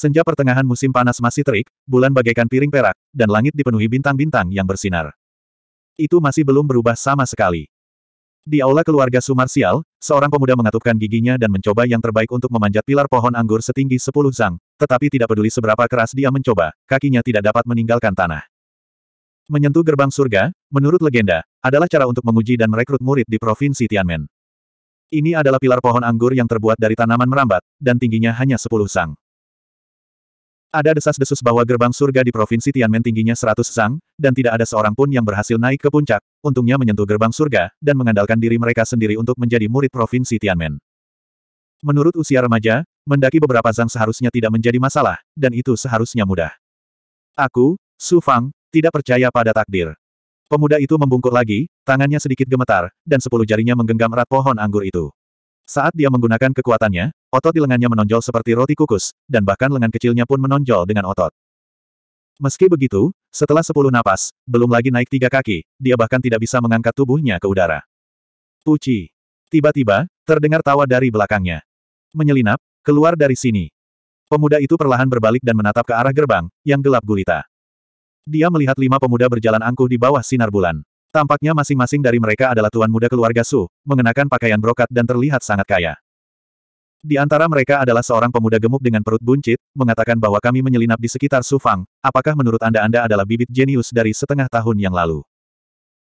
Senja pertengahan musim panas masih terik, bulan bagaikan piring perak, dan langit dipenuhi bintang-bintang yang bersinar. Itu masih belum berubah sama sekali. Di aula keluarga Sumarsial, seorang pemuda mengatupkan giginya dan mencoba yang terbaik untuk memanjat pilar pohon anggur setinggi sepuluh zang, tetapi tidak peduli seberapa keras dia mencoba, kakinya tidak dapat meninggalkan tanah. Menyentuh gerbang surga, menurut legenda, adalah cara untuk menguji dan merekrut murid di provinsi Tianmen. Ini adalah pilar pohon anggur yang terbuat dari tanaman merambat, dan tingginya hanya sepuluh sang. Ada desas-desus bahwa gerbang surga di provinsi Tianmen tingginya 100 zang, dan tidak ada seorang pun yang berhasil naik ke puncak, untungnya menyentuh gerbang surga, dan mengandalkan diri mereka sendiri untuk menjadi murid provinsi Tianmen. Menurut usia remaja, mendaki beberapa zang seharusnya tidak menjadi masalah, dan itu seharusnya mudah. Aku, Su Fang, tidak percaya pada takdir. Pemuda itu membungkuk lagi, tangannya sedikit gemetar, dan sepuluh jarinya menggenggam erat pohon anggur itu. Saat dia menggunakan kekuatannya, otot di lengannya menonjol seperti roti kukus, dan bahkan lengan kecilnya pun menonjol dengan otot. Meski begitu, setelah sepuluh napas, belum lagi naik tiga kaki, dia bahkan tidak bisa mengangkat tubuhnya ke udara. Puci. Tiba-tiba, terdengar tawa dari belakangnya. Menyelinap, keluar dari sini. Pemuda itu perlahan berbalik dan menatap ke arah gerbang, yang gelap gulita. Dia melihat lima pemuda berjalan angkuh di bawah sinar bulan. Tampaknya masing-masing dari mereka adalah tuan muda keluarga Su, mengenakan pakaian brokat dan terlihat sangat kaya. Di antara mereka adalah seorang pemuda gemuk dengan perut buncit, mengatakan bahwa kami menyelinap di sekitar Su Fang, apakah menurut Anda Anda adalah bibit jenius dari setengah tahun yang lalu?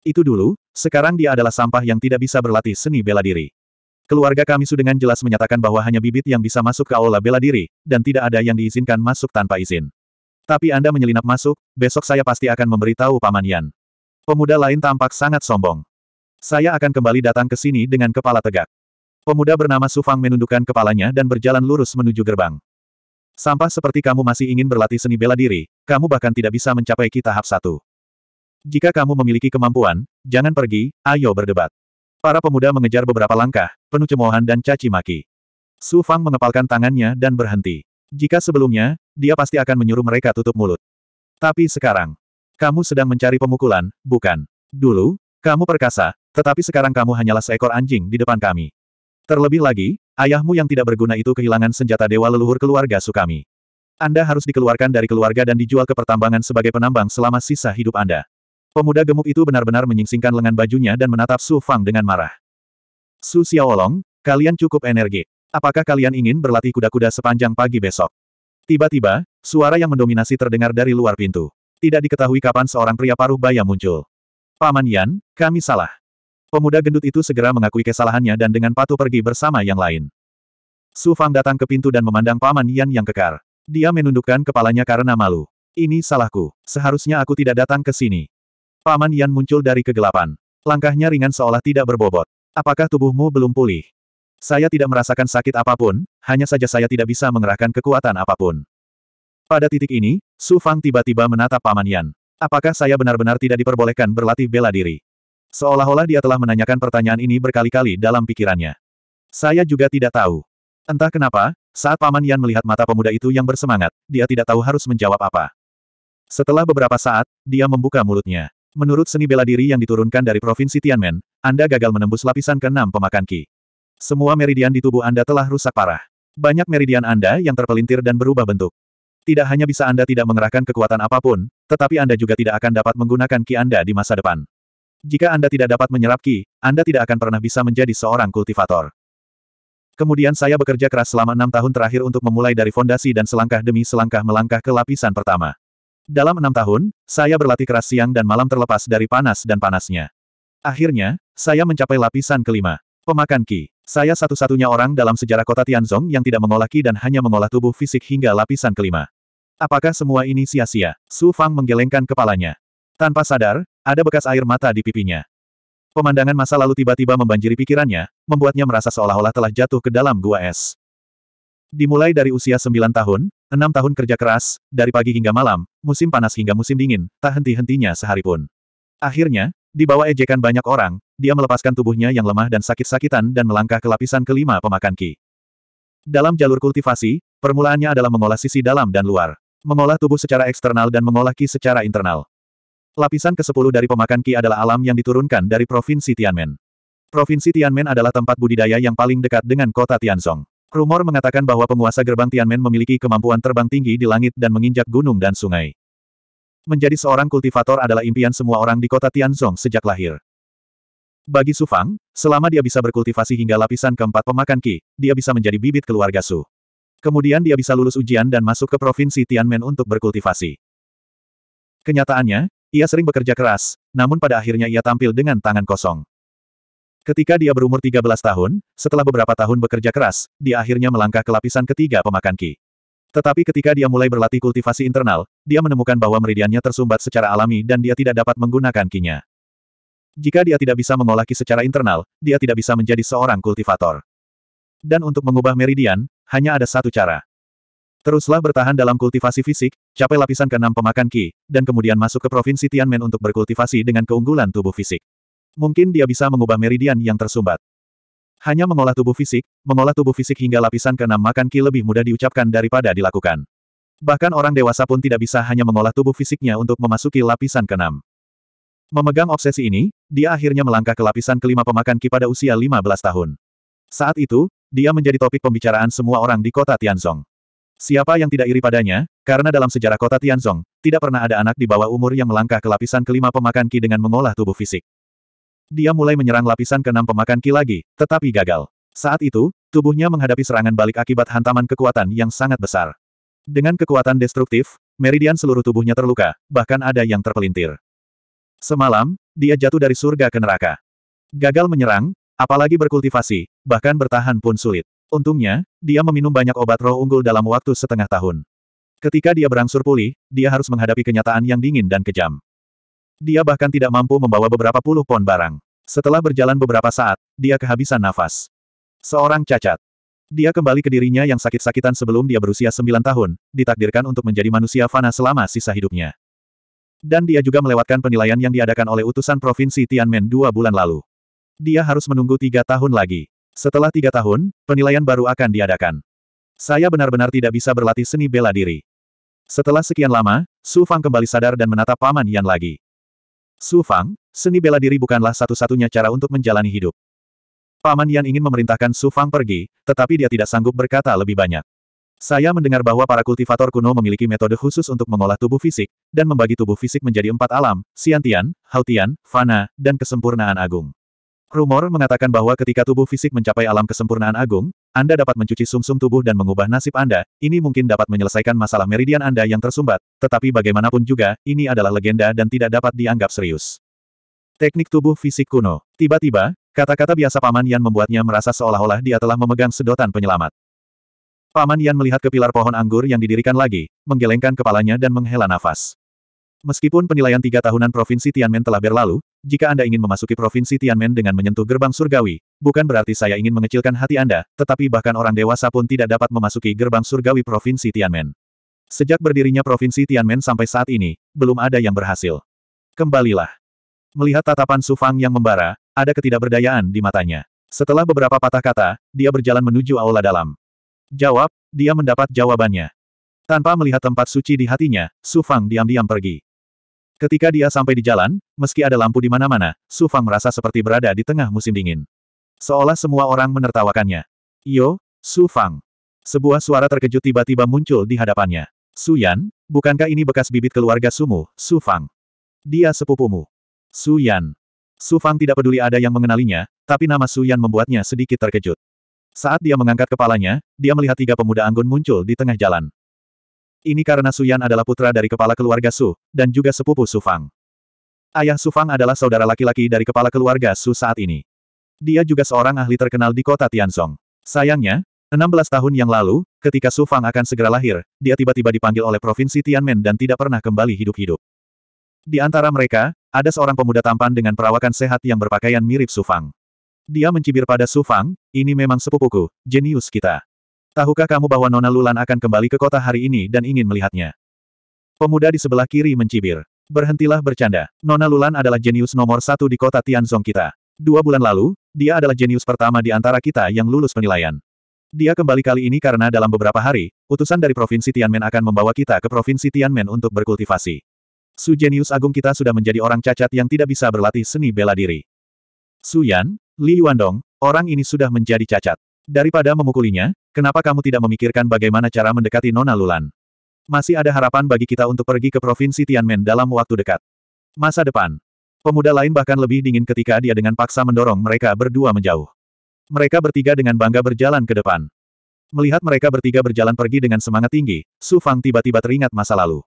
Itu dulu, sekarang dia adalah sampah yang tidak bisa berlatih seni bela diri. Keluarga kami Su dengan jelas menyatakan bahwa hanya bibit yang bisa masuk ke aula bela diri, dan tidak ada yang diizinkan masuk tanpa izin. Tapi Anda menyelinap masuk, besok saya pasti akan memberitahu Paman Yan. Pemuda lain tampak sangat sombong. Saya akan kembali datang ke sini dengan kepala tegak. Pemuda bernama Sufang menundukkan kepalanya dan berjalan lurus menuju gerbang. Sampah seperti kamu masih ingin berlatih seni bela diri, kamu bahkan tidak bisa mencapai ki tahap satu. Jika kamu memiliki kemampuan, jangan pergi, ayo berdebat. Para pemuda mengejar beberapa langkah, penuh cemoohan dan caci maki. Su Fang mengepalkan tangannya dan berhenti. Jika sebelumnya, dia pasti akan menyuruh mereka tutup mulut. Tapi sekarang, kamu sedang mencari pemukulan, bukan? Dulu, kamu perkasa, tetapi sekarang kamu hanyalah seekor anjing di depan kami. Terlebih lagi, ayahmu yang tidak berguna itu kehilangan senjata dewa leluhur keluarga Sukami. Anda harus dikeluarkan dari keluarga dan dijual ke pertambangan sebagai penambang selama sisa hidup Anda. Pemuda gemuk itu benar-benar menyingsingkan lengan bajunya dan menatap Su Fang dengan marah. Su Xiaolong, kalian cukup energi. Apakah kalian ingin berlatih kuda-kuda sepanjang pagi besok? Tiba-tiba, suara yang mendominasi terdengar dari luar pintu. Tidak diketahui kapan seorang pria paruh baya muncul. Paman Yan, kami salah. Pemuda gendut itu segera mengakui kesalahannya dan dengan patuh pergi bersama yang lain. Su Fang datang ke pintu dan memandang Paman Yan yang kekar. Dia menundukkan kepalanya karena malu. Ini salahku. Seharusnya aku tidak datang ke sini. Paman Yan muncul dari kegelapan. Langkahnya ringan seolah tidak berbobot. Apakah tubuhmu belum pulih? Saya tidak merasakan sakit apapun, hanya saja saya tidak bisa mengerahkan kekuatan apapun. Pada titik ini, Su Fang tiba-tiba menatap Paman Yan. Apakah saya benar-benar tidak diperbolehkan berlatih bela diri? Seolah-olah dia telah menanyakan pertanyaan ini berkali-kali dalam pikirannya. Saya juga tidak tahu. Entah kenapa, saat Paman Yan melihat mata pemuda itu yang bersemangat, dia tidak tahu harus menjawab apa. Setelah beberapa saat, dia membuka mulutnya. Menurut seni bela diri yang diturunkan dari Provinsi Tianmen, Anda gagal menembus lapisan ke-6 pemakan Qi. Semua meridian di tubuh Anda telah rusak parah. Banyak meridian Anda yang terpelintir dan berubah bentuk. Tidak hanya bisa Anda tidak mengerahkan kekuatan apapun, tetapi Anda juga tidak akan dapat menggunakan ki Anda di masa depan. Jika Anda tidak dapat menyerap ki, Anda tidak akan pernah bisa menjadi seorang kultivator. Kemudian saya bekerja keras selama enam tahun terakhir untuk memulai dari fondasi dan selangkah demi selangkah melangkah ke lapisan pertama. Dalam enam tahun, saya berlatih keras siang dan malam terlepas dari panas dan panasnya. Akhirnya, saya mencapai lapisan kelima. Pemakan Ki. Saya satu-satunya orang dalam sejarah kota Tianzong yang tidak mengolah Ki dan hanya mengolah tubuh fisik hingga lapisan kelima. Apakah semua ini sia-sia? Su Fang menggelengkan kepalanya. Tanpa sadar, ada bekas air mata di pipinya. Pemandangan masa lalu tiba-tiba membanjiri pikirannya, membuatnya merasa seolah-olah telah jatuh ke dalam gua es. Dimulai dari usia 9 tahun, enam tahun kerja keras, dari pagi hingga malam, musim panas hingga musim dingin, tak henti-hentinya sehari pun. Akhirnya, di bawah ejekan banyak orang, dia melepaskan tubuhnya yang lemah dan sakit-sakitan dan melangkah ke lapisan kelima pemakan ki. Dalam jalur kultivasi, permulaannya adalah mengolah sisi dalam dan luar. Mengolah tubuh secara eksternal dan mengolah Qi secara internal. Lapisan ke-10 dari pemakan Qi adalah alam yang diturunkan dari Provinsi Tianmen. Provinsi Tianmen adalah tempat budidaya yang paling dekat dengan kota Tianzong. Rumor mengatakan bahwa penguasa gerbang Tianmen memiliki kemampuan terbang tinggi di langit dan menginjak gunung dan sungai. Menjadi seorang kultivator adalah impian semua orang di kota Tianzong sejak lahir. Bagi Su Fang, selama dia bisa berkultivasi hingga lapisan keempat pemakan Qi, dia bisa menjadi bibit keluarga Su. Kemudian dia bisa lulus ujian dan masuk ke provinsi Tianmen untuk berkultivasi. Kenyataannya, ia sering bekerja keras, namun pada akhirnya ia tampil dengan tangan kosong. Ketika dia berumur 13 tahun, setelah beberapa tahun bekerja keras, dia akhirnya melangkah ke lapisan ketiga pemakan ki. Tetapi ketika dia mulai berlatih kultivasi internal, dia menemukan bahwa meridiannya tersumbat secara alami dan dia tidak dapat menggunakan kinya. Jika dia tidak bisa mengolah ki secara internal, dia tidak bisa menjadi seorang kultivator. Dan untuk mengubah meridian, hanya ada satu cara. Teruslah bertahan dalam kultivasi fisik, capai lapisan ke-6 pemakan Qi, dan kemudian masuk ke provinsi Tianmen untuk berkultivasi dengan keunggulan tubuh fisik. Mungkin dia bisa mengubah meridian yang tersumbat. Hanya mengolah tubuh fisik, mengolah tubuh fisik hingga lapisan ke-6 makan Qi lebih mudah diucapkan daripada dilakukan. Bahkan orang dewasa pun tidak bisa hanya mengolah tubuh fisiknya untuk memasuki lapisan ke-6. Memegang obsesi ini, dia akhirnya melangkah ke lapisan kelima pemakan Qi pada usia 15 tahun. Saat itu, dia menjadi topik pembicaraan semua orang di kota Tianzong. Siapa yang tidak iri padanya, karena dalam sejarah kota Tianzong, tidak pernah ada anak di bawah umur yang melangkah ke lapisan kelima pemakan Ki dengan mengolah tubuh fisik. Dia mulai menyerang lapisan keenam pemakan Ki lagi, tetapi gagal. Saat itu, tubuhnya menghadapi serangan balik akibat hantaman kekuatan yang sangat besar. Dengan kekuatan destruktif, meridian seluruh tubuhnya terluka, bahkan ada yang terpelintir. Semalam, dia jatuh dari surga ke neraka. Gagal menyerang, Apalagi berkultivasi, bahkan bertahan pun sulit. Untungnya, dia meminum banyak obat roh unggul dalam waktu setengah tahun. Ketika dia berangsur pulih, dia harus menghadapi kenyataan yang dingin dan kejam. Dia bahkan tidak mampu membawa beberapa puluh pon barang. Setelah berjalan beberapa saat, dia kehabisan nafas. Seorang cacat. Dia kembali ke dirinya yang sakit-sakitan sebelum dia berusia sembilan tahun, ditakdirkan untuk menjadi manusia fana selama sisa hidupnya. Dan dia juga melewatkan penilaian yang diadakan oleh utusan Provinsi Tianmen dua bulan lalu dia harus menunggu tiga tahun lagi. Setelah tiga tahun, penilaian baru akan diadakan. Saya benar-benar tidak bisa berlatih seni bela diri. Setelah sekian lama, Su Fang kembali sadar dan menatap Paman Yan lagi. Su Fang, seni bela diri bukanlah satu-satunya cara untuk menjalani hidup. Paman Yan ingin memerintahkan Su Fang pergi, tetapi dia tidak sanggup berkata lebih banyak. Saya mendengar bahwa para kultivator kuno memiliki metode khusus untuk mengolah tubuh fisik, dan membagi tubuh fisik menjadi empat alam, siantian, hautian, Fana, dan kesempurnaan agung. Rumor mengatakan bahwa ketika tubuh fisik mencapai alam kesempurnaan agung, Anda dapat mencuci sumsum -sum tubuh dan mengubah nasib Anda, ini mungkin dapat menyelesaikan masalah meridian Anda yang tersumbat, tetapi bagaimanapun juga, ini adalah legenda dan tidak dapat dianggap serius. Teknik tubuh fisik kuno. Tiba-tiba, kata-kata biasa Paman Yan membuatnya merasa seolah-olah dia telah memegang sedotan penyelamat. Paman Yan melihat ke pilar pohon anggur yang didirikan lagi, menggelengkan kepalanya dan menghela nafas. Meskipun penilaian tiga tahunan Provinsi Tianmen telah berlalu, jika Anda ingin memasuki Provinsi Tianmen dengan menyentuh gerbang surgawi, bukan berarti saya ingin mengecilkan hati Anda, tetapi bahkan orang dewasa pun tidak dapat memasuki gerbang surgawi Provinsi Tianmen. Sejak berdirinya Provinsi Tianmen sampai saat ini, belum ada yang berhasil. Kembalilah. Melihat tatapan Su Fang yang membara, ada ketidakberdayaan di matanya. Setelah beberapa patah kata, dia berjalan menuju aula dalam. Jawab, dia mendapat jawabannya. Tanpa melihat tempat suci di hatinya, Su Fang diam-diam pergi. Ketika dia sampai di jalan, meski ada lampu di mana-mana, Su Fang merasa seperti berada di tengah musim dingin. Seolah semua orang menertawakannya. Yo, Su Fang. Sebuah suara terkejut tiba-tiba muncul di hadapannya. Su Yan, bukankah ini bekas bibit keluarga Sumu, Su Fang? Dia sepupumu. Su Yan. Su Fang tidak peduli ada yang mengenalinya, tapi nama Su Yan membuatnya sedikit terkejut. Saat dia mengangkat kepalanya, dia melihat tiga pemuda anggun muncul di tengah jalan. Ini karena Suyan adalah putra dari kepala keluarga Su, dan juga sepupu Su Fang. Ayah Su Fang adalah saudara laki-laki dari kepala keluarga Su saat ini. Dia juga seorang ahli terkenal di kota Tianzong. Sayangnya, 16 tahun yang lalu, ketika Su Fang akan segera lahir, dia tiba-tiba dipanggil oleh Provinsi Tianmen dan tidak pernah kembali hidup-hidup. Di antara mereka, ada seorang pemuda tampan dengan perawakan sehat yang berpakaian mirip Su Fang. Dia mencibir pada Su Fang, ini memang sepupuku, jenius kita. Tahukah kamu bahwa Nona Lulan akan kembali ke kota hari ini dan ingin melihatnya? Pemuda di sebelah kiri mencibir. Berhentilah bercanda. Nona Lulan adalah jenius nomor satu di kota Tianzong kita. Dua bulan lalu, dia adalah jenius pertama di antara kita yang lulus penilaian. Dia kembali kali ini karena dalam beberapa hari, utusan dari Provinsi Tianmen akan membawa kita ke Provinsi Tianmen untuk berkultivasi. Su jenius agung kita sudah menjadi orang cacat yang tidak bisa berlatih seni bela diri. Su Yan, Li Yuandong, orang ini sudah menjadi cacat. Daripada memukulinya, kenapa kamu tidak memikirkan bagaimana cara mendekati Nona Lulan? Masih ada harapan bagi kita untuk pergi ke Provinsi Tianmen dalam waktu dekat. Masa depan. Pemuda lain bahkan lebih dingin ketika dia dengan paksa mendorong mereka berdua menjauh. Mereka bertiga dengan bangga berjalan ke depan. Melihat mereka bertiga berjalan pergi dengan semangat tinggi, Su Fang tiba-tiba teringat masa lalu.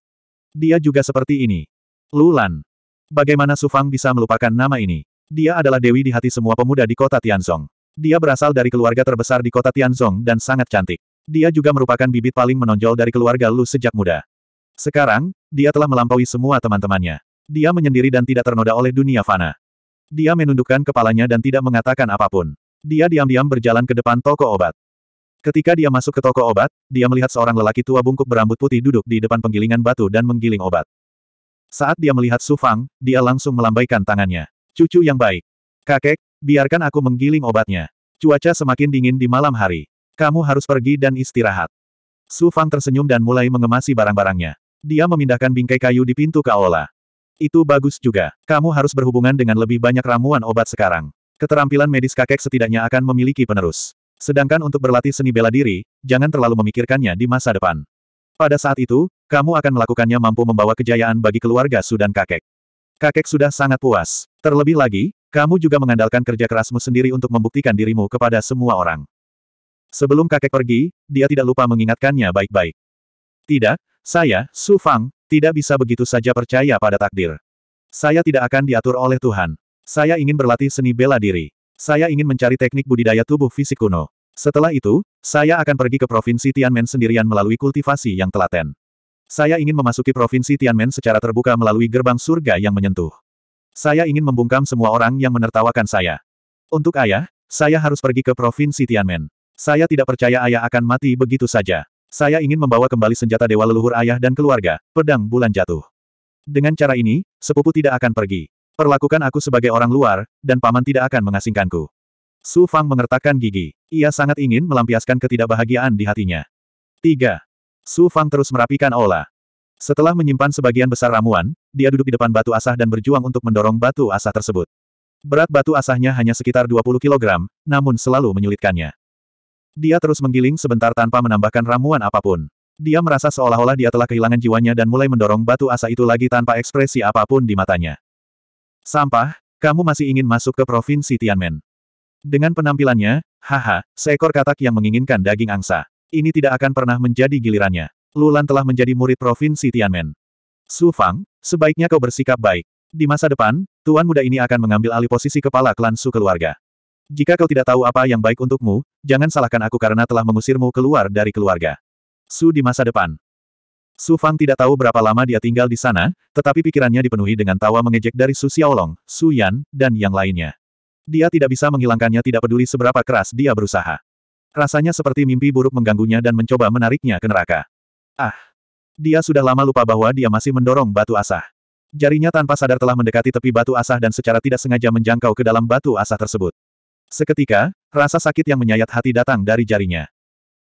Dia juga seperti ini. Lulan. Bagaimana Su Fang bisa melupakan nama ini? Dia adalah dewi di hati semua pemuda di kota Tianzong. Dia berasal dari keluarga terbesar di kota Tianzong dan sangat cantik. Dia juga merupakan bibit paling menonjol dari keluarga Lu sejak muda. Sekarang, dia telah melampaui semua teman-temannya. Dia menyendiri dan tidak ternoda oleh dunia fana. Dia menundukkan kepalanya dan tidak mengatakan apapun. Dia diam-diam berjalan ke depan toko obat. Ketika dia masuk ke toko obat, dia melihat seorang lelaki tua bungkuk berambut putih duduk di depan penggilingan batu dan menggiling obat. Saat dia melihat Su Fang, dia langsung melambaikan tangannya. Cucu yang baik. Kakek, biarkan aku menggiling obatnya. Cuaca semakin dingin di malam hari. Kamu harus pergi dan istirahat. Su Fang tersenyum dan mulai mengemasi barang-barangnya. Dia memindahkan bingkai kayu di pintu Kaola. Itu bagus juga. Kamu harus berhubungan dengan lebih banyak ramuan obat sekarang. Keterampilan medis kakek setidaknya akan memiliki penerus. Sedangkan untuk berlatih seni bela diri, jangan terlalu memikirkannya di masa depan. Pada saat itu, kamu akan melakukannya mampu membawa kejayaan bagi keluarga Sudan kakek. Kakek sudah sangat puas. Terlebih lagi, kamu juga mengandalkan kerja kerasmu sendiri untuk membuktikan dirimu kepada semua orang. Sebelum kakek pergi, dia tidak lupa mengingatkannya baik-baik. Tidak, saya, Su Fang, tidak bisa begitu saja percaya pada takdir. Saya tidak akan diatur oleh Tuhan. Saya ingin berlatih seni bela diri. Saya ingin mencari teknik budidaya tubuh fisik kuno. Setelah itu, saya akan pergi ke Provinsi Tianmen sendirian melalui kultivasi yang telaten. Saya ingin memasuki Provinsi Tianmen secara terbuka melalui gerbang surga yang menyentuh. Saya ingin membungkam semua orang yang menertawakan saya. Untuk ayah, saya harus pergi ke provinsi Tianmen. Saya tidak percaya ayah akan mati begitu saja. Saya ingin membawa kembali senjata dewa leluhur ayah dan keluarga, pedang bulan jatuh. Dengan cara ini, sepupu tidak akan pergi. Perlakukan aku sebagai orang luar, dan paman tidak akan mengasingkanku. Su Fang mengertakkan gigi. Ia sangat ingin melampiaskan ketidakbahagiaan di hatinya. 3. Su Fang terus merapikan olah. Setelah menyimpan sebagian besar ramuan, dia duduk di depan batu asah dan berjuang untuk mendorong batu asah tersebut. Berat batu asahnya hanya sekitar 20 kg, namun selalu menyulitkannya. Dia terus menggiling sebentar tanpa menambahkan ramuan apapun. Dia merasa seolah-olah dia telah kehilangan jiwanya dan mulai mendorong batu asah itu lagi tanpa ekspresi apapun di matanya. Sampah, kamu masih ingin masuk ke provinsi Tianmen. Dengan penampilannya, haha, seekor katak yang menginginkan daging angsa. Ini tidak akan pernah menjadi gilirannya. Lulan telah menjadi murid provinsi Tianmen. Su Fang, sebaiknya kau bersikap baik. Di masa depan, tuan muda ini akan mengambil alih posisi kepala klan Su keluarga. Jika kau tidak tahu apa yang baik untukmu, jangan salahkan aku karena telah mengusirmu keluar dari keluarga. Su di masa depan. Su Fang tidak tahu berapa lama dia tinggal di sana, tetapi pikirannya dipenuhi dengan tawa mengejek dari Su Xiaolong, Su Yan, dan yang lainnya. Dia tidak bisa menghilangkannya tidak peduli seberapa keras dia berusaha. Rasanya seperti mimpi buruk mengganggunya dan mencoba menariknya ke neraka. Ah! Dia sudah lama lupa bahwa dia masih mendorong batu asah. Jarinya tanpa sadar telah mendekati tepi batu asah dan secara tidak sengaja menjangkau ke dalam batu asah tersebut. Seketika, rasa sakit yang menyayat hati datang dari jarinya.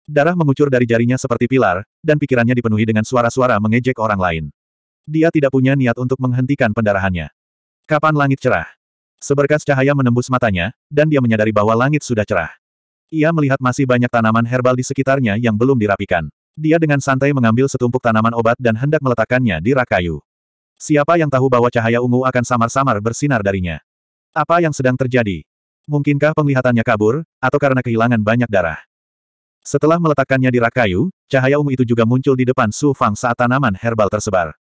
Darah mengucur dari jarinya seperti pilar, dan pikirannya dipenuhi dengan suara-suara mengejek orang lain. Dia tidak punya niat untuk menghentikan pendarahannya. Kapan langit cerah? Seberkas cahaya menembus matanya, dan dia menyadari bahwa langit sudah cerah. Ia melihat masih banyak tanaman herbal di sekitarnya yang belum dirapikan. Dia dengan santai mengambil setumpuk tanaman obat dan hendak meletakkannya di rak kayu. Siapa yang tahu bahwa cahaya ungu akan samar-samar bersinar darinya? Apa yang sedang terjadi? Mungkinkah penglihatannya kabur, atau karena kehilangan banyak darah? Setelah meletakkannya di rak kayu, cahaya ungu itu juga muncul di depan Su Fang saat tanaman herbal tersebar.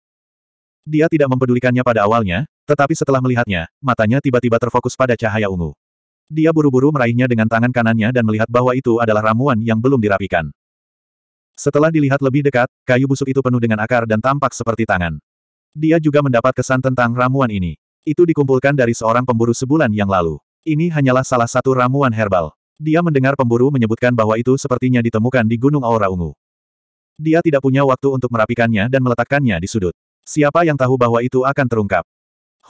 Dia tidak mempedulikannya pada awalnya, tetapi setelah melihatnya, matanya tiba-tiba terfokus pada cahaya ungu. Dia buru-buru meraihnya dengan tangan kanannya dan melihat bahwa itu adalah ramuan yang belum dirapikan. Setelah dilihat lebih dekat, kayu busuk itu penuh dengan akar dan tampak seperti tangan. Dia juga mendapat kesan tentang ramuan ini. Itu dikumpulkan dari seorang pemburu sebulan yang lalu. Ini hanyalah salah satu ramuan herbal. Dia mendengar pemburu menyebutkan bahwa itu sepertinya ditemukan di Gunung Aura Ungu. Dia tidak punya waktu untuk merapikannya dan meletakkannya di sudut. Siapa yang tahu bahwa itu akan terungkap?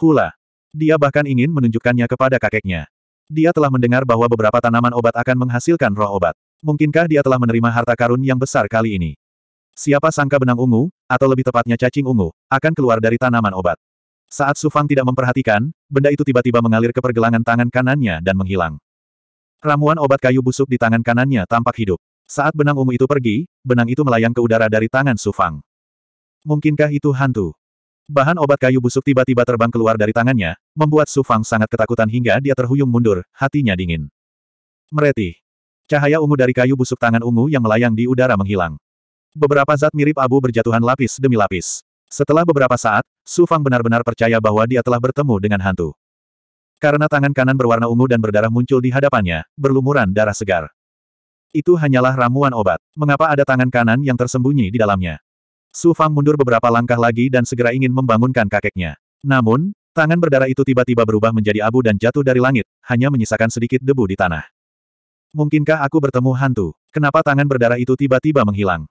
Hula. Dia bahkan ingin menunjukkannya kepada kakeknya. Dia telah mendengar bahwa beberapa tanaman obat akan menghasilkan roh obat. Mungkinkah dia telah menerima harta karun yang besar kali ini? Siapa sangka benang ungu, atau lebih tepatnya cacing ungu, akan keluar dari tanaman obat. Saat Sufang tidak memperhatikan, benda itu tiba-tiba mengalir ke pergelangan tangan kanannya dan menghilang. Ramuan obat kayu busuk di tangan kanannya tampak hidup. Saat benang ungu itu pergi, benang itu melayang ke udara dari tangan Sufang. Mungkinkah itu hantu? Bahan obat kayu busuk tiba-tiba terbang keluar dari tangannya, membuat Sufang sangat ketakutan hingga dia terhuyung mundur, hatinya dingin. Meretih. Cahaya ungu dari kayu busuk tangan ungu yang melayang di udara menghilang. Beberapa zat mirip abu berjatuhan lapis demi lapis. Setelah beberapa saat, Su Fang benar-benar percaya bahwa dia telah bertemu dengan hantu. Karena tangan kanan berwarna ungu dan berdarah muncul di hadapannya, berlumuran darah segar. Itu hanyalah ramuan obat. Mengapa ada tangan kanan yang tersembunyi di dalamnya? Su Fang mundur beberapa langkah lagi dan segera ingin membangunkan kakeknya. Namun, tangan berdarah itu tiba-tiba berubah menjadi abu dan jatuh dari langit, hanya menyisakan sedikit debu di tanah. Mungkinkah aku bertemu hantu? Kenapa tangan berdarah itu tiba-tiba menghilang?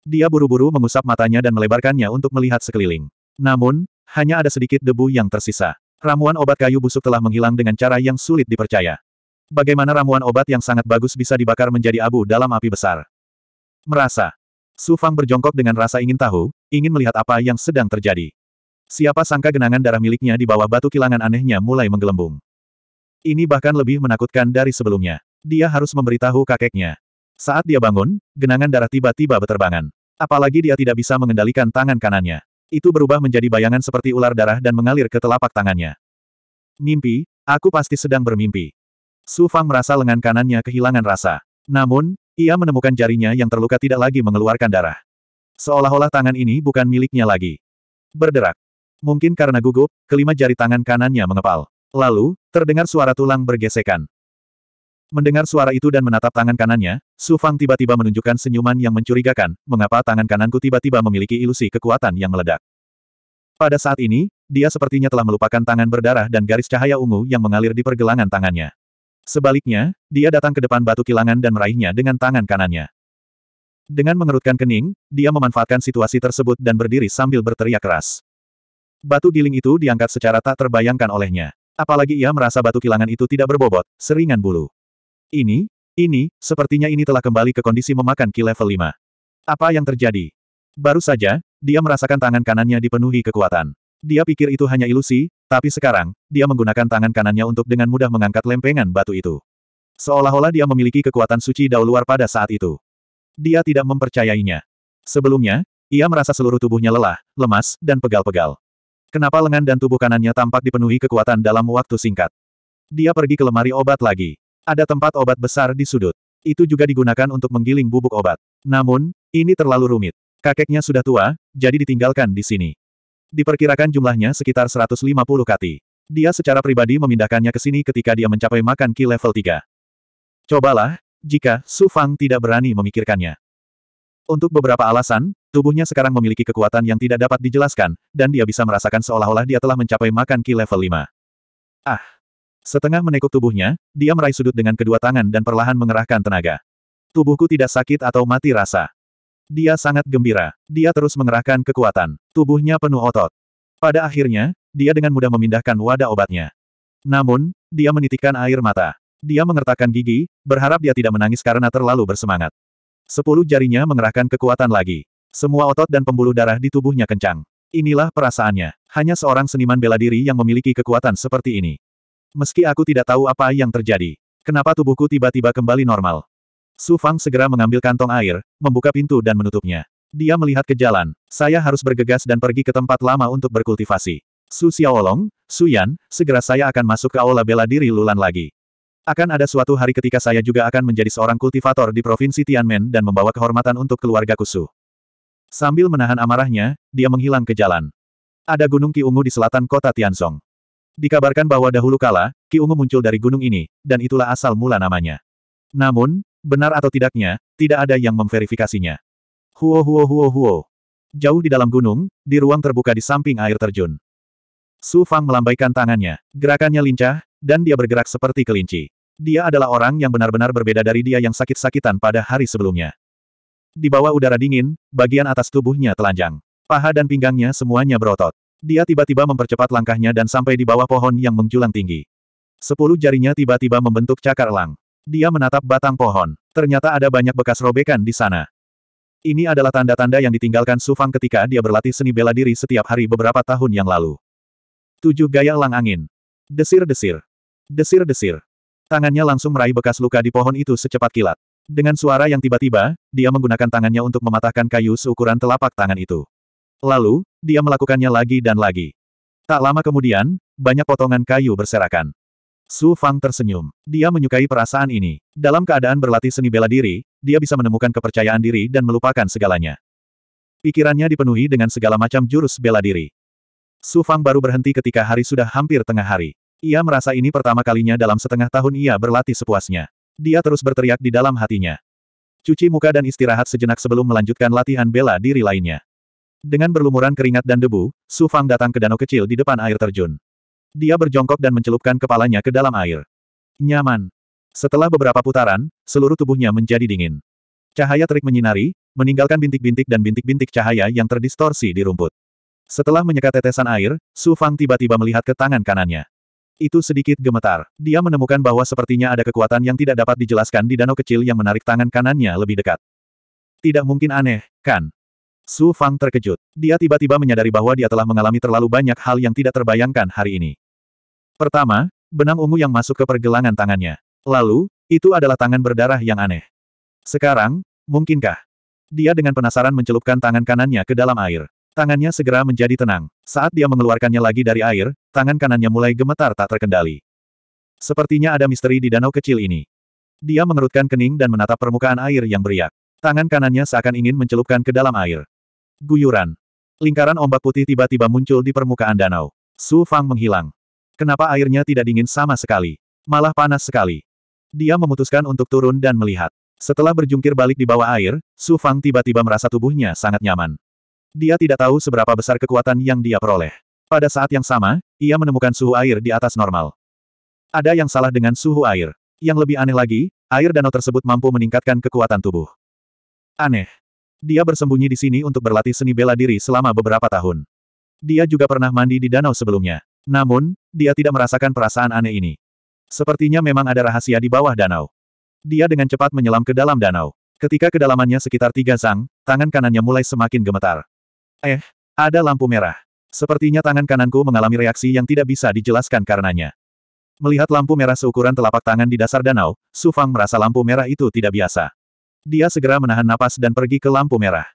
Dia buru-buru mengusap matanya dan melebarkannya untuk melihat sekeliling. Namun, hanya ada sedikit debu yang tersisa. Ramuan obat kayu busuk telah menghilang dengan cara yang sulit dipercaya. Bagaimana ramuan obat yang sangat bagus bisa dibakar menjadi abu dalam api besar? Merasa. Su Fang berjongkok dengan rasa ingin tahu, ingin melihat apa yang sedang terjadi. Siapa sangka genangan darah miliknya di bawah batu kilangan anehnya mulai menggelembung. Ini bahkan lebih menakutkan dari sebelumnya. Dia harus memberitahu kakeknya. Saat dia bangun, genangan darah tiba-tiba berterbangan. Apalagi dia tidak bisa mengendalikan tangan kanannya. Itu berubah menjadi bayangan seperti ular darah dan mengalir ke telapak tangannya. Mimpi, aku pasti sedang bermimpi. Su Fang merasa lengan kanannya kehilangan rasa. Namun, ia menemukan jarinya yang terluka tidak lagi mengeluarkan darah. Seolah-olah tangan ini bukan miliknya lagi. Berderak. Mungkin karena gugup, kelima jari tangan kanannya mengepal. Lalu, terdengar suara tulang bergesekan. Mendengar suara itu dan menatap tangan kanannya, Su Fang tiba-tiba menunjukkan senyuman yang mencurigakan, mengapa tangan kananku tiba-tiba memiliki ilusi kekuatan yang meledak. Pada saat ini, dia sepertinya telah melupakan tangan berdarah dan garis cahaya ungu yang mengalir di pergelangan tangannya. Sebaliknya, dia datang ke depan batu kilangan dan meraihnya dengan tangan kanannya. Dengan mengerutkan kening, dia memanfaatkan situasi tersebut dan berdiri sambil berteriak keras. Batu giling itu diangkat secara tak terbayangkan olehnya. Apalagi ia merasa batu kilangan itu tidak berbobot, seringan bulu. Ini, ini, sepertinya ini telah kembali ke kondisi memakan ki level 5. Apa yang terjadi? Baru saja, dia merasakan tangan kanannya dipenuhi kekuatan. Dia pikir itu hanya ilusi, tapi sekarang, dia menggunakan tangan kanannya untuk dengan mudah mengangkat lempengan batu itu. Seolah-olah dia memiliki kekuatan suci dao luar pada saat itu. Dia tidak mempercayainya. Sebelumnya, ia merasa seluruh tubuhnya lelah, lemas, dan pegal-pegal. Kenapa lengan dan tubuh kanannya tampak dipenuhi kekuatan dalam waktu singkat? Dia pergi ke lemari obat lagi. Ada tempat obat besar di sudut. Itu juga digunakan untuk menggiling bubuk obat. Namun, ini terlalu rumit. Kakeknya sudah tua, jadi ditinggalkan di sini. Diperkirakan jumlahnya sekitar 150 kati. Dia secara pribadi memindahkannya ke sini ketika dia mencapai makan ki level 3. Cobalah, jika Su Fang tidak berani memikirkannya. Untuk beberapa alasan, tubuhnya sekarang memiliki kekuatan yang tidak dapat dijelaskan, dan dia bisa merasakan seolah-olah dia telah mencapai makan ki level 5. Ah, Setengah menekuk tubuhnya, dia meraih sudut dengan kedua tangan dan perlahan mengerahkan tenaga. Tubuhku tidak sakit atau mati rasa. Dia sangat gembira. Dia terus mengerahkan kekuatan. Tubuhnya penuh otot. Pada akhirnya, dia dengan mudah memindahkan wadah obatnya. Namun, dia menitikkan air mata. Dia mengertakkan gigi, berharap dia tidak menangis karena terlalu bersemangat. Sepuluh jarinya mengerahkan kekuatan lagi. Semua otot dan pembuluh darah di tubuhnya kencang. Inilah perasaannya. Hanya seorang seniman bela diri yang memiliki kekuatan seperti ini. Meski aku tidak tahu apa yang terjadi. Kenapa tubuhku tiba-tiba kembali normal? Su Fang segera mengambil kantong air, membuka pintu dan menutupnya. Dia melihat ke jalan. Saya harus bergegas dan pergi ke tempat lama untuk berkultivasi. Su Xiaolong, Su Yan, segera saya akan masuk ke aula bela diri Lulan lagi. Akan ada suatu hari ketika saya juga akan menjadi seorang kultivator di Provinsi Tianmen dan membawa kehormatan untuk keluarga Kusu. Sambil menahan amarahnya, dia menghilang ke jalan. Ada gunung Ki Ungu di selatan kota Tianzong. Dikabarkan bahwa dahulu kala, Ki Ungu muncul dari gunung ini, dan itulah asal mula namanya. Namun, benar atau tidaknya, tidak ada yang memverifikasinya. Huo huo huo huo. Jauh di dalam gunung, di ruang terbuka di samping air terjun. Su Fang melambaikan tangannya. Gerakannya lincah, dan dia bergerak seperti kelinci. Dia adalah orang yang benar-benar berbeda dari dia yang sakit-sakitan pada hari sebelumnya. Di bawah udara dingin, bagian atas tubuhnya telanjang. Paha dan pinggangnya semuanya berotot. Dia tiba-tiba mempercepat langkahnya dan sampai di bawah pohon yang menjulang tinggi. Sepuluh jarinya tiba-tiba membentuk cakar elang. Dia menatap batang pohon. Ternyata ada banyak bekas robekan di sana. Ini adalah tanda-tanda yang ditinggalkan Sufang ketika dia berlatih seni bela diri setiap hari beberapa tahun yang lalu. Tujuh gaya elang angin. Desir-desir. Desir-desir. Tangannya langsung meraih bekas luka di pohon itu secepat kilat. Dengan suara yang tiba-tiba, dia menggunakan tangannya untuk mematahkan kayu seukuran telapak tangan itu. Lalu, dia melakukannya lagi dan lagi. Tak lama kemudian, banyak potongan kayu berserakan. Su Fang tersenyum. Dia menyukai perasaan ini. Dalam keadaan berlatih seni bela diri, dia bisa menemukan kepercayaan diri dan melupakan segalanya. Pikirannya dipenuhi dengan segala macam jurus bela diri. Su Fang baru berhenti ketika hari sudah hampir tengah hari. Ia merasa ini pertama kalinya dalam setengah tahun ia berlatih sepuasnya. Dia terus berteriak di dalam hatinya. Cuci muka dan istirahat sejenak sebelum melanjutkan latihan bela diri lainnya. Dengan berlumuran keringat dan debu, Su Fang datang ke danau kecil di depan air terjun. Dia berjongkok dan mencelupkan kepalanya ke dalam air. Nyaman. Setelah beberapa putaran, seluruh tubuhnya menjadi dingin. Cahaya terik menyinari, meninggalkan bintik-bintik dan bintik-bintik cahaya yang terdistorsi di rumput. Setelah menyeka tetesan air, Su Fang tiba-tiba melihat ke tangan kanannya. Itu sedikit gemetar. Dia menemukan bahwa sepertinya ada kekuatan yang tidak dapat dijelaskan di danau kecil yang menarik tangan kanannya lebih dekat. Tidak mungkin aneh, kan? Su Fang terkejut. Dia tiba-tiba menyadari bahwa dia telah mengalami terlalu banyak hal yang tidak terbayangkan hari ini. Pertama, benang ungu yang masuk ke pergelangan tangannya. Lalu, itu adalah tangan berdarah yang aneh. Sekarang, mungkinkah? Dia dengan penasaran mencelupkan tangan kanannya ke dalam air. Tangannya segera menjadi tenang. Saat dia mengeluarkannya lagi dari air, tangan kanannya mulai gemetar tak terkendali. Sepertinya ada misteri di danau kecil ini. Dia mengerutkan kening dan menatap permukaan air yang beriak. Tangan kanannya seakan ingin mencelupkan ke dalam air. Guyuran. Lingkaran ombak putih tiba-tiba muncul di permukaan danau. Su Fang menghilang. Kenapa airnya tidak dingin sama sekali? Malah panas sekali. Dia memutuskan untuk turun dan melihat. Setelah berjungkir balik di bawah air, Su Fang tiba-tiba merasa tubuhnya sangat nyaman. Dia tidak tahu seberapa besar kekuatan yang dia peroleh. Pada saat yang sama, ia menemukan suhu air di atas normal. Ada yang salah dengan suhu air. Yang lebih aneh lagi, air danau tersebut mampu meningkatkan kekuatan tubuh. Aneh. Dia bersembunyi di sini untuk berlatih seni bela diri selama beberapa tahun. Dia juga pernah mandi di danau sebelumnya. Namun, dia tidak merasakan perasaan aneh ini. Sepertinya memang ada rahasia di bawah danau. Dia dengan cepat menyelam ke dalam danau. Ketika kedalamannya sekitar tiga zang, tangan kanannya mulai semakin gemetar. Eh, ada lampu merah. Sepertinya tangan kananku mengalami reaksi yang tidak bisa dijelaskan karenanya. Melihat lampu merah seukuran telapak tangan di dasar danau, Su Fang merasa lampu merah itu tidak biasa. Dia segera menahan napas dan pergi ke lampu merah.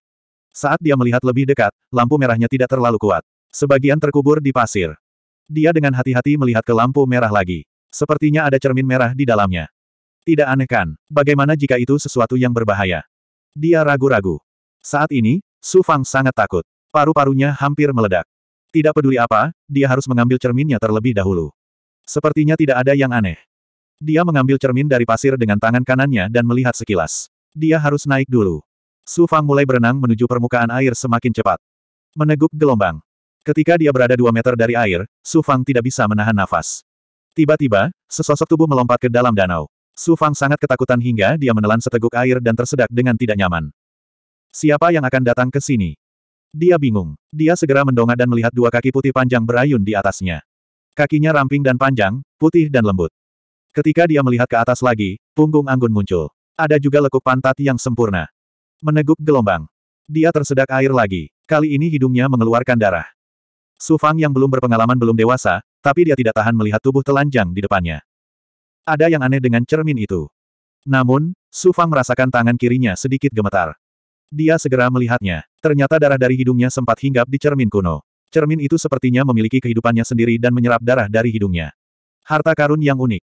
Saat dia melihat lebih dekat, lampu merahnya tidak terlalu kuat. Sebagian terkubur di pasir. Dia dengan hati-hati melihat ke lampu merah lagi. Sepertinya ada cermin merah di dalamnya. Tidak aneh kan, bagaimana jika itu sesuatu yang berbahaya? Dia ragu-ragu. Saat ini, Su Fang sangat takut. Paru-parunya hampir meledak. Tidak peduli apa, dia harus mengambil cerminnya terlebih dahulu. Sepertinya tidak ada yang aneh. Dia mengambil cermin dari pasir dengan tangan kanannya dan melihat sekilas. Dia harus naik dulu. Su Fang mulai berenang menuju permukaan air semakin cepat. Meneguk gelombang. Ketika dia berada dua meter dari air, Su Fang tidak bisa menahan nafas. Tiba-tiba, sesosok tubuh melompat ke dalam danau. Su Fang sangat ketakutan hingga dia menelan seteguk air dan tersedak dengan tidak nyaman. Siapa yang akan datang ke sini? Dia bingung. Dia segera mendongak dan melihat dua kaki putih panjang berayun di atasnya. Kakinya ramping dan panjang, putih dan lembut. Ketika dia melihat ke atas lagi, punggung Anggun muncul. Ada juga lekuk pantat yang sempurna. Meneguk gelombang. Dia tersedak air lagi. Kali ini hidungnya mengeluarkan darah. Su Fang yang belum berpengalaman belum dewasa, tapi dia tidak tahan melihat tubuh telanjang di depannya. Ada yang aneh dengan cermin itu. Namun, Su Fang merasakan tangan kirinya sedikit gemetar. Dia segera melihatnya. Ternyata darah dari hidungnya sempat hinggap di cermin kuno. Cermin itu sepertinya memiliki kehidupannya sendiri dan menyerap darah dari hidungnya. Harta karun yang unik.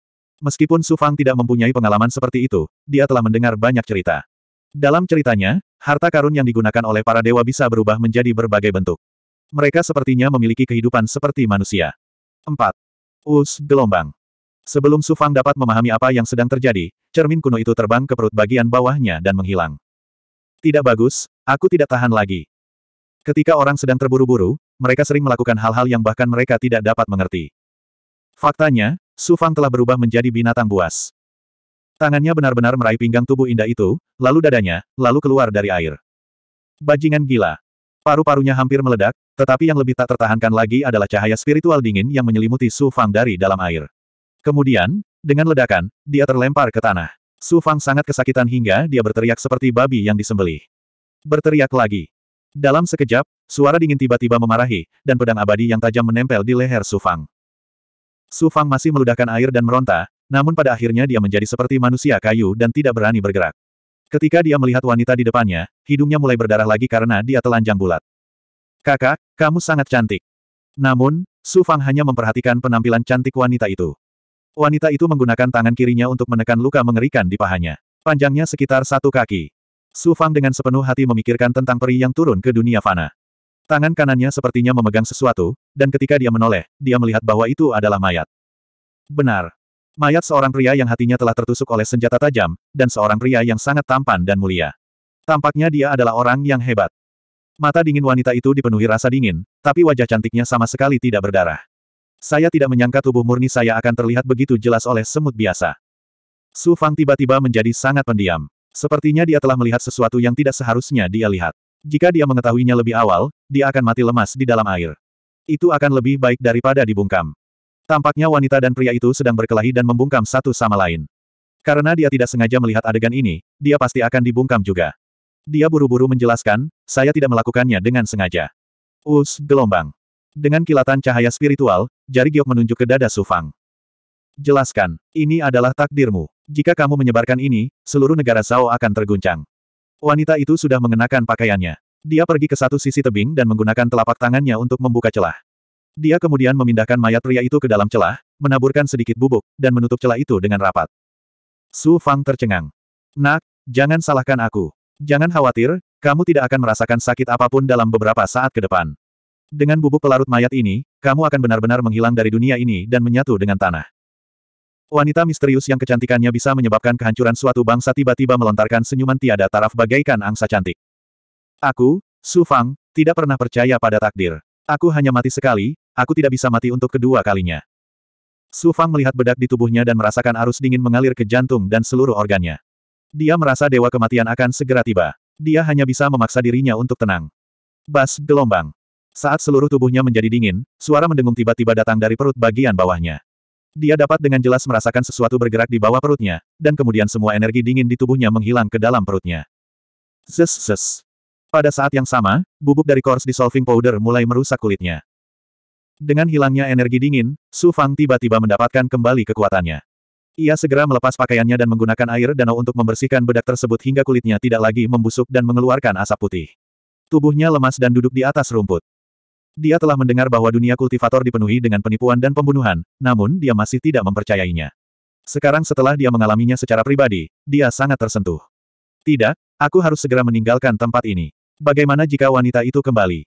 Meskipun Su Fang tidak mempunyai pengalaman seperti itu, dia telah mendengar banyak cerita. Dalam ceritanya, harta karun yang digunakan oleh para dewa bisa berubah menjadi berbagai bentuk. Mereka sepertinya memiliki kehidupan seperti manusia. 4. Us Gelombang Sebelum Su Fang dapat memahami apa yang sedang terjadi, cermin kuno itu terbang ke perut bagian bawahnya dan menghilang. Tidak bagus, aku tidak tahan lagi. Ketika orang sedang terburu-buru, mereka sering melakukan hal-hal yang bahkan mereka tidak dapat mengerti. Faktanya, Su Fang telah berubah menjadi binatang buas. Tangannya benar-benar meraih pinggang tubuh indah itu, lalu dadanya, lalu keluar dari air. Bajingan gila. Paru-parunya hampir meledak, tetapi yang lebih tak tertahankan lagi adalah cahaya spiritual dingin yang menyelimuti Su Fang dari dalam air. Kemudian, dengan ledakan, dia terlempar ke tanah. Su Fang sangat kesakitan hingga dia berteriak seperti babi yang disembelih. Berteriak lagi. Dalam sekejap, suara dingin tiba-tiba memarahi, dan pedang abadi yang tajam menempel di leher Su Fang. Su Fang masih meludahkan air dan meronta, namun pada akhirnya dia menjadi seperti manusia kayu dan tidak berani bergerak. Ketika dia melihat wanita di depannya, hidungnya mulai berdarah lagi karena dia telanjang bulat. Kakak, kamu sangat cantik. Namun, Su Fang hanya memperhatikan penampilan cantik wanita itu. Wanita itu menggunakan tangan kirinya untuk menekan luka mengerikan di pahanya. Panjangnya sekitar satu kaki. Su Fang dengan sepenuh hati memikirkan tentang peri yang turun ke dunia fana. Tangan kanannya sepertinya memegang sesuatu, dan ketika dia menoleh, dia melihat bahwa itu adalah mayat. Benar. Mayat seorang pria yang hatinya telah tertusuk oleh senjata tajam, dan seorang pria yang sangat tampan dan mulia. Tampaknya dia adalah orang yang hebat. Mata dingin wanita itu dipenuhi rasa dingin, tapi wajah cantiknya sama sekali tidak berdarah. Saya tidak menyangka tubuh murni saya akan terlihat begitu jelas oleh semut biasa. Su Fang tiba-tiba menjadi sangat pendiam. Sepertinya dia telah melihat sesuatu yang tidak seharusnya dia lihat. Jika dia mengetahuinya lebih awal, dia akan mati lemas di dalam air. Itu akan lebih baik daripada dibungkam. Tampaknya wanita dan pria itu sedang berkelahi dan membungkam satu sama lain. Karena dia tidak sengaja melihat adegan ini, dia pasti akan dibungkam juga. Dia buru-buru menjelaskan, saya tidak melakukannya dengan sengaja. Us, gelombang. Dengan kilatan cahaya spiritual, jari giok menunjuk ke dada Sufang. Jelaskan, ini adalah takdirmu. Jika kamu menyebarkan ini, seluruh negara Zhao akan terguncang. Wanita itu sudah mengenakan pakaiannya. Dia pergi ke satu sisi tebing dan menggunakan telapak tangannya untuk membuka celah. Dia kemudian memindahkan mayat pria itu ke dalam celah, menaburkan sedikit bubuk, dan menutup celah itu dengan rapat. Su Fang tercengang. Nak, jangan salahkan aku. Jangan khawatir, kamu tidak akan merasakan sakit apapun dalam beberapa saat ke depan. Dengan bubuk pelarut mayat ini, kamu akan benar-benar menghilang dari dunia ini dan menyatu dengan tanah. Wanita misterius yang kecantikannya bisa menyebabkan kehancuran suatu bangsa tiba-tiba melontarkan senyuman tiada taraf bagaikan angsa cantik. Aku, Su Fang, tidak pernah percaya pada takdir. Aku hanya mati sekali, aku tidak bisa mati untuk kedua kalinya. Su Fang melihat bedak di tubuhnya dan merasakan arus dingin mengalir ke jantung dan seluruh organnya. Dia merasa dewa kematian akan segera tiba. Dia hanya bisa memaksa dirinya untuk tenang. Bas gelombang. Saat seluruh tubuhnya menjadi dingin, suara mendengung tiba-tiba datang dari perut bagian bawahnya. Dia dapat dengan jelas merasakan sesuatu bergerak di bawah perutnya, dan kemudian semua energi dingin di tubuhnya menghilang ke dalam perutnya. Zes zes. Pada saat yang sama, bubuk dari Course Dissolving Powder mulai merusak kulitnya. Dengan hilangnya energi dingin, Su Fang tiba-tiba mendapatkan kembali kekuatannya. Ia segera melepas pakaiannya dan menggunakan air danau untuk membersihkan bedak tersebut hingga kulitnya tidak lagi membusuk dan mengeluarkan asap putih. Tubuhnya lemas dan duduk di atas rumput. Dia telah mendengar bahwa dunia kultivator dipenuhi dengan penipuan dan pembunuhan, namun dia masih tidak mempercayainya. Sekarang setelah dia mengalaminya secara pribadi, dia sangat tersentuh. Tidak, aku harus segera meninggalkan tempat ini. Bagaimana jika wanita itu kembali?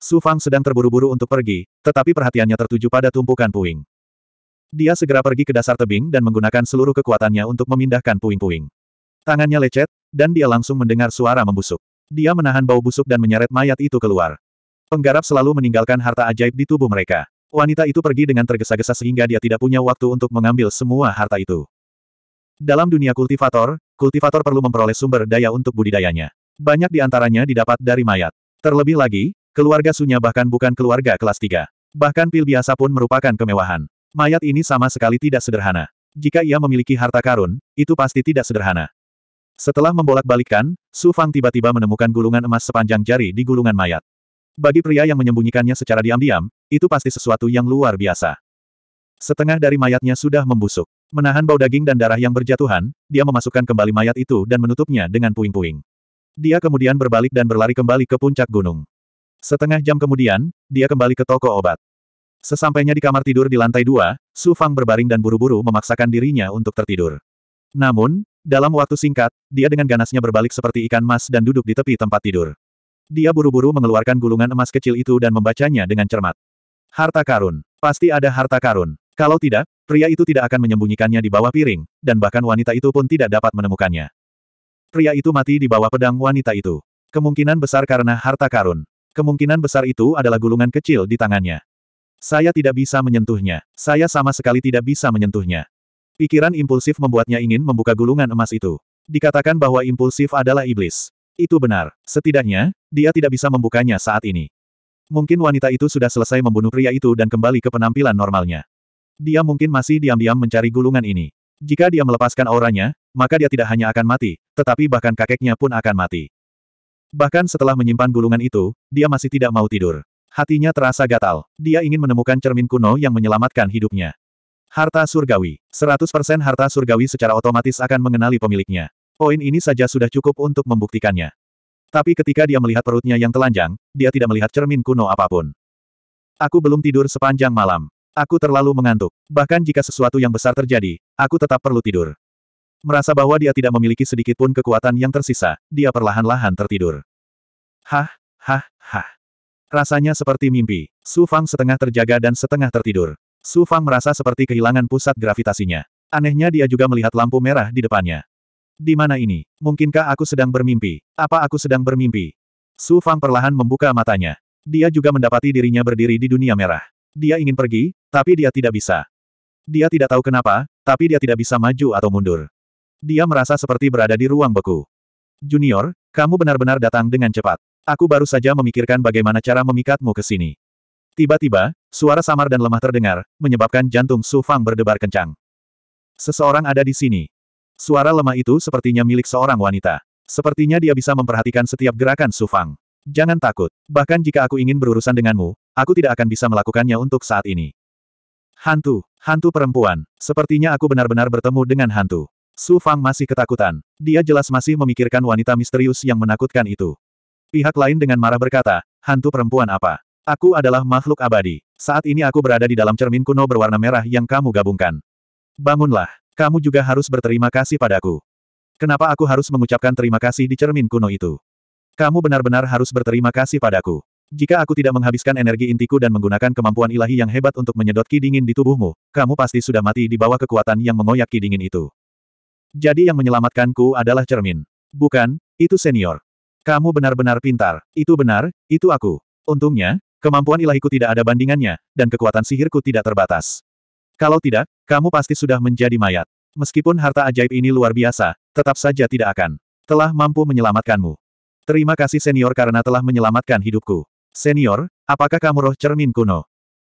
Su Fang sedang terburu-buru untuk pergi, tetapi perhatiannya tertuju pada tumpukan puing. Dia segera pergi ke dasar tebing dan menggunakan seluruh kekuatannya untuk memindahkan puing-puing. Tangannya lecet, dan dia langsung mendengar suara membusuk. Dia menahan bau busuk dan menyeret mayat itu keluar. Penggarap selalu meninggalkan harta ajaib di tubuh mereka. Wanita itu pergi dengan tergesa-gesa sehingga dia tidak punya waktu untuk mengambil semua harta itu. Dalam dunia kultivator, kultivator perlu memperoleh sumber daya untuk budidayanya. Banyak di antaranya didapat dari mayat. Terlebih lagi, keluarga Sunya bahkan bukan keluarga kelas 3. Bahkan pil biasa pun merupakan kemewahan. Mayat ini sama sekali tidak sederhana. Jika ia memiliki harta karun, itu pasti tidak sederhana. Setelah membolak-balikkan, Su Fang tiba-tiba menemukan gulungan emas sepanjang jari di gulungan mayat. Bagi pria yang menyembunyikannya secara diam-diam, itu pasti sesuatu yang luar biasa. Setengah dari mayatnya sudah membusuk. Menahan bau daging dan darah yang berjatuhan, dia memasukkan kembali mayat itu dan menutupnya dengan puing-puing. Dia kemudian berbalik dan berlari kembali ke puncak gunung. Setengah jam kemudian, dia kembali ke toko obat. Sesampainya di kamar tidur di lantai dua, Su Fang berbaring dan buru-buru memaksakan dirinya untuk tertidur. Namun, dalam waktu singkat, dia dengan ganasnya berbalik seperti ikan mas dan duduk di tepi tempat tidur. Dia buru-buru mengeluarkan gulungan emas kecil itu dan membacanya dengan cermat. Harta karun. Pasti ada harta karun. Kalau tidak, pria itu tidak akan menyembunyikannya di bawah piring, dan bahkan wanita itu pun tidak dapat menemukannya. Pria itu mati di bawah pedang wanita itu. Kemungkinan besar karena harta karun. Kemungkinan besar itu adalah gulungan kecil di tangannya. Saya tidak bisa menyentuhnya. Saya sama sekali tidak bisa menyentuhnya. Pikiran impulsif membuatnya ingin membuka gulungan emas itu. Dikatakan bahwa impulsif adalah iblis. Itu benar. Setidaknya, dia tidak bisa membukanya saat ini. Mungkin wanita itu sudah selesai membunuh pria itu dan kembali ke penampilan normalnya. Dia mungkin masih diam-diam mencari gulungan ini. Jika dia melepaskan auranya, maka dia tidak hanya akan mati, tetapi bahkan kakeknya pun akan mati. Bahkan setelah menyimpan gulungan itu, dia masih tidak mau tidur. Hatinya terasa gatal. Dia ingin menemukan cermin kuno yang menyelamatkan hidupnya. Harta surgawi. 100% harta surgawi secara otomatis akan mengenali pemiliknya. Poin ini saja sudah cukup untuk membuktikannya. Tapi ketika dia melihat perutnya yang telanjang, dia tidak melihat cermin kuno apapun. Aku belum tidur sepanjang malam. Aku terlalu mengantuk. Bahkan jika sesuatu yang besar terjadi, aku tetap perlu tidur. Merasa bahwa dia tidak memiliki sedikit pun kekuatan yang tersisa, dia perlahan-lahan tertidur. Hah, hah, hah. Rasanya seperti mimpi. Su Fang setengah terjaga dan setengah tertidur. Su Fang merasa seperti kehilangan pusat gravitasinya. Anehnya dia juga melihat lampu merah di depannya. Di mana ini? Mungkinkah aku sedang bermimpi? Apa aku sedang bermimpi? Su Fang perlahan membuka matanya. Dia juga mendapati dirinya berdiri di dunia merah. Dia ingin pergi, tapi dia tidak bisa. Dia tidak tahu kenapa, tapi dia tidak bisa maju atau mundur. Dia merasa seperti berada di ruang beku. Junior, kamu benar-benar datang dengan cepat. Aku baru saja memikirkan bagaimana cara memikatmu ke sini. Tiba-tiba, suara samar dan lemah terdengar, menyebabkan jantung Su Fang berdebar kencang. Seseorang ada di sini. Suara lemah itu sepertinya milik seorang wanita. Sepertinya dia bisa memperhatikan setiap gerakan Sufang. Jangan takut, bahkan jika aku ingin berurusan denganmu, aku tidak akan bisa melakukannya untuk saat ini. Hantu, hantu perempuan, sepertinya aku benar-benar bertemu dengan hantu. Su Fang masih ketakutan. Dia jelas masih memikirkan wanita misterius yang menakutkan itu. Pihak lain dengan marah berkata, hantu perempuan apa? Aku adalah makhluk abadi. Saat ini aku berada di dalam cermin kuno berwarna merah yang kamu gabungkan. Bangunlah, kamu juga harus berterima kasih padaku. Kenapa aku harus mengucapkan terima kasih di cermin kuno itu? Kamu benar-benar harus berterima kasih padaku. Jika aku tidak menghabiskan energi intiku dan menggunakan kemampuan ilahi yang hebat untuk menyedot ki dingin di tubuhmu, kamu pasti sudah mati di bawah kekuatan yang mengoyak ki dingin itu. Jadi yang menyelamatkanku adalah cermin. Bukan, itu senior. Kamu benar-benar pintar. Itu benar, itu aku. Untungnya, kemampuan ilahiku tidak ada bandingannya, dan kekuatan sihirku tidak terbatas. Kalau tidak, kamu pasti sudah menjadi mayat. Meskipun harta ajaib ini luar biasa, tetap saja tidak akan. Telah mampu menyelamatkanmu. Terima kasih senior karena telah menyelamatkan hidupku. Senior, apakah kamu roh cermin kuno?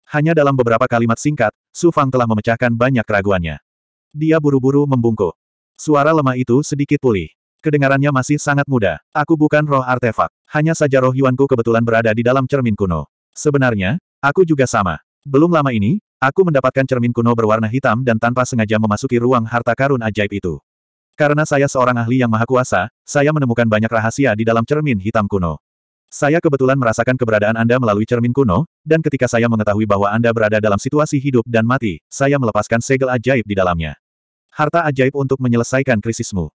Hanya dalam beberapa kalimat singkat, Su Fang telah memecahkan banyak keraguannya. Dia buru-buru membungkuk. Suara lemah itu sedikit pulih. Kedengarannya masih sangat muda. Aku bukan roh artefak. Hanya saja roh Yuanku kebetulan berada di dalam cermin kuno. Sebenarnya, aku juga sama. Belum lama ini, Aku mendapatkan cermin kuno berwarna hitam dan tanpa sengaja memasuki ruang harta karun ajaib itu. Karena saya seorang ahli yang maha kuasa, saya menemukan banyak rahasia di dalam cermin hitam kuno. Saya kebetulan merasakan keberadaan Anda melalui cermin kuno, dan ketika saya mengetahui bahwa Anda berada dalam situasi hidup dan mati, saya melepaskan segel ajaib di dalamnya. Harta ajaib untuk menyelesaikan krisismu.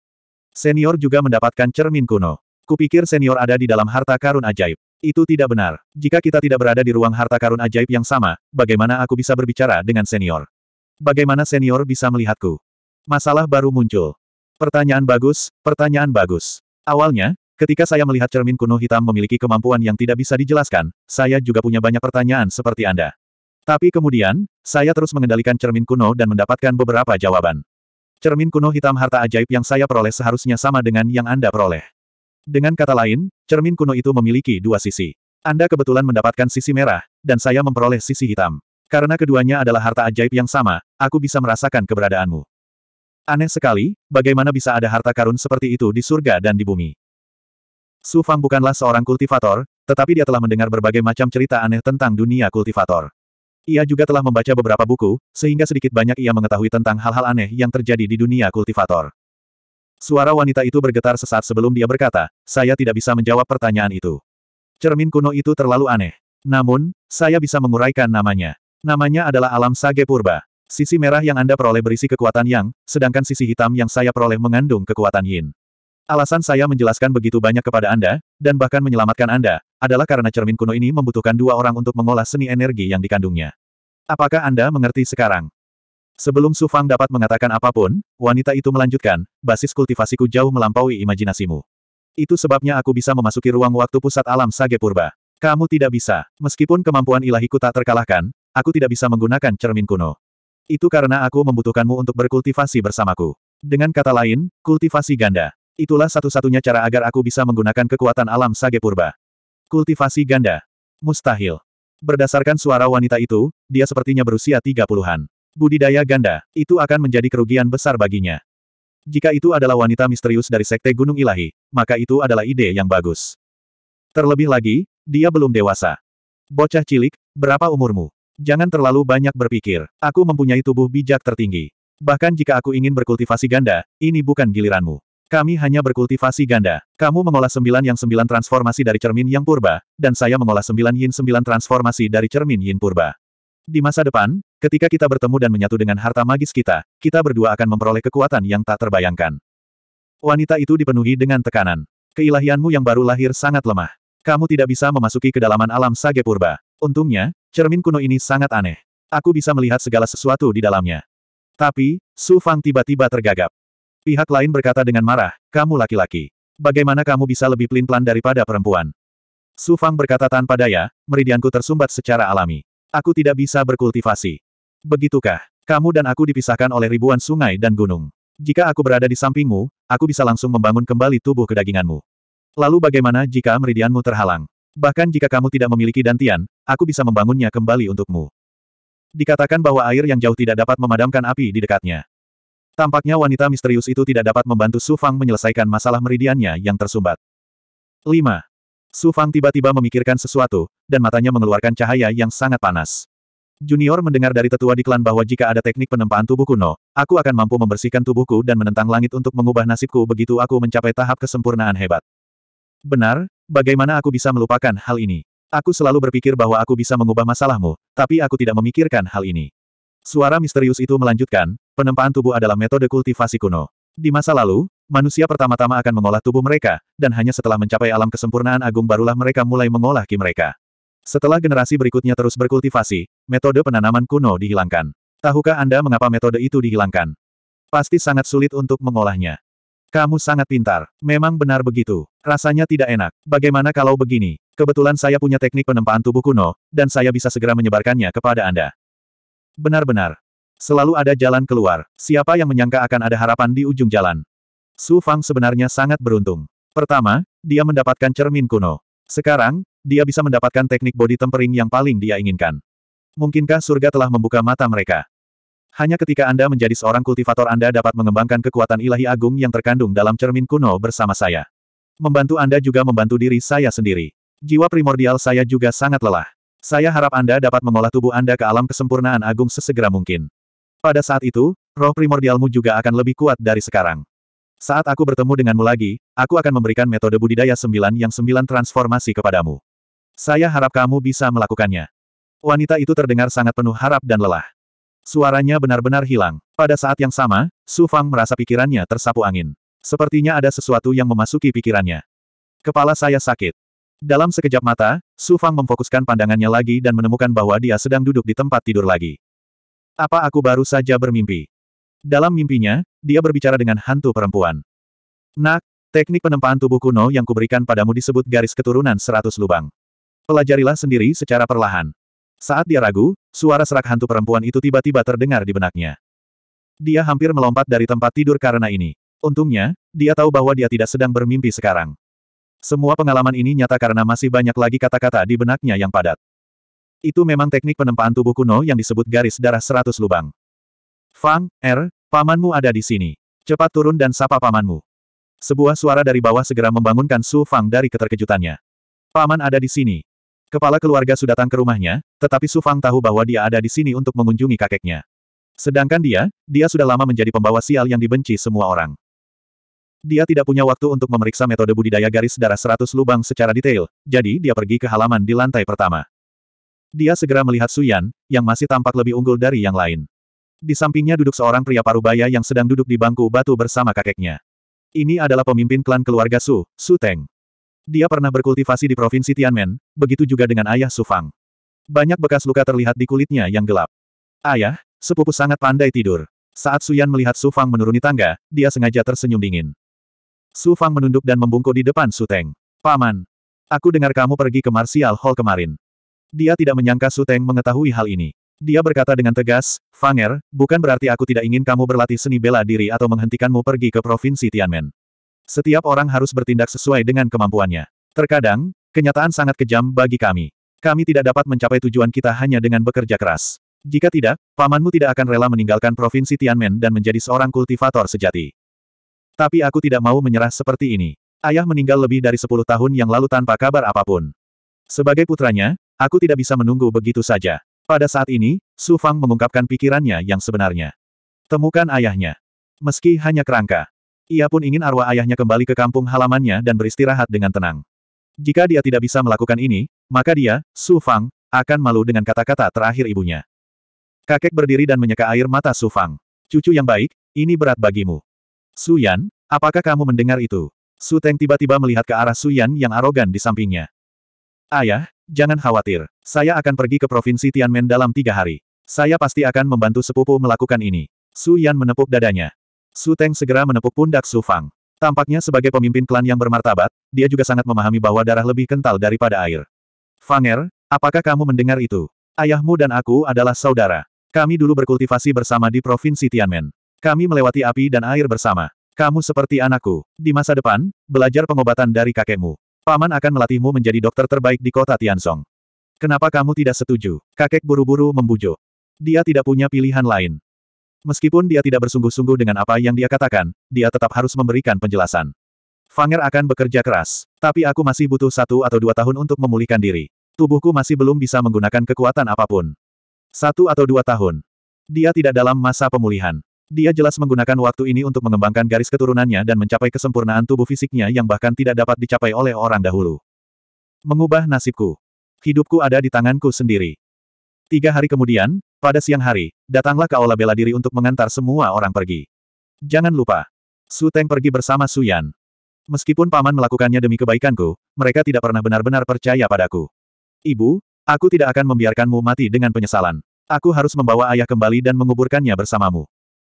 Senior juga mendapatkan cermin kuno. Kupikir senior ada di dalam harta karun ajaib. Itu tidak benar. Jika kita tidak berada di ruang harta karun ajaib yang sama, bagaimana aku bisa berbicara dengan senior? Bagaimana senior bisa melihatku? Masalah baru muncul. Pertanyaan bagus, pertanyaan bagus. Awalnya, ketika saya melihat cermin kuno hitam memiliki kemampuan yang tidak bisa dijelaskan, saya juga punya banyak pertanyaan seperti Anda. Tapi kemudian, saya terus mengendalikan cermin kuno dan mendapatkan beberapa jawaban. Cermin kuno hitam harta ajaib yang saya peroleh seharusnya sama dengan yang Anda peroleh. Dengan kata lain, cermin kuno itu memiliki dua sisi. Anda kebetulan mendapatkan sisi merah, dan saya memperoleh sisi hitam. Karena keduanya adalah harta ajaib yang sama, aku bisa merasakan keberadaanmu. Aneh sekali, bagaimana bisa ada harta karun seperti itu di surga dan di bumi. Su Fang bukanlah seorang kultivator, tetapi dia telah mendengar berbagai macam cerita aneh tentang dunia kultivator. Ia juga telah membaca beberapa buku, sehingga sedikit banyak ia mengetahui tentang hal-hal aneh yang terjadi di dunia kultivator. Suara wanita itu bergetar sesaat sebelum dia berkata, saya tidak bisa menjawab pertanyaan itu. Cermin kuno itu terlalu aneh. Namun, saya bisa menguraikan namanya. Namanya adalah alam sage purba. Sisi merah yang Anda peroleh berisi kekuatan yang, sedangkan sisi hitam yang saya peroleh mengandung kekuatan yin. Alasan saya menjelaskan begitu banyak kepada Anda, dan bahkan menyelamatkan Anda, adalah karena cermin kuno ini membutuhkan dua orang untuk mengolah seni energi yang dikandungnya. Apakah Anda mengerti sekarang? Sebelum Su Fang dapat mengatakan apapun, wanita itu melanjutkan, basis kultivasiku jauh melampaui imajinasimu. Itu sebabnya aku bisa memasuki ruang waktu pusat alam Sage Purba. Kamu tidak bisa. Meskipun kemampuan ilahiku tak terkalahkan, aku tidak bisa menggunakan cermin kuno. Itu karena aku membutuhkanmu untuk berkultivasi bersamaku. Dengan kata lain, kultivasi ganda. Itulah satu-satunya cara agar aku bisa menggunakan kekuatan alam Sage Purba. Kultivasi ganda. Mustahil. Berdasarkan suara wanita itu, dia sepertinya berusia tiga puluhan budidaya ganda, itu akan menjadi kerugian besar baginya. Jika itu adalah wanita misterius dari Sekte Gunung Ilahi, maka itu adalah ide yang bagus. Terlebih lagi, dia belum dewasa. Bocah cilik, berapa umurmu? Jangan terlalu banyak berpikir, aku mempunyai tubuh bijak tertinggi. Bahkan jika aku ingin berkultivasi ganda, ini bukan giliranmu. Kami hanya berkultivasi ganda. Kamu mengolah sembilan yang sembilan transformasi dari cermin yang purba, dan saya mengolah sembilan yin sembilan transformasi dari cermin yin purba. Di masa depan, Ketika kita bertemu dan menyatu dengan harta magis kita, kita berdua akan memperoleh kekuatan yang tak terbayangkan. Wanita itu dipenuhi dengan tekanan. Keilahianmu yang baru lahir sangat lemah. Kamu tidak bisa memasuki kedalaman alam sage purba. Untungnya, cermin kuno ini sangat aneh. Aku bisa melihat segala sesuatu di dalamnya. Tapi, Su Fang tiba-tiba tergagap. Pihak lain berkata dengan marah, kamu laki-laki. Bagaimana kamu bisa lebih pelin-pelan daripada perempuan? Su Fang berkata tanpa daya, meridianku tersumbat secara alami. Aku tidak bisa berkultivasi. Begitukah? Kamu dan aku dipisahkan oleh ribuan sungai dan gunung. Jika aku berada di sampingmu, aku bisa langsung membangun kembali tubuh kedaginganmu. Lalu bagaimana jika meridianmu terhalang? Bahkan jika kamu tidak memiliki dantian, aku bisa membangunnya kembali untukmu. Dikatakan bahwa air yang jauh tidak dapat memadamkan api di dekatnya. Tampaknya wanita misterius itu tidak dapat membantu Su Fang menyelesaikan masalah meridiannya yang tersumbat. 5. Su Fang tiba-tiba memikirkan sesuatu, dan matanya mengeluarkan cahaya yang sangat panas. Junior mendengar dari tetua di klan bahwa jika ada teknik penempaan tubuh kuno, aku akan mampu membersihkan tubuhku dan menentang langit untuk mengubah nasibku begitu aku mencapai tahap kesempurnaan hebat. Benar, bagaimana aku bisa melupakan hal ini? Aku selalu berpikir bahwa aku bisa mengubah masalahmu, tapi aku tidak memikirkan hal ini. Suara misterius itu melanjutkan, penempaan tubuh adalah metode kultivasi kuno. Di masa lalu, manusia pertama-tama akan mengolah tubuh mereka, dan hanya setelah mencapai alam kesempurnaan agung barulah mereka mulai mengolah ki mereka. Setelah generasi berikutnya terus berkultivasi, metode penanaman kuno dihilangkan. Tahukah Anda mengapa metode itu dihilangkan? Pasti sangat sulit untuk mengolahnya. Kamu sangat pintar. Memang benar begitu. Rasanya tidak enak. Bagaimana kalau begini? Kebetulan saya punya teknik penempaan tubuh kuno, dan saya bisa segera menyebarkannya kepada Anda. Benar-benar. Selalu ada jalan keluar. Siapa yang menyangka akan ada harapan di ujung jalan? Su Fang sebenarnya sangat beruntung. Pertama, dia mendapatkan cermin kuno. Sekarang, dia bisa mendapatkan teknik body tempering yang paling dia inginkan. Mungkinkah surga telah membuka mata mereka? Hanya ketika Anda menjadi seorang kultivator Anda dapat mengembangkan kekuatan ilahi agung yang terkandung dalam cermin kuno bersama saya. Membantu Anda juga membantu diri saya sendiri. Jiwa primordial saya juga sangat lelah. Saya harap Anda dapat mengolah tubuh Anda ke alam kesempurnaan agung sesegera mungkin. Pada saat itu, roh primordialmu juga akan lebih kuat dari sekarang. Saat aku bertemu denganmu lagi, aku akan memberikan metode budidaya sembilan yang sembilan transformasi kepadamu. Saya harap kamu bisa melakukannya. Wanita itu terdengar sangat penuh harap dan lelah. Suaranya benar-benar hilang. Pada saat yang sama, Su Fang merasa pikirannya tersapu angin. Sepertinya ada sesuatu yang memasuki pikirannya. Kepala saya sakit. Dalam sekejap mata, Su Fang memfokuskan pandangannya lagi dan menemukan bahwa dia sedang duduk di tempat tidur lagi. Apa aku baru saja bermimpi? Dalam mimpinya, dia berbicara dengan hantu perempuan. Nak, teknik penempaan tubuh kuno yang kuberikan padamu disebut garis keturunan seratus lubang. Pelajarilah sendiri secara perlahan. Saat dia ragu, suara serak hantu perempuan itu tiba-tiba terdengar di benaknya. Dia hampir melompat dari tempat tidur karena ini. Untungnya, dia tahu bahwa dia tidak sedang bermimpi sekarang. Semua pengalaman ini nyata karena masih banyak lagi kata-kata di benaknya yang padat. Itu memang teknik penempaan tubuh kuno yang disebut garis darah seratus lubang. Fang, Er, pamanmu ada di sini. Cepat turun dan sapa pamanmu. Sebuah suara dari bawah segera membangunkan Su Fang dari keterkejutannya. Paman ada di sini, Kepala keluarga sudah datang ke rumahnya, tetapi Su Fang tahu bahwa dia ada di sini untuk mengunjungi kakeknya. Sedangkan dia, dia sudah lama menjadi pembawa sial yang dibenci semua orang. Dia tidak punya waktu untuk memeriksa metode budidaya garis darah seratus lubang secara detail, jadi dia pergi ke halaman di lantai pertama. Dia segera melihat Su Yan, yang masih tampak lebih unggul dari yang lain. Di sampingnya duduk seorang pria parubaya yang sedang duduk di bangku batu bersama kakeknya. Ini adalah pemimpin klan keluarga Su, Su Teng. Dia pernah berkultivasi di provinsi Tianmen, begitu juga dengan ayah Sufang. Banyak bekas luka terlihat di kulitnya yang gelap. Ayah, sepupu sangat pandai tidur. Saat Suyan melihat Sufang menuruni tangga, dia sengaja tersenyum dingin. Sufang menunduk dan membungkuk di depan Suteng. Paman, aku dengar kamu pergi ke Martial Hall kemarin. Dia tidak menyangka Suteng mengetahui hal ini. Dia berkata dengan tegas, Fanger, bukan berarti aku tidak ingin kamu berlatih seni bela diri atau menghentikanmu pergi ke Provinsi Tianmen. Setiap orang harus bertindak sesuai dengan kemampuannya. Terkadang, kenyataan sangat kejam bagi kami. Kami tidak dapat mencapai tujuan kita hanya dengan bekerja keras. Jika tidak, pamanmu tidak akan rela meninggalkan provinsi Tianmen dan menjadi seorang kultivator sejati. Tapi aku tidak mau menyerah seperti ini. Ayah meninggal lebih dari sepuluh tahun yang lalu tanpa kabar apapun. Sebagai putranya, aku tidak bisa menunggu begitu saja. Pada saat ini, Su Fang mengungkapkan pikirannya yang sebenarnya. Temukan ayahnya. Meski hanya kerangka, ia pun ingin arwah ayahnya kembali ke kampung halamannya dan beristirahat dengan tenang. Jika dia tidak bisa melakukan ini, maka dia, Su Fang, akan malu dengan kata-kata terakhir ibunya. Kakek berdiri dan menyeka air mata Su Fang. Cucu yang baik, ini berat bagimu. Su Yan, apakah kamu mendengar itu? Su Teng tiba-tiba melihat ke arah Su Yan yang arogan di sampingnya. Ayah, jangan khawatir. Saya akan pergi ke Provinsi Tianmen dalam tiga hari. Saya pasti akan membantu sepupu melakukan ini. Su Yan menepuk dadanya. Su Teng segera menepuk pundak Su Fang. Tampaknya sebagai pemimpin klan yang bermartabat, dia juga sangat memahami bahwa darah lebih kental daripada air. Fanger, apakah kamu mendengar itu? Ayahmu dan aku adalah saudara. Kami dulu berkultivasi bersama di Provinsi Tianmen. Kami melewati api dan air bersama. Kamu seperti anakku. Di masa depan, belajar pengobatan dari kakekmu. Paman akan melatihmu menjadi dokter terbaik di kota Tiansong. Kenapa kamu tidak setuju? Kakek buru-buru membujuk. Dia tidak punya pilihan lain. Meskipun dia tidak bersungguh-sungguh dengan apa yang dia katakan, dia tetap harus memberikan penjelasan. Fanger akan bekerja keras, tapi aku masih butuh satu atau dua tahun untuk memulihkan diri. Tubuhku masih belum bisa menggunakan kekuatan apapun. Satu atau dua tahun. Dia tidak dalam masa pemulihan. Dia jelas menggunakan waktu ini untuk mengembangkan garis keturunannya dan mencapai kesempurnaan tubuh fisiknya yang bahkan tidak dapat dicapai oleh orang dahulu. Mengubah nasibku. Hidupku ada di tanganku sendiri. Tiga hari kemudian, pada siang hari, datanglah ke aula bela diri untuk mengantar semua orang pergi. Jangan lupa. Su Teng pergi bersama Su Yan. Meskipun paman melakukannya demi kebaikanku, mereka tidak pernah benar-benar percaya padaku. Ibu, aku tidak akan membiarkanmu mati dengan penyesalan. Aku harus membawa ayah kembali dan menguburkannya bersamamu.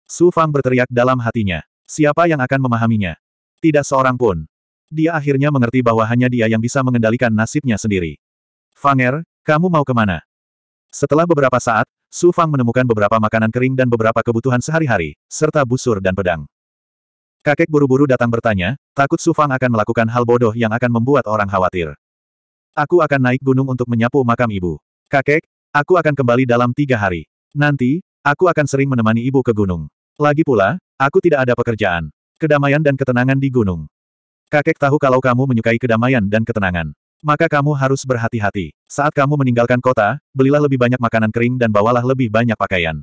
Su Fang berteriak dalam hatinya. Siapa yang akan memahaminya? Tidak seorang pun. Dia akhirnya mengerti bahwa hanya dia yang bisa mengendalikan nasibnya sendiri. Fanger, kamu mau kemana? Setelah beberapa saat, Su Fang menemukan beberapa makanan kering dan beberapa kebutuhan sehari-hari, serta busur dan pedang. Kakek buru-buru datang bertanya, takut Su Fang akan melakukan hal bodoh yang akan membuat orang khawatir. Aku akan naik gunung untuk menyapu makam ibu. Kakek, aku akan kembali dalam tiga hari. Nanti, aku akan sering menemani ibu ke gunung. Lagi pula, aku tidak ada pekerjaan. Kedamaian dan ketenangan di gunung. Kakek tahu kalau kamu menyukai kedamaian dan ketenangan. Maka kamu harus berhati-hati. Saat kamu meninggalkan kota, belilah lebih banyak makanan kering dan bawalah lebih banyak pakaian.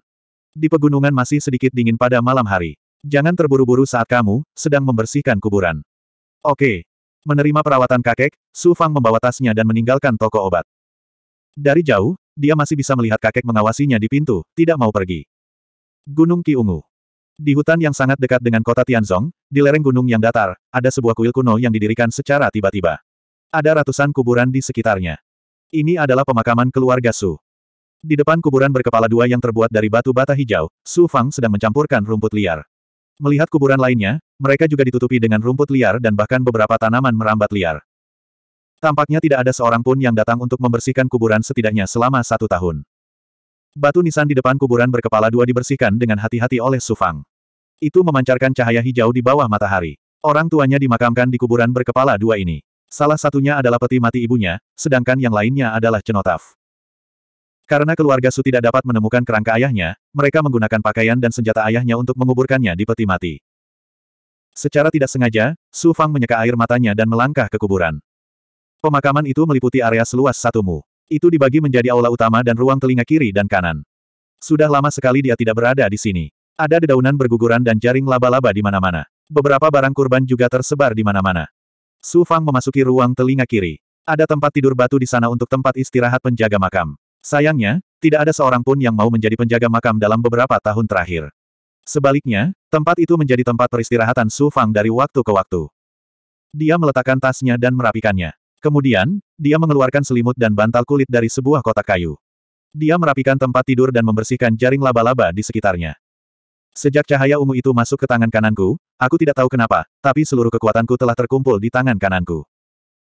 Di pegunungan masih sedikit dingin pada malam hari. Jangan terburu-buru saat kamu sedang membersihkan kuburan. Oke. Menerima perawatan kakek, Su Fang membawa tasnya dan meninggalkan toko obat. Dari jauh, dia masih bisa melihat kakek mengawasinya di pintu, tidak mau pergi. Gunung Kiungu. Di hutan yang sangat dekat dengan kota Tianzong, di lereng gunung yang datar, ada sebuah kuil kuno yang didirikan secara tiba-tiba. Ada ratusan kuburan di sekitarnya. Ini adalah pemakaman keluarga Su. Di depan kuburan berkepala dua yang terbuat dari batu bata hijau, Su Fang sedang mencampurkan rumput liar. Melihat kuburan lainnya, mereka juga ditutupi dengan rumput liar dan bahkan beberapa tanaman merambat liar. Tampaknya tidak ada seorang pun yang datang untuk membersihkan kuburan setidaknya selama satu tahun. Batu nisan di depan kuburan berkepala dua dibersihkan dengan hati-hati oleh Su Fang. Itu memancarkan cahaya hijau di bawah matahari. Orang tuanya dimakamkan di kuburan berkepala dua ini. Salah satunya adalah peti mati ibunya, sedangkan yang lainnya adalah cenotaf. Karena keluarga Su tidak dapat menemukan kerangka ayahnya, mereka menggunakan pakaian dan senjata ayahnya untuk menguburkannya di peti mati. Secara tidak sengaja, Su Fang menyeka air matanya dan melangkah ke kuburan. Pemakaman itu meliputi area seluas satu mu. Itu dibagi menjadi aula utama dan ruang telinga kiri dan kanan. Sudah lama sekali dia tidak berada di sini. Ada dedaunan berguguran dan jaring laba-laba di mana-mana. Beberapa barang kurban juga tersebar di mana-mana. Su Fang memasuki ruang telinga kiri. Ada tempat tidur batu di sana untuk tempat istirahat penjaga makam. Sayangnya, tidak ada seorang pun yang mau menjadi penjaga makam dalam beberapa tahun terakhir. Sebaliknya, tempat itu menjadi tempat peristirahatan Su Fang dari waktu ke waktu. Dia meletakkan tasnya dan merapikannya. Kemudian, dia mengeluarkan selimut dan bantal kulit dari sebuah kotak kayu. Dia merapikan tempat tidur dan membersihkan jaring laba-laba di sekitarnya. Sejak cahaya ungu itu masuk ke tangan kananku, aku tidak tahu kenapa, tapi seluruh kekuatanku telah terkumpul di tangan kananku.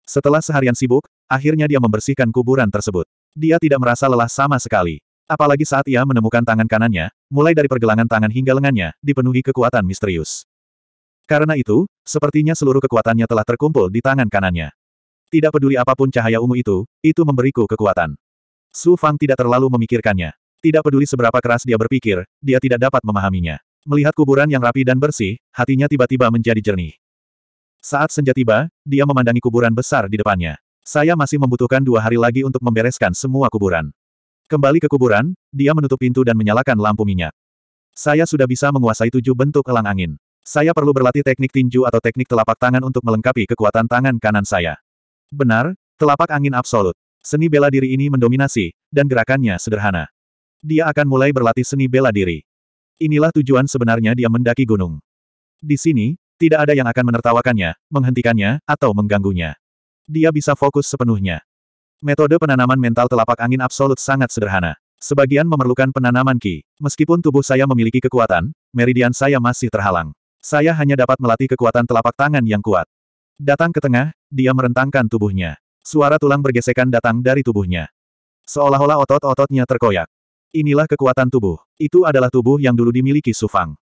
Setelah seharian sibuk, akhirnya dia membersihkan kuburan tersebut. Dia tidak merasa lelah sama sekali. Apalagi saat ia menemukan tangan kanannya, mulai dari pergelangan tangan hingga lengannya, dipenuhi kekuatan misterius. Karena itu, sepertinya seluruh kekuatannya telah terkumpul di tangan kanannya. Tidak peduli apapun cahaya ungu itu, itu memberiku kekuatan. Su Fang tidak terlalu memikirkannya. Tidak peduli seberapa keras dia berpikir, dia tidak dapat memahaminya. Melihat kuburan yang rapi dan bersih, hatinya tiba-tiba menjadi jernih. Saat senja tiba, dia memandangi kuburan besar di depannya. Saya masih membutuhkan dua hari lagi untuk membereskan semua kuburan. Kembali ke kuburan, dia menutup pintu dan menyalakan lampu minyak. Saya sudah bisa menguasai tujuh bentuk elang angin. Saya perlu berlatih teknik tinju atau teknik telapak tangan untuk melengkapi kekuatan tangan kanan saya. Benar, telapak angin absolut. Seni bela diri ini mendominasi, dan gerakannya sederhana dia akan mulai berlatih seni bela diri. Inilah tujuan sebenarnya dia mendaki gunung. Di sini, tidak ada yang akan menertawakannya, menghentikannya, atau mengganggunya. Dia bisa fokus sepenuhnya. Metode penanaman mental telapak angin absolut sangat sederhana. Sebagian memerlukan penanaman ki. Meskipun tubuh saya memiliki kekuatan, meridian saya masih terhalang. Saya hanya dapat melatih kekuatan telapak tangan yang kuat. Datang ke tengah, dia merentangkan tubuhnya. Suara tulang bergesekan datang dari tubuhnya. Seolah-olah otot-ototnya terkoyak. Inilah kekuatan tubuh. Itu adalah tubuh yang dulu dimiliki Sufang.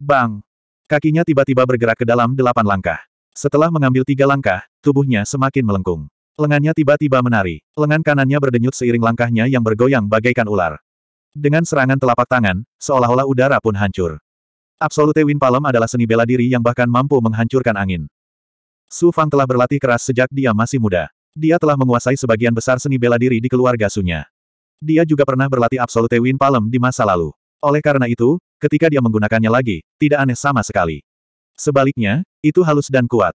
Bang! Kakinya tiba-tiba bergerak ke dalam delapan langkah. Setelah mengambil tiga langkah, tubuhnya semakin melengkung. Lengannya tiba-tiba menari. Lengan kanannya berdenyut seiring langkahnya yang bergoyang bagaikan ular. Dengan serangan telapak tangan, seolah-olah udara pun hancur. Absolute Wind Palem adalah seni bela diri yang bahkan mampu menghancurkan angin. Su Fang telah berlatih keras sejak dia masih muda. Dia telah menguasai sebagian besar seni bela diri di keluarga Sunya. Dia juga pernah berlatih Absolute Wind Palm di masa lalu. Oleh karena itu, ketika dia menggunakannya lagi, tidak aneh sama sekali. Sebaliknya, itu halus dan kuat.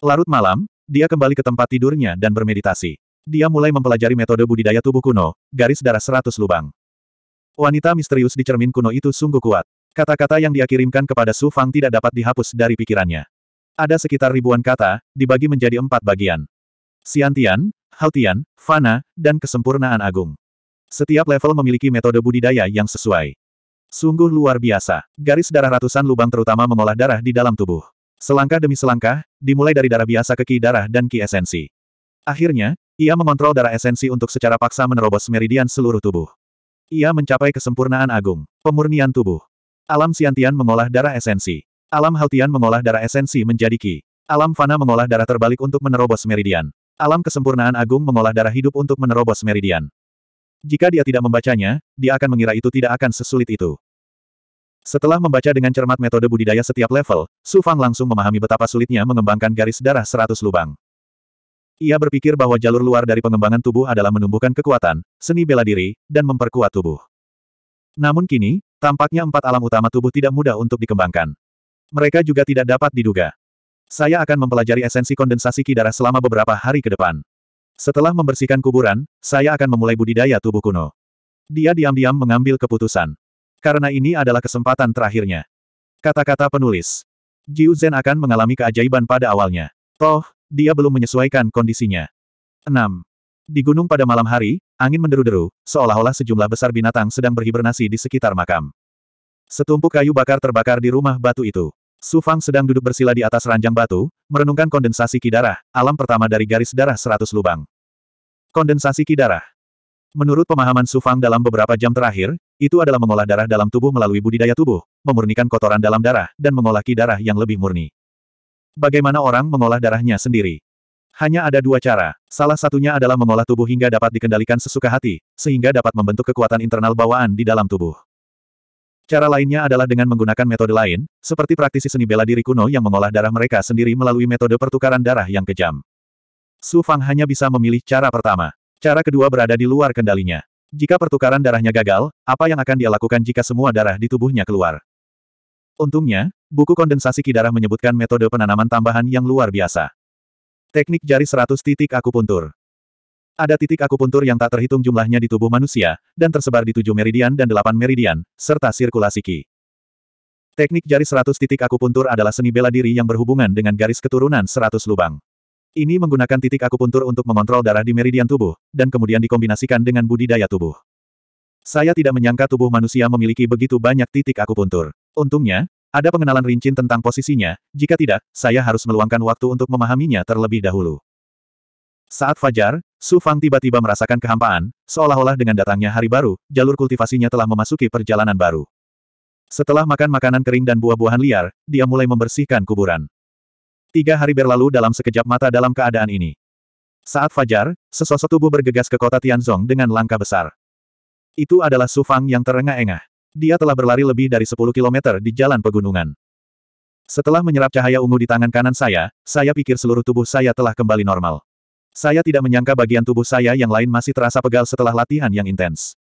Larut malam, dia kembali ke tempat tidurnya dan bermeditasi. Dia mulai mempelajari metode budidaya tubuh kuno, garis darah seratus lubang. Wanita misterius di cermin kuno itu sungguh kuat. Kata-kata yang dia kirimkan kepada Su Fang tidak dapat dihapus dari pikirannya. Ada sekitar ribuan kata, dibagi menjadi empat bagian. Siantian, Haltian, Fana, dan Kesempurnaan Agung. Setiap level memiliki metode budidaya yang sesuai. Sungguh luar biasa. Garis darah ratusan lubang terutama mengolah darah di dalam tubuh. Selangkah demi selangkah, dimulai dari darah biasa ke ki darah dan ki esensi. Akhirnya, ia mengontrol darah esensi untuk secara paksa menerobos meridian seluruh tubuh. Ia mencapai kesempurnaan agung, pemurnian tubuh. Alam Siantian mengolah darah esensi. Alam haltian mengolah darah esensi menjadi ki. Alam Fana mengolah darah terbalik untuk menerobos meridian. Alam kesempurnaan agung mengolah darah hidup untuk menerobos meridian. Jika dia tidak membacanya, dia akan mengira itu tidak akan sesulit itu. Setelah membaca dengan cermat metode budidaya setiap level, Su Fang langsung memahami betapa sulitnya mengembangkan garis darah seratus lubang. Ia berpikir bahwa jalur luar dari pengembangan tubuh adalah menumbuhkan kekuatan, seni bela diri, dan memperkuat tubuh. Namun kini, tampaknya empat alam utama tubuh tidak mudah untuk dikembangkan. Mereka juga tidak dapat diduga. Saya akan mempelajari esensi kondensasi ki darah selama beberapa hari ke depan. Setelah membersihkan kuburan, saya akan memulai budidaya tubuh kuno. Dia diam-diam mengambil keputusan. Karena ini adalah kesempatan terakhirnya. Kata-kata penulis. Jiu Zhen akan mengalami keajaiban pada awalnya. Toh, dia belum menyesuaikan kondisinya. 6. Di gunung pada malam hari, angin menderu-deru, seolah-olah sejumlah besar binatang sedang berhibernasi di sekitar makam. Setumpuk kayu bakar terbakar di rumah batu itu. Su Fang sedang duduk bersila di atas ranjang batu, merenungkan kondensasi kidarah, alam pertama dari garis darah seratus lubang. Kondensasi kidarah. Menurut pemahaman Su Fang dalam beberapa jam terakhir, itu adalah mengolah darah dalam tubuh melalui budidaya tubuh, memurnikan kotoran dalam darah, dan mengolah kidarah yang lebih murni. Bagaimana orang mengolah darahnya sendiri? Hanya ada dua cara. Salah satunya adalah mengolah tubuh hingga dapat dikendalikan sesuka hati, sehingga dapat membentuk kekuatan internal bawaan di dalam tubuh. Cara lainnya adalah dengan menggunakan metode lain, seperti praktisi seni bela diri kuno yang mengolah darah mereka sendiri melalui metode pertukaran darah yang kejam. Su Fang hanya bisa memilih cara pertama. Cara kedua berada di luar kendalinya. Jika pertukaran darahnya gagal, apa yang akan dia lakukan jika semua darah di tubuhnya keluar? Untungnya, buku kondensasi ki darah menyebutkan metode penanaman tambahan yang luar biasa. Teknik jari 100 titik akupuntur. Ada titik akupuntur yang tak terhitung jumlahnya di tubuh manusia, dan tersebar di tujuh meridian dan delapan meridian, serta sirkulasi ki. Teknik jari seratus titik akupuntur adalah seni bela diri yang berhubungan dengan garis keturunan seratus lubang. Ini menggunakan titik akupuntur untuk mengontrol darah di meridian tubuh, dan kemudian dikombinasikan dengan budidaya tubuh. Saya tidak menyangka tubuh manusia memiliki begitu banyak titik akupuntur. Untungnya, ada pengenalan rincin tentang posisinya, jika tidak, saya harus meluangkan waktu untuk memahaminya terlebih dahulu. Saat fajar, Su Fang tiba-tiba merasakan kehampaan, seolah-olah dengan datangnya hari baru, jalur kultivasinya telah memasuki perjalanan baru. Setelah makan makanan kering dan buah-buahan liar, dia mulai membersihkan kuburan. Tiga hari berlalu dalam sekejap mata dalam keadaan ini. Saat fajar, sesosok tubuh bergegas ke kota Tianzong dengan langkah besar. Itu adalah Su Fang yang terengah-engah. Dia telah berlari lebih dari 10 kilometer di jalan pegunungan. Setelah menyerap cahaya ungu di tangan kanan saya, saya pikir seluruh tubuh saya telah kembali normal. Saya tidak menyangka bagian tubuh saya yang lain masih terasa pegal setelah latihan yang intens.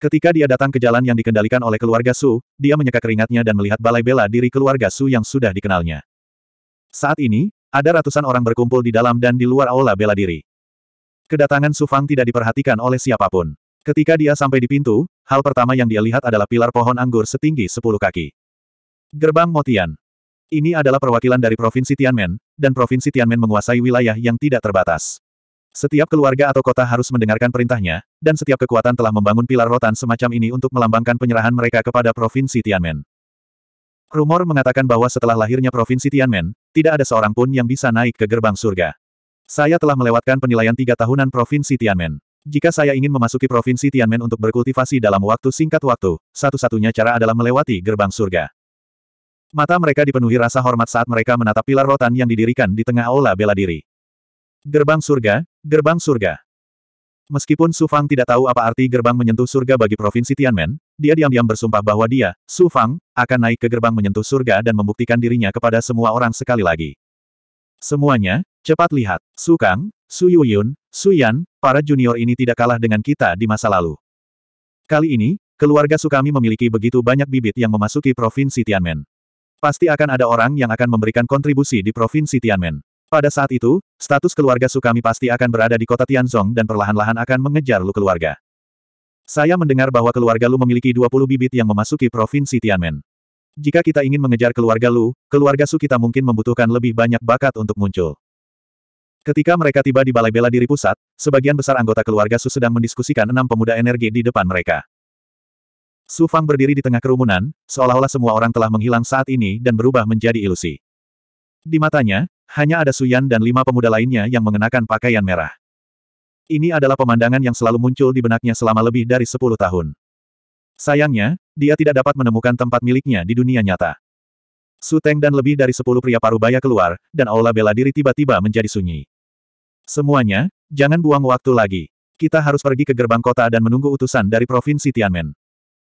Ketika dia datang ke jalan yang dikendalikan oleh keluarga Su, dia menyeka keringatnya dan melihat balai bela diri keluarga Su yang sudah dikenalnya. Saat ini, ada ratusan orang berkumpul di dalam dan di luar aula bela diri. Kedatangan Su Fang tidak diperhatikan oleh siapapun. Ketika dia sampai di pintu, hal pertama yang dia lihat adalah pilar pohon anggur setinggi 10 kaki. Gerbang Motian. Ini adalah perwakilan dari Provinsi Tianmen, dan Provinsi Tianmen menguasai wilayah yang tidak terbatas. Setiap keluarga atau kota harus mendengarkan perintahnya, dan setiap kekuatan telah membangun pilar rotan semacam ini untuk melambangkan penyerahan mereka kepada Provinsi Tianmen. Rumor mengatakan bahwa setelah lahirnya Provinsi Tianmen, tidak ada seorang pun yang bisa naik ke gerbang surga. Saya telah melewatkan penilaian tiga tahunan Provinsi Tianmen. Jika saya ingin memasuki Provinsi Tianmen untuk berkultivasi dalam waktu singkat waktu, satu-satunya cara adalah melewati gerbang surga. Mata mereka dipenuhi rasa hormat saat mereka menatap pilar rotan yang didirikan di tengah aula bela diri. Gerbang surga, gerbang surga. Meskipun Su Fang tidak tahu apa arti gerbang menyentuh surga bagi Provinsi Tianmen, dia diam-diam bersumpah bahwa dia, Su Fang, akan naik ke gerbang menyentuh surga dan membuktikan dirinya kepada semua orang sekali lagi. Semuanya, cepat lihat. Su Kang, Su Yuyun, Su Yan, para junior ini tidak kalah dengan kita di masa lalu. Kali ini, keluarga Sukami memiliki begitu banyak bibit yang memasuki Provinsi Tianmen. Pasti akan ada orang yang akan memberikan kontribusi di provinsi Tianmen. Pada saat itu, status keluarga Sukami pasti akan berada di kota Tianzong dan perlahan-lahan akan mengejar Lu keluarga. Saya mendengar bahwa keluarga Lu memiliki 20 bibit yang memasuki provinsi Tianmen. Jika kita ingin mengejar keluarga Lu, keluarga Su kita mungkin membutuhkan lebih banyak bakat untuk muncul. Ketika mereka tiba di Balai Bela Diri Pusat, sebagian besar anggota keluarga Su sedang mendiskusikan enam pemuda energi di depan mereka. Su Fang berdiri di tengah kerumunan, seolah-olah semua orang telah menghilang saat ini dan berubah menjadi ilusi. Di matanya, hanya ada Su Yan dan lima pemuda lainnya yang mengenakan pakaian merah. Ini adalah pemandangan yang selalu muncul di benaknya selama lebih dari sepuluh tahun. Sayangnya, dia tidak dapat menemukan tempat miliknya di dunia nyata. Su Teng dan lebih dari sepuluh pria parubaya keluar, dan aula bela diri tiba-tiba menjadi sunyi. Semuanya, jangan buang waktu lagi. Kita harus pergi ke gerbang kota dan menunggu utusan dari Provinsi Tianmen.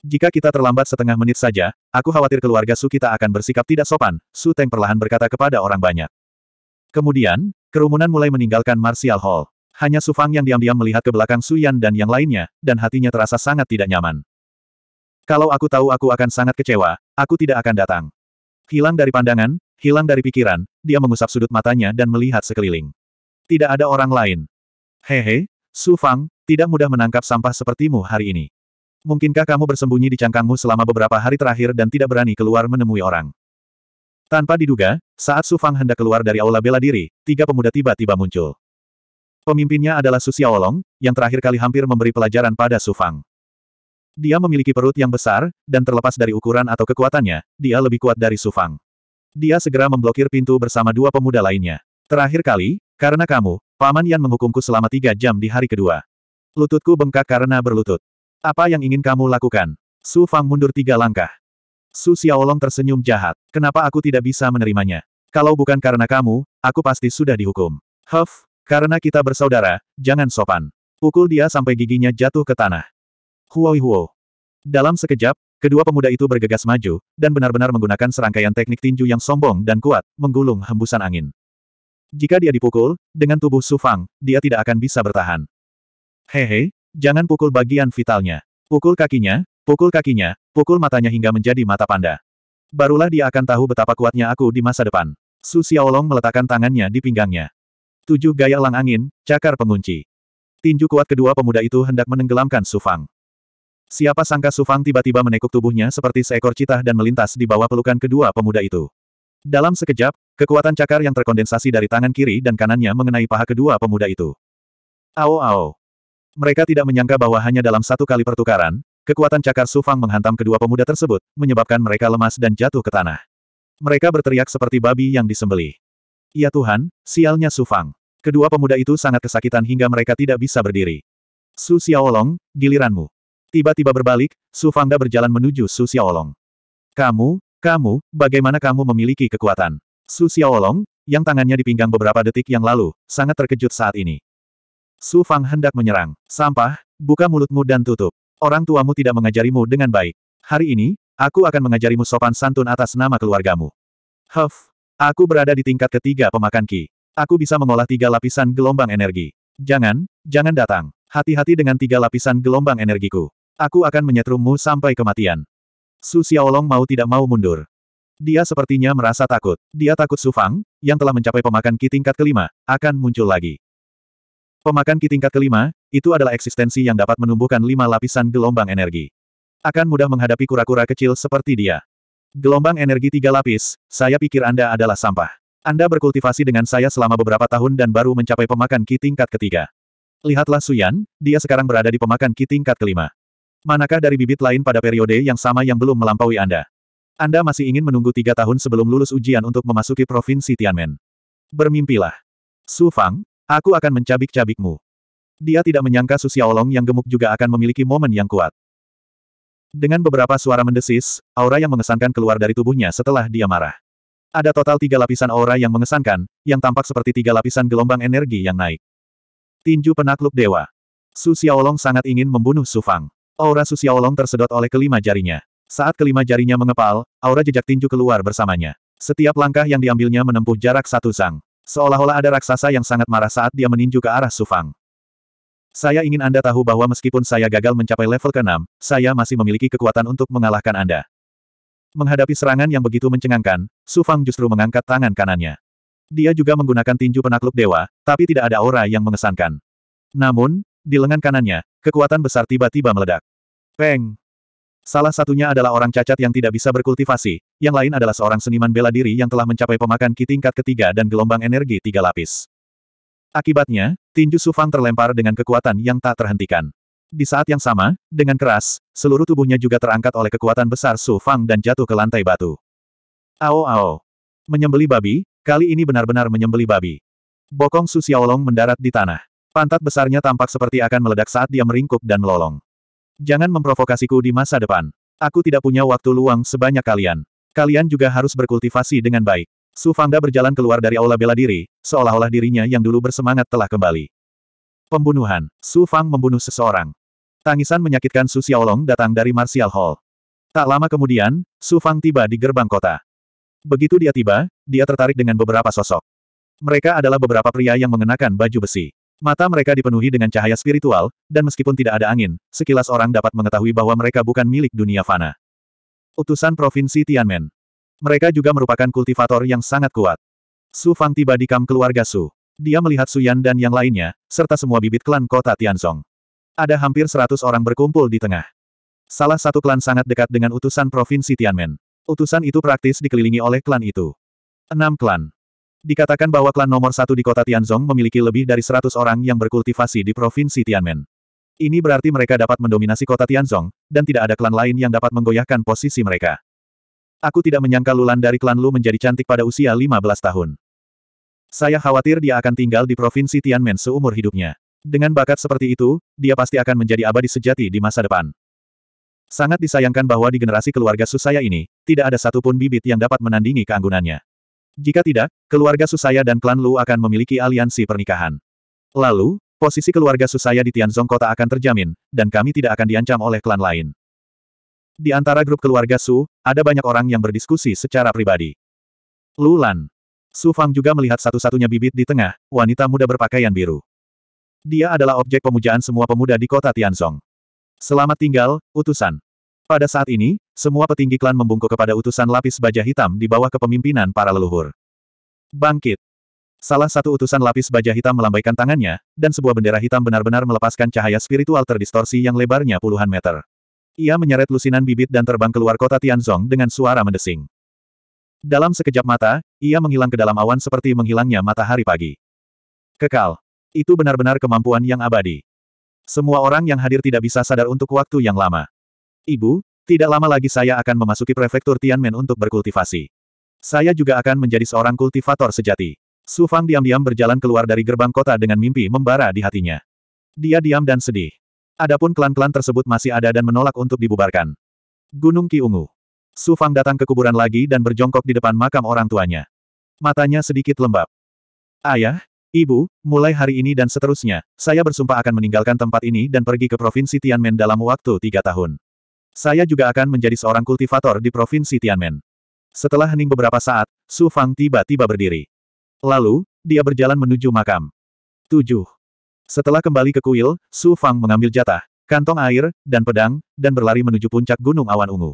Jika kita terlambat setengah menit saja, aku khawatir keluarga Su kita akan bersikap tidak sopan, Su Teng perlahan berkata kepada orang banyak. Kemudian, kerumunan mulai meninggalkan Martial Hall. Hanya Su Fang yang diam-diam melihat ke belakang Su Yan dan yang lainnya, dan hatinya terasa sangat tidak nyaman. Kalau aku tahu aku akan sangat kecewa, aku tidak akan datang. Hilang dari pandangan, hilang dari pikiran, dia mengusap sudut matanya dan melihat sekeliling. Tidak ada orang lain. Hehe, Su Fang, tidak mudah menangkap sampah sepertimu hari ini. Mungkinkah kamu bersembunyi di cangkangmu selama beberapa hari terakhir dan tidak berani keluar menemui orang? Tanpa diduga, saat Su Fang hendak keluar dari aula bela diri, tiga pemuda tiba-tiba muncul. Pemimpinnya adalah Su Xiaolong, yang terakhir kali hampir memberi pelajaran pada Su Fang. Dia memiliki perut yang besar, dan terlepas dari ukuran atau kekuatannya, dia lebih kuat dari Su Fang. Dia segera memblokir pintu bersama dua pemuda lainnya. Terakhir kali, karena kamu, Paman Yan menghukumku selama tiga jam di hari kedua. Lututku bengkak karena berlutut. Apa yang ingin kamu lakukan? Su Fang mundur tiga langkah. Su Xiaolong tersenyum jahat. Kenapa aku tidak bisa menerimanya? Kalau bukan karena kamu, aku pasti sudah dihukum. Huff, karena kita bersaudara, jangan sopan. Pukul dia sampai giginya jatuh ke tanah. Huoi huo. Dalam sekejap, kedua pemuda itu bergegas maju, dan benar-benar menggunakan serangkaian teknik tinju yang sombong dan kuat, menggulung hembusan angin. Jika dia dipukul, dengan tubuh Su Fang, dia tidak akan bisa bertahan. Hehe, Jangan pukul bagian vitalnya. Pukul kakinya, pukul kakinya, pukul matanya hingga menjadi mata panda. Barulah dia akan tahu betapa kuatnya aku di masa depan. Su Xiaolong meletakkan tangannya di pinggangnya. Tujuh gaya lang angin, cakar pengunci. Tinju kuat kedua pemuda itu hendak menenggelamkan Su Fang. Siapa sangka Su Fang tiba-tiba menekuk tubuhnya seperti seekor citah dan melintas di bawah pelukan kedua pemuda itu. Dalam sekejap, kekuatan cakar yang terkondensasi dari tangan kiri dan kanannya mengenai paha kedua pemuda itu. Ao ao. Mereka tidak menyangka bahwa hanya dalam satu kali pertukaran, kekuatan cakar Sufang menghantam kedua pemuda tersebut, menyebabkan mereka lemas dan jatuh ke tanah. Mereka berteriak seperti babi yang disembelih. Ya Tuhan, sialnya Sufang. Kedua pemuda itu sangat kesakitan hingga mereka tidak bisa berdiri. Su Xiaolong, giliranmu. Tiba-tiba berbalik, Su Fangda berjalan menuju Su Xiaolong. Kamu, kamu, bagaimana kamu memiliki kekuatan? Su Xiaolong, yang tangannya dipinggang beberapa detik yang lalu, sangat terkejut saat ini. Su Fang hendak menyerang. Sampah, buka mulutmu dan tutup. Orang tuamu tidak mengajarimu dengan baik. Hari ini, aku akan mengajarimu sopan santun atas nama keluargamu. Huff, aku berada di tingkat ketiga pemakan ki. Aku bisa mengolah tiga lapisan gelombang energi. Jangan, jangan datang. Hati-hati dengan tiga lapisan gelombang energiku. Aku akan menyetrummu sampai kematian. Su Xiaolong mau tidak mau mundur. Dia sepertinya merasa takut. Dia takut Su Fang, yang telah mencapai pemakan ki tingkat kelima, akan muncul lagi. Pemakan ki tingkat kelima, itu adalah eksistensi yang dapat menumbuhkan lima lapisan gelombang energi. Akan mudah menghadapi kura-kura kecil seperti dia. Gelombang energi tiga lapis, saya pikir Anda adalah sampah. Anda berkultivasi dengan saya selama beberapa tahun dan baru mencapai pemakan ki tingkat ketiga. Lihatlah Suyan, dia sekarang berada di pemakan ki tingkat kelima. Manakah dari bibit lain pada periode yang sama yang belum melampaui Anda? Anda masih ingin menunggu tiga tahun sebelum lulus ujian untuk memasuki provinsi Tianmen. Bermimpilah. Su Fang, Aku akan mencabik-cabikmu. Dia tidak menyangka Su Xiaolong yang gemuk juga akan memiliki momen yang kuat. Dengan beberapa suara mendesis, aura yang mengesankan keluar dari tubuhnya setelah dia marah. Ada total tiga lapisan aura yang mengesankan, yang tampak seperti tiga lapisan gelombang energi yang naik. Tinju penakluk dewa. Su Xiaolong sangat ingin membunuh Su Fang. Aura Su Xiaolong tersedot oleh kelima jarinya. Saat kelima jarinya mengepal, aura jejak tinju keluar bersamanya. Setiap langkah yang diambilnya menempuh jarak satu sang. Seolah-olah ada raksasa yang sangat marah saat dia meninju ke arah Sufang. Saya ingin Anda tahu bahwa meskipun saya gagal mencapai level ke-6, saya masih memiliki kekuatan untuk mengalahkan Anda. Menghadapi serangan yang begitu mencengangkan, Sufang justru mengangkat tangan kanannya. Dia juga menggunakan tinju penakluk dewa, tapi tidak ada aura yang mengesankan. Namun, di lengan kanannya, kekuatan besar tiba-tiba meledak. Peng! Salah satunya adalah orang cacat yang tidak bisa berkultivasi, yang lain adalah seorang seniman bela diri yang telah mencapai pemakan ki tingkat ketiga dan gelombang energi tiga lapis. Akibatnya, tinju Sufang terlempar dengan kekuatan yang tak terhentikan. Di saat yang sama, dengan keras, seluruh tubuhnya juga terangkat oleh kekuatan besar Sufang dan jatuh ke lantai batu. Ao ao. Menyembeli babi, kali ini benar-benar menyembeli babi. Bokong Su Xiaolong mendarat di tanah. Pantat besarnya tampak seperti akan meledak saat dia meringkuk dan melolong. Jangan memprovokasiku di masa depan. Aku tidak punya waktu luang sebanyak kalian. Kalian juga harus berkultivasi dengan baik. Su Fangda berjalan keluar dari aula bela diri, seolah-olah dirinya yang dulu bersemangat telah kembali. Pembunuhan. Su Fang membunuh seseorang. Tangisan menyakitkan Su Xiaolong datang dari Martial Hall. Tak lama kemudian, Su Fang tiba di gerbang kota. Begitu dia tiba, dia tertarik dengan beberapa sosok. Mereka adalah beberapa pria yang mengenakan baju besi. Mata mereka dipenuhi dengan cahaya spiritual, dan meskipun tidak ada angin, sekilas orang dapat mengetahui bahwa mereka bukan milik dunia fana. Utusan Provinsi Tianmen. Mereka juga merupakan kultivator yang sangat kuat. Su Fang tiba di kam keluarga Su. Dia melihat Su Yan dan yang lainnya, serta semua bibit klan kota Tianzong. Ada hampir seratus orang berkumpul di tengah. Salah satu klan sangat dekat dengan utusan Provinsi Tianmen. Utusan itu praktis dikelilingi oleh klan itu. Enam klan. Dikatakan bahwa klan nomor satu di kota Tianzong memiliki lebih dari 100 orang yang berkultivasi di provinsi Tianmen. Ini berarti mereka dapat mendominasi kota Tianzong, dan tidak ada klan lain yang dapat menggoyahkan posisi mereka. Aku tidak menyangka Lulan dari klan Lu menjadi cantik pada usia 15 tahun. Saya khawatir dia akan tinggal di provinsi Tianmen seumur hidupnya. Dengan bakat seperti itu, dia pasti akan menjadi abadi sejati di masa depan. Sangat disayangkan bahwa di generasi keluarga Susaya ini, tidak ada satupun bibit yang dapat menandingi keanggunannya. Jika tidak, keluarga Susaya dan klan Lu akan memiliki aliansi pernikahan. Lalu, posisi keluarga Susaya di Tianzong kota akan terjamin, dan kami tidak akan diancam oleh klan lain. Di antara grup keluarga Su, ada banyak orang yang berdiskusi secara pribadi. Lu Lan. Su Fang juga melihat satu-satunya bibit di tengah, wanita muda berpakaian biru. Dia adalah objek pemujaan semua pemuda di kota Tianzong. Selamat tinggal, utusan. Pada saat ini, semua petinggi klan membungkuk kepada utusan lapis baja hitam di bawah kepemimpinan para leluhur. Bangkit! Salah satu utusan lapis baja hitam melambaikan tangannya, dan sebuah bendera hitam benar-benar melepaskan cahaya spiritual terdistorsi yang lebarnya puluhan meter. Ia menyeret lusinan bibit dan terbang keluar kota Tianzong dengan suara mendesing. Dalam sekejap mata, ia menghilang ke dalam awan seperti menghilangnya matahari pagi. Kekal. Itu benar-benar kemampuan yang abadi. Semua orang yang hadir tidak bisa sadar untuk waktu yang lama. Ibu, tidak lama lagi saya akan memasuki prefektur Tianmen untuk berkultivasi. Saya juga akan menjadi seorang kultivator sejati. Su Fang diam-diam berjalan keluar dari gerbang kota dengan mimpi membara di hatinya. Dia diam dan sedih. Adapun klan-klan tersebut masih ada dan menolak untuk dibubarkan. Gunung Ki Ungu. Su Fang datang ke kuburan lagi dan berjongkok di depan makam orang tuanya. Matanya sedikit lembab. Ayah, Ibu, mulai hari ini dan seterusnya, saya bersumpah akan meninggalkan tempat ini dan pergi ke Provinsi Tianmen dalam waktu tiga tahun. Saya juga akan menjadi seorang kultivator di Provinsi Tianmen. Setelah hening beberapa saat, Su Fang tiba-tiba berdiri. Lalu, dia berjalan menuju makam. 7. Setelah kembali ke kuil, Su Fang mengambil jatah, kantong air, dan pedang, dan berlari menuju puncak gunung awan ungu.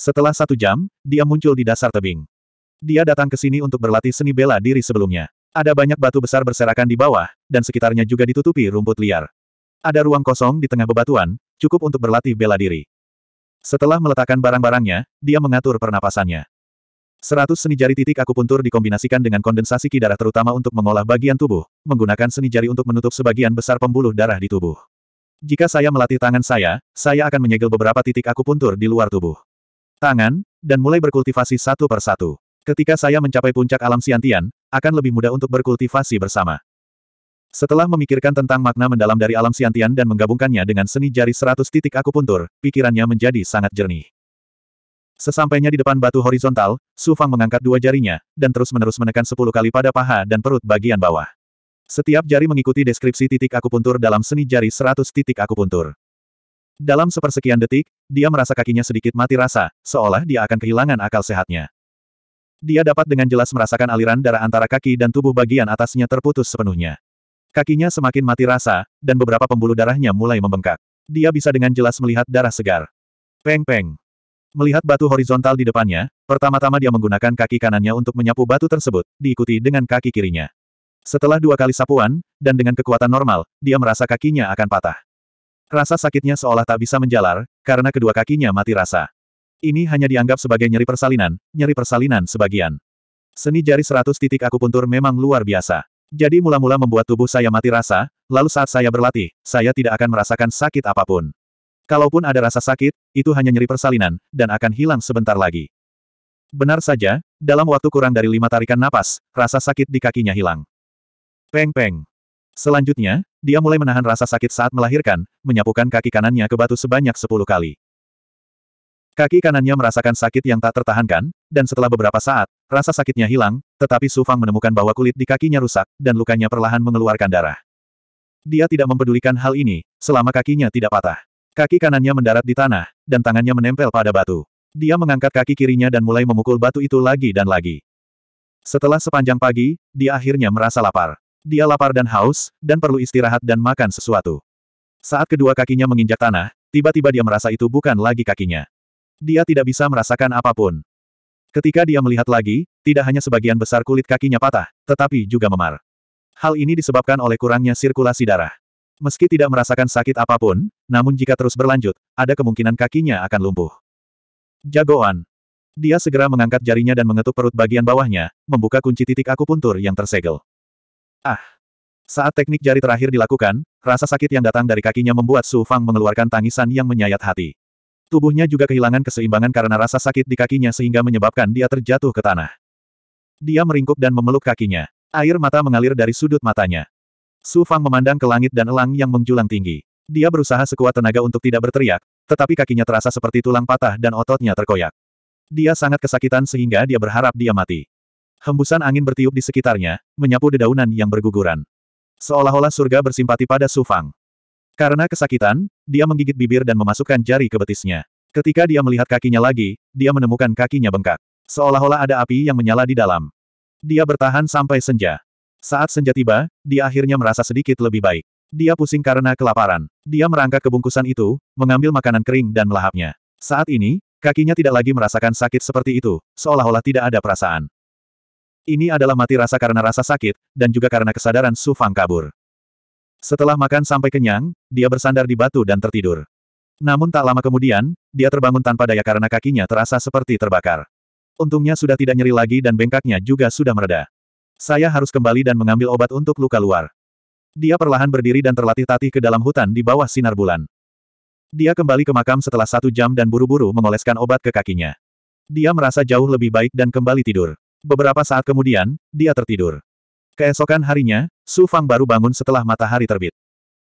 Setelah satu jam, dia muncul di dasar tebing. Dia datang ke sini untuk berlatih seni bela diri sebelumnya. Ada banyak batu besar berserakan di bawah, dan sekitarnya juga ditutupi rumput liar. Ada ruang kosong di tengah bebatuan, cukup untuk berlatih bela diri. Setelah meletakkan barang-barangnya, dia mengatur pernapasannya. Seratus seni jari titik akupuntur dikombinasikan dengan kondensasi ki darah terutama untuk mengolah bagian tubuh, menggunakan seni jari untuk menutup sebagian besar pembuluh darah di tubuh. Jika saya melatih tangan saya, saya akan menyegel beberapa titik akupuntur di luar tubuh. Tangan, dan mulai berkultivasi satu persatu. Ketika saya mencapai puncak alam siantian, akan lebih mudah untuk berkultivasi bersama. Setelah memikirkan tentang makna mendalam dari alam siantian dan menggabungkannya dengan seni jari seratus titik akupuntur, pikirannya menjadi sangat jernih. Sesampainya di depan batu horizontal, Su Fang mengangkat dua jarinya, dan terus-menerus menekan sepuluh kali pada paha dan perut bagian bawah. Setiap jari mengikuti deskripsi titik akupuntur dalam seni jari seratus titik akupuntur. Dalam sepersekian detik, dia merasa kakinya sedikit mati rasa, seolah dia akan kehilangan akal sehatnya. Dia dapat dengan jelas merasakan aliran darah antara kaki dan tubuh bagian atasnya terputus sepenuhnya. Kakinya semakin mati rasa, dan beberapa pembuluh darahnya mulai membengkak. Dia bisa dengan jelas melihat darah segar. Peng-peng. Melihat batu horizontal di depannya, pertama-tama dia menggunakan kaki kanannya untuk menyapu batu tersebut, diikuti dengan kaki kirinya. Setelah dua kali sapuan, dan dengan kekuatan normal, dia merasa kakinya akan patah. Rasa sakitnya seolah tak bisa menjalar, karena kedua kakinya mati rasa. Ini hanya dianggap sebagai nyeri persalinan, nyeri persalinan sebagian. Seni jari seratus titik aku puntur memang luar biasa. Jadi mula-mula membuat tubuh saya mati rasa, lalu saat saya berlatih, saya tidak akan merasakan sakit apapun. Kalaupun ada rasa sakit, itu hanya nyeri persalinan, dan akan hilang sebentar lagi. Benar saja, dalam waktu kurang dari lima tarikan napas, rasa sakit di kakinya hilang. Peng-peng. Selanjutnya, dia mulai menahan rasa sakit saat melahirkan, menyapukan kaki kanannya ke batu sebanyak sepuluh kali. Kaki kanannya merasakan sakit yang tak tertahankan, dan setelah beberapa saat, Rasa sakitnya hilang, tetapi Su Fang menemukan bahwa kulit di kakinya rusak, dan lukanya perlahan mengeluarkan darah. Dia tidak mempedulikan hal ini, selama kakinya tidak patah. Kaki kanannya mendarat di tanah, dan tangannya menempel pada batu. Dia mengangkat kaki kirinya dan mulai memukul batu itu lagi dan lagi. Setelah sepanjang pagi, dia akhirnya merasa lapar. Dia lapar dan haus, dan perlu istirahat dan makan sesuatu. Saat kedua kakinya menginjak tanah, tiba-tiba dia merasa itu bukan lagi kakinya. Dia tidak bisa merasakan apapun. Ketika dia melihat lagi, tidak hanya sebagian besar kulit kakinya patah, tetapi juga memar. Hal ini disebabkan oleh kurangnya sirkulasi darah. Meski tidak merasakan sakit apapun, namun jika terus berlanjut, ada kemungkinan kakinya akan lumpuh. Jagoan. Dia segera mengangkat jarinya dan mengetuk perut bagian bawahnya, membuka kunci titik akupuntur yang tersegel. Ah! Saat teknik jari terakhir dilakukan, rasa sakit yang datang dari kakinya membuat Su Fang mengeluarkan tangisan yang menyayat hati. Tubuhnya juga kehilangan keseimbangan karena rasa sakit di kakinya sehingga menyebabkan dia terjatuh ke tanah. Dia meringkuk dan memeluk kakinya. Air mata mengalir dari sudut matanya. Su Fang memandang ke langit dan elang yang menjulang tinggi. Dia berusaha sekuat tenaga untuk tidak berteriak, tetapi kakinya terasa seperti tulang patah dan ototnya terkoyak. Dia sangat kesakitan sehingga dia berharap dia mati. Hembusan angin bertiup di sekitarnya, menyapu dedaunan yang berguguran. Seolah-olah surga bersimpati pada Su Fang. Karena kesakitan, dia menggigit bibir dan memasukkan jari ke betisnya. Ketika dia melihat kakinya lagi, dia menemukan kakinya bengkak. Seolah-olah ada api yang menyala di dalam. Dia bertahan sampai senja. Saat senja tiba, dia akhirnya merasa sedikit lebih baik. Dia pusing karena kelaparan. Dia merangkak ke bungkusan itu, mengambil makanan kering dan melahapnya. Saat ini, kakinya tidak lagi merasakan sakit seperti itu, seolah-olah tidak ada perasaan. Ini adalah mati rasa karena rasa sakit, dan juga karena kesadaran sufang kabur. Setelah makan sampai kenyang, dia bersandar di batu dan tertidur. Namun tak lama kemudian, dia terbangun tanpa daya karena kakinya terasa seperti terbakar. Untungnya sudah tidak nyeri lagi dan bengkaknya juga sudah mereda. Saya harus kembali dan mengambil obat untuk luka luar. Dia perlahan berdiri dan terlatih-tatih ke dalam hutan di bawah sinar bulan. Dia kembali ke makam setelah satu jam dan buru-buru mengoleskan obat ke kakinya. Dia merasa jauh lebih baik dan kembali tidur. Beberapa saat kemudian, dia tertidur. Keesokan harinya, Su Fang baru bangun setelah matahari terbit.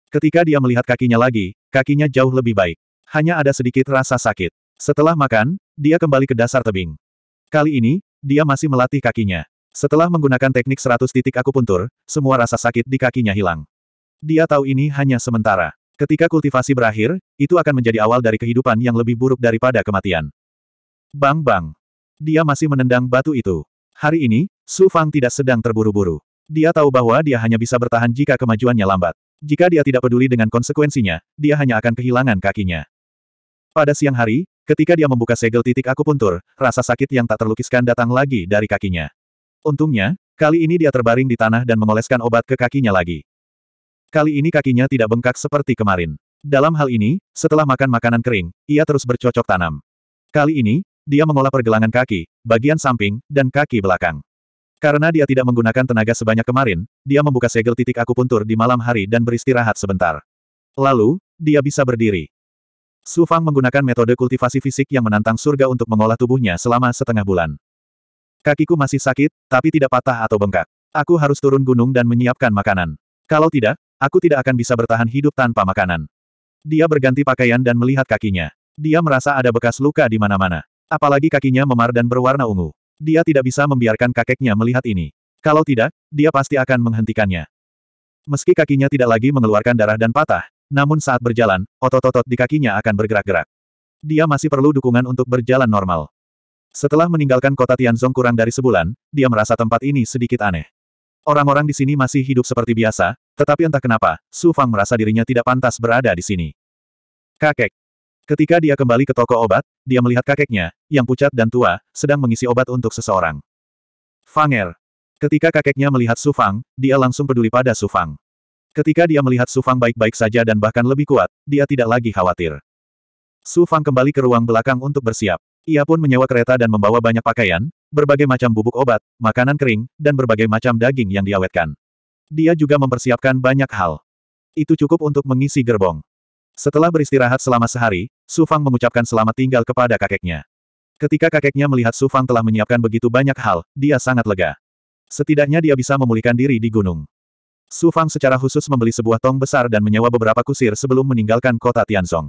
Ketika dia melihat kakinya lagi, kakinya jauh lebih baik. Hanya ada sedikit rasa sakit. Setelah makan, dia kembali ke dasar tebing. Kali ini, dia masih melatih kakinya. Setelah menggunakan teknik 100 titik akupuntur, semua rasa sakit di kakinya hilang. Dia tahu ini hanya sementara. Ketika kultivasi berakhir, itu akan menjadi awal dari kehidupan yang lebih buruk daripada kematian. Bang-bang. Dia masih menendang batu itu. Hari ini, Su Fang tidak sedang terburu-buru. Dia tahu bahwa dia hanya bisa bertahan jika kemajuannya lambat. Jika dia tidak peduli dengan konsekuensinya, dia hanya akan kehilangan kakinya. Pada siang hari, ketika dia membuka segel titik akupuntur, rasa sakit yang tak terlukiskan datang lagi dari kakinya. Untungnya, kali ini dia terbaring di tanah dan mengoleskan obat ke kakinya lagi. Kali ini kakinya tidak bengkak seperti kemarin. Dalam hal ini, setelah makan makanan kering, ia terus bercocok tanam. Kali ini, dia mengolah pergelangan kaki, bagian samping, dan kaki belakang. Karena dia tidak menggunakan tenaga sebanyak kemarin, dia membuka segel titik aku puntur di malam hari dan beristirahat sebentar. Lalu, dia bisa berdiri. Su Fang menggunakan metode kultivasi fisik yang menantang surga untuk mengolah tubuhnya selama setengah bulan. Kakiku masih sakit, tapi tidak patah atau bengkak. Aku harus turun gunung dan menyiapkan makanan. Kalau tidak, aku tidak akan bisa bertahan hidup tanpa makanan. Dia berganti pakaian dan melihat kakinya. Dia merasa ada bekas luka di mana-mana. Apalagi kakinya memar dan berwarna ungu. Dia tidak bisa membiarkan kakeknya melihat ini. Kalau tidak, dia pasti akan menghentikannya. Meski kakinya tidak lagi mengeluarkan darah dan patah, namun saat berjalan, otot-otot di kakinya akan bergerak-gerak. Dia masih perlu dukungan untuk berjalan normal. Setelah meninggalkan kota Tianzong kurang dari sebulan, dia merasa tempat ini sedikit aneh. Orang-orang di sini masih hidup seperti biasa, tetapi entah kenapa, Su Fang merasa dirinya tidak pantas berada di sini. Kakek, Ketika dia kembali ke toko obat, dia melihat kakeknya, yang pucat dan tua, sedang mengisi obat untuk seseorang. Fanger. Ketika kakeknya melihat Su Fang, dia langsung peduli pada Su Fang. Ketika dia melihat Su Fang baik-baik saja dan bahkan lebih kuat, dia tidak lagi khawatir. Su Fang kembali ke ruang belakang untuk bersiap. Ia pun menyewa kereta dan membawa banyak pakaian, berbagai macam bubuk obat, makanan kering, dan berbagai macam daging yang diawetkan. Dia juga mempersiapkan banyak hal. Itu cukup untuk mengisi gerbong. Setelah beristirahat selama sehari, Su Fang mengucapkan selamat tinggal kepada kakeknya. Ketika kakeknya melihat Su Fang telah menyiapkan begitu banyak hal, dia sangat lega. Setidaknya dia bisa memulihkan diri di gunung. Su Fang secara khusus membeli sebuah tong besar dan menyewa beberapa kusir sebelum meninggalkan kota Tianzong.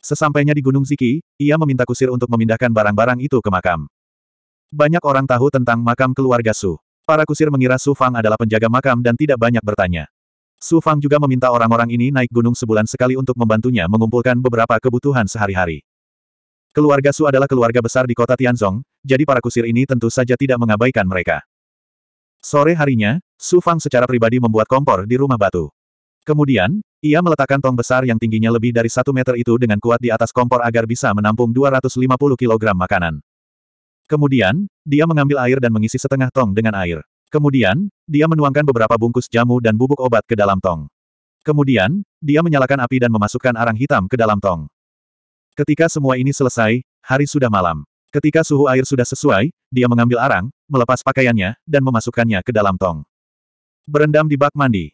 Sesampainya di Gunung Ziki, ia meminta kusir untuk memindahkan barang-barang itu ke makam. Banyak orang tahu tentang makam keluarga Su. Para kusir mengira Su Fang adalah penjaga makam dan tidak banyak bertanya. Su Fang juga meminta orang-orang ini naik gunung sebulan sekali untuk membantunya mengumpulkan beberapa kebutuhan sehari-hari. Keluarga Su adalah keluarga besar di kota Tianzong, jadi para kusir ini tentu saja tidak mengabaikan mereka. Sore harinya, Su Fang secara pribadi membuat kompor di rumah batu. Kemudian, ia meletakkan tong besar yang tingginya lebih dari satu meter itu dengan kuat di atas kompor agar bisa menampung 250 kg makanan. Kemudian, dia mengambil air dan mengisi setengah tong dengan air. Kemudian, dia menuangkan beberapa bungkus jamu dan bubuk obat ke dalam tong. Kemudian, dia menyalakan api dan memasukkan arang hitam ke dalam tong. Ketika semua ini selesai, hari sudah malam. Ketika suhu air sudah sesuai, dia mengambil arang, melepas pakaiannya, dan memasukkannya ke dalam tong. Berendam di bak mandi.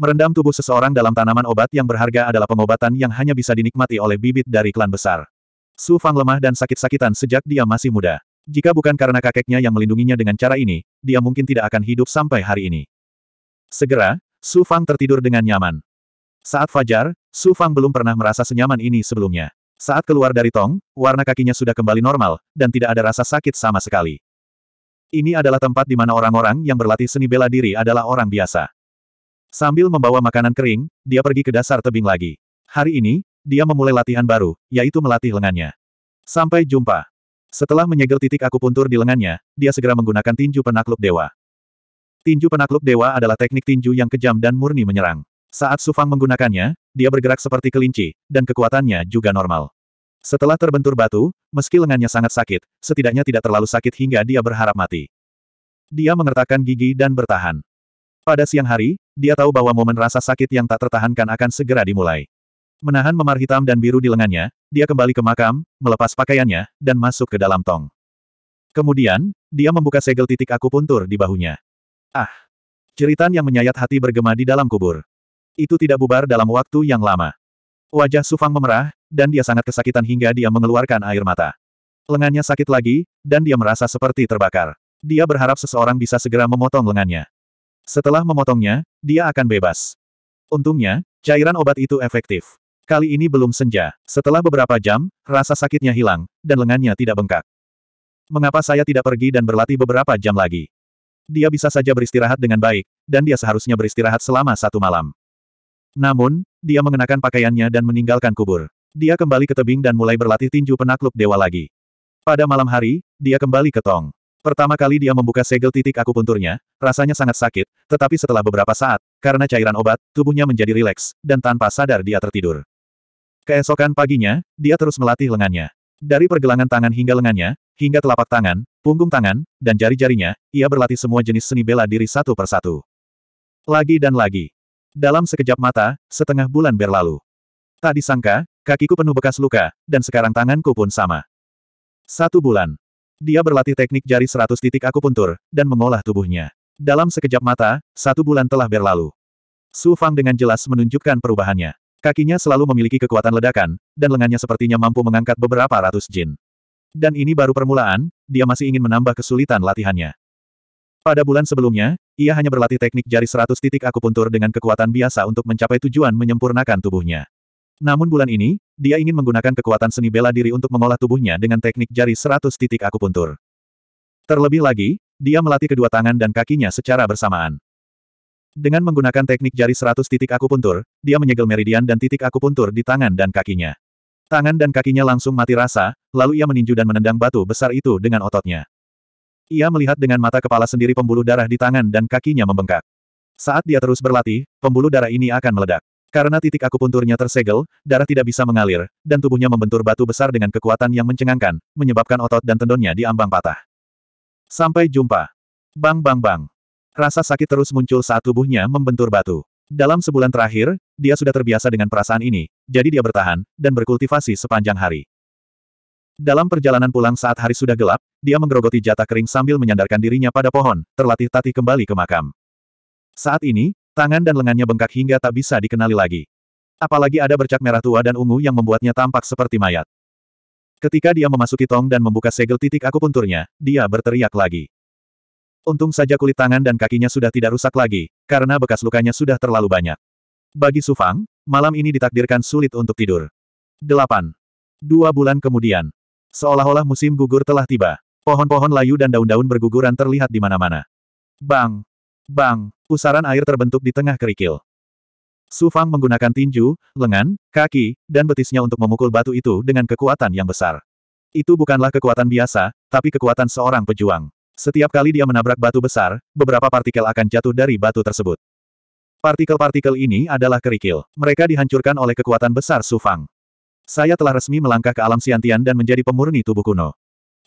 Merendam tubuh seseorang dalam tanaman obat yang berharga adalah pengobatan yang hanya bisa dinikmati oleh bibit dari klan besar. Su Fang lemah dan sakit-sakitan sejak dia masih muda. Jika bukan karena kakeknya yang melindunginya dengan cara ini, dia mungkin tidak akan hidup sampai hari ini. Segera, Su Fang tertidur dengan nyaman. Saat fajar, Su Fang belum pernah merasa senyaman ini sebelumnya. Saat keluar dari tong, warna kakinya sudah kembali normal, dan tidak ada rasa sakit sama sekali. Ini adalah tempat di mana orang-orang yang berlatih seni bela diri adalah orang biasa. Sambil membawa makanan kering, dia pergi ke dasar tebing lagi. Hari ini, dia memulai latihan baru, yaitu melatih lengannya. Sampai jumpa. Setelah menyegel titik akupuntur di lengannya, dia segera menggunakan tinju penakluk dewa. Tinju penakluk dewa adalah teknik tinju yang kejam dan murni menyerang. Saat Sufang menggunakannya, dia bergerak seperti kelinci, dan kekuatannya juga normal. Setelah terbentur batu, meski lengannya sangat sakit, setidaknya tidak terlalu sakit hingga dia berharap mati. Dia mengertakkan gigi dan bertahan. Pada siang hari, dia tahu bahwa momen rasa sakit yang tak tertahankan akan segera dimulai. Menahan memar hitam dan biru di lengannya, dia kembali ke makam, melepas pakaiannya, dan masuk ke dalam tong. Kemudian, dia membuka segel titik akupuntur di bahunya. Ah! Ceritan yang menyayat hati bergema di dalam kubur. Itu tidak bubar dalam waktu yang lama. Wajah Sufang memerah, dan dia sangat kesakitan hingga dia mengeluarkan air mata. Lengannya sakit lagi, dan dia merasa seperti terbakar. Dia berharap seseorang bisa segera memotong lengannya. Setelah memotongnya, dia akan bebas. Untungnya, cairan obat itu efektif. Kali ini belum senja. Setelah beberapa jam, rasa sakitnya hilang, dan lengannya tidak bengkak. Mengapa saya tidak pergi dan berlatih beberapa jam lagi? Dia bisa saja beristirahat dengan baik, dan dia seharusnya beristirahat selama satu malam. Namun, dia mengenakan pakaiannya dan meninggalkan kubur. Dia kembali ke tebing dan mulai berlatih tinju penakluk dewa lagi. Pada malam hari, dia kembali ke tong. Pertama kali dia membuka segel titik akupunturnya, rasanya sangat sakit, tetapi setelah beberapa saat, karena cairan obat, tubuhnya menjadi rileks, dan tanpa sadar dia tertidur. Keesokan paginya, dia terus melatih lengannya. Dari pergelangan tangan hingga lengannya, hingga telapak tangan, punggung tangan, dan jari-jarinya, ia berlatih semua jenis seni bela diri satu persatu. Lagi dan lagi. Dalam sekejap mata, setengah bulan berlalu. Tak disangka, kakiku penuh bekas luka, dan sekarang tanganku pun sama. Satu bulan. Dia berlatih teknik jari seratus titik akupuntur, dan mengolah tubuhnya. Dalam sekejap mata, satu bulan telah berlalu. Su Fang dengan jelas menunjukkan perubahannya. Kakinya selalu memiliki kekuatan ledakan, dan lengannya sepertinya mampu mengangkat beberapa ratus jin. Dan ini baru permulaan, dia masih ingin menambah kesulitan latihannya. Pada bulan sebelumnya, ia hanya berlatih teknik jari 100 titik akupuntur dengan kekuatan biasa untuk mencapai tujuan menyempurnakan tubuhnya. Namun bulan ini, dia ingin menggunakan kekuatan seni bela diri untuk mengolah tubuhnya dengan teknik jari 100 titik akupuntur. Terlebih lagi, dia melatih kedua tangan dan kakinya secara bersamaan. Dengan menggunakan teknik jari seratus titik akupuntur, dia menyegel meridian dan titik akupuntur di tangan dan kakinya. Tangan dan kakinya langsung mati rasa, lalu ia meninju dan menendang batu besar itu dengan ototnya. Ia melihat dengan mata kepala sendiri pembuluh darah di tangan dan kakinya membengkak. Saat dia terus berlatih, pembuluh darah ini akan meledak. Karena titik akupunturnya tersegel, darah tidak bisa mengalir, dan tubuhnya membentur batu besar dengan kekuatan yang mencengangkan, menyebabkan otot dan tendonnya diambang patah. Sampai jumpa. Bang bang bang. Rasa sakit terus muncul saat tubuhnya membentur batu. Dalam sebulan terakhir, dia sudah terbiasa dengan perasaan ini, jadi dia bertahan, dan berkultivasi sepanjang hari. Dalam perjalanan pulang saat hari sudah gelap, dia menggerogoti jatah kering sambil menyandarkan dirinya pada pohon, terlatih tati kembali ke makam. Saat ini, tangan dan lengannya bengkak hingga tak bisa dikenali lagi. Apalagi ada bercak merah tua dan ungu yang membuatnya tampak seperti mayat. Ketika dia memasuki tong dan membuka segel titik akupunturnya, dia berteriak lagi. Untung saja kulit tangan dan kakinya sudah tidak rusak lagi, karena bekas lukanya sudah terlalu banyak. Bagi Sufang, malam ini ditakdirkan sulit untuk tidur. 8. Dua bulan kemudian. Seolah-olah musim gugur telah tiba. Pohon-pohon layu dan daun-daun berguguran terlihat di mana-mana. Bang! Bang! Pusaran air terbentuk di tengah kerikil. Sufang menggunakan tinju, lengan, kaki, dan betisnya untuk memukul batu itu dengan kekuatan yang besar. Itu bukanlah kekuatan biasa, tapi kekuatan seorang pejuang. Setiap kali dia menabrak batu besar, beberapa partikel akan jatuh dari batu tersebut. Partikel-partikel ini adalah kerikil. Mereka dihancurkan oleh kekuatan besar Sufang. Saya telah resmi melangkah ke alam siantian dan menjadi pemurni tubuh kuno.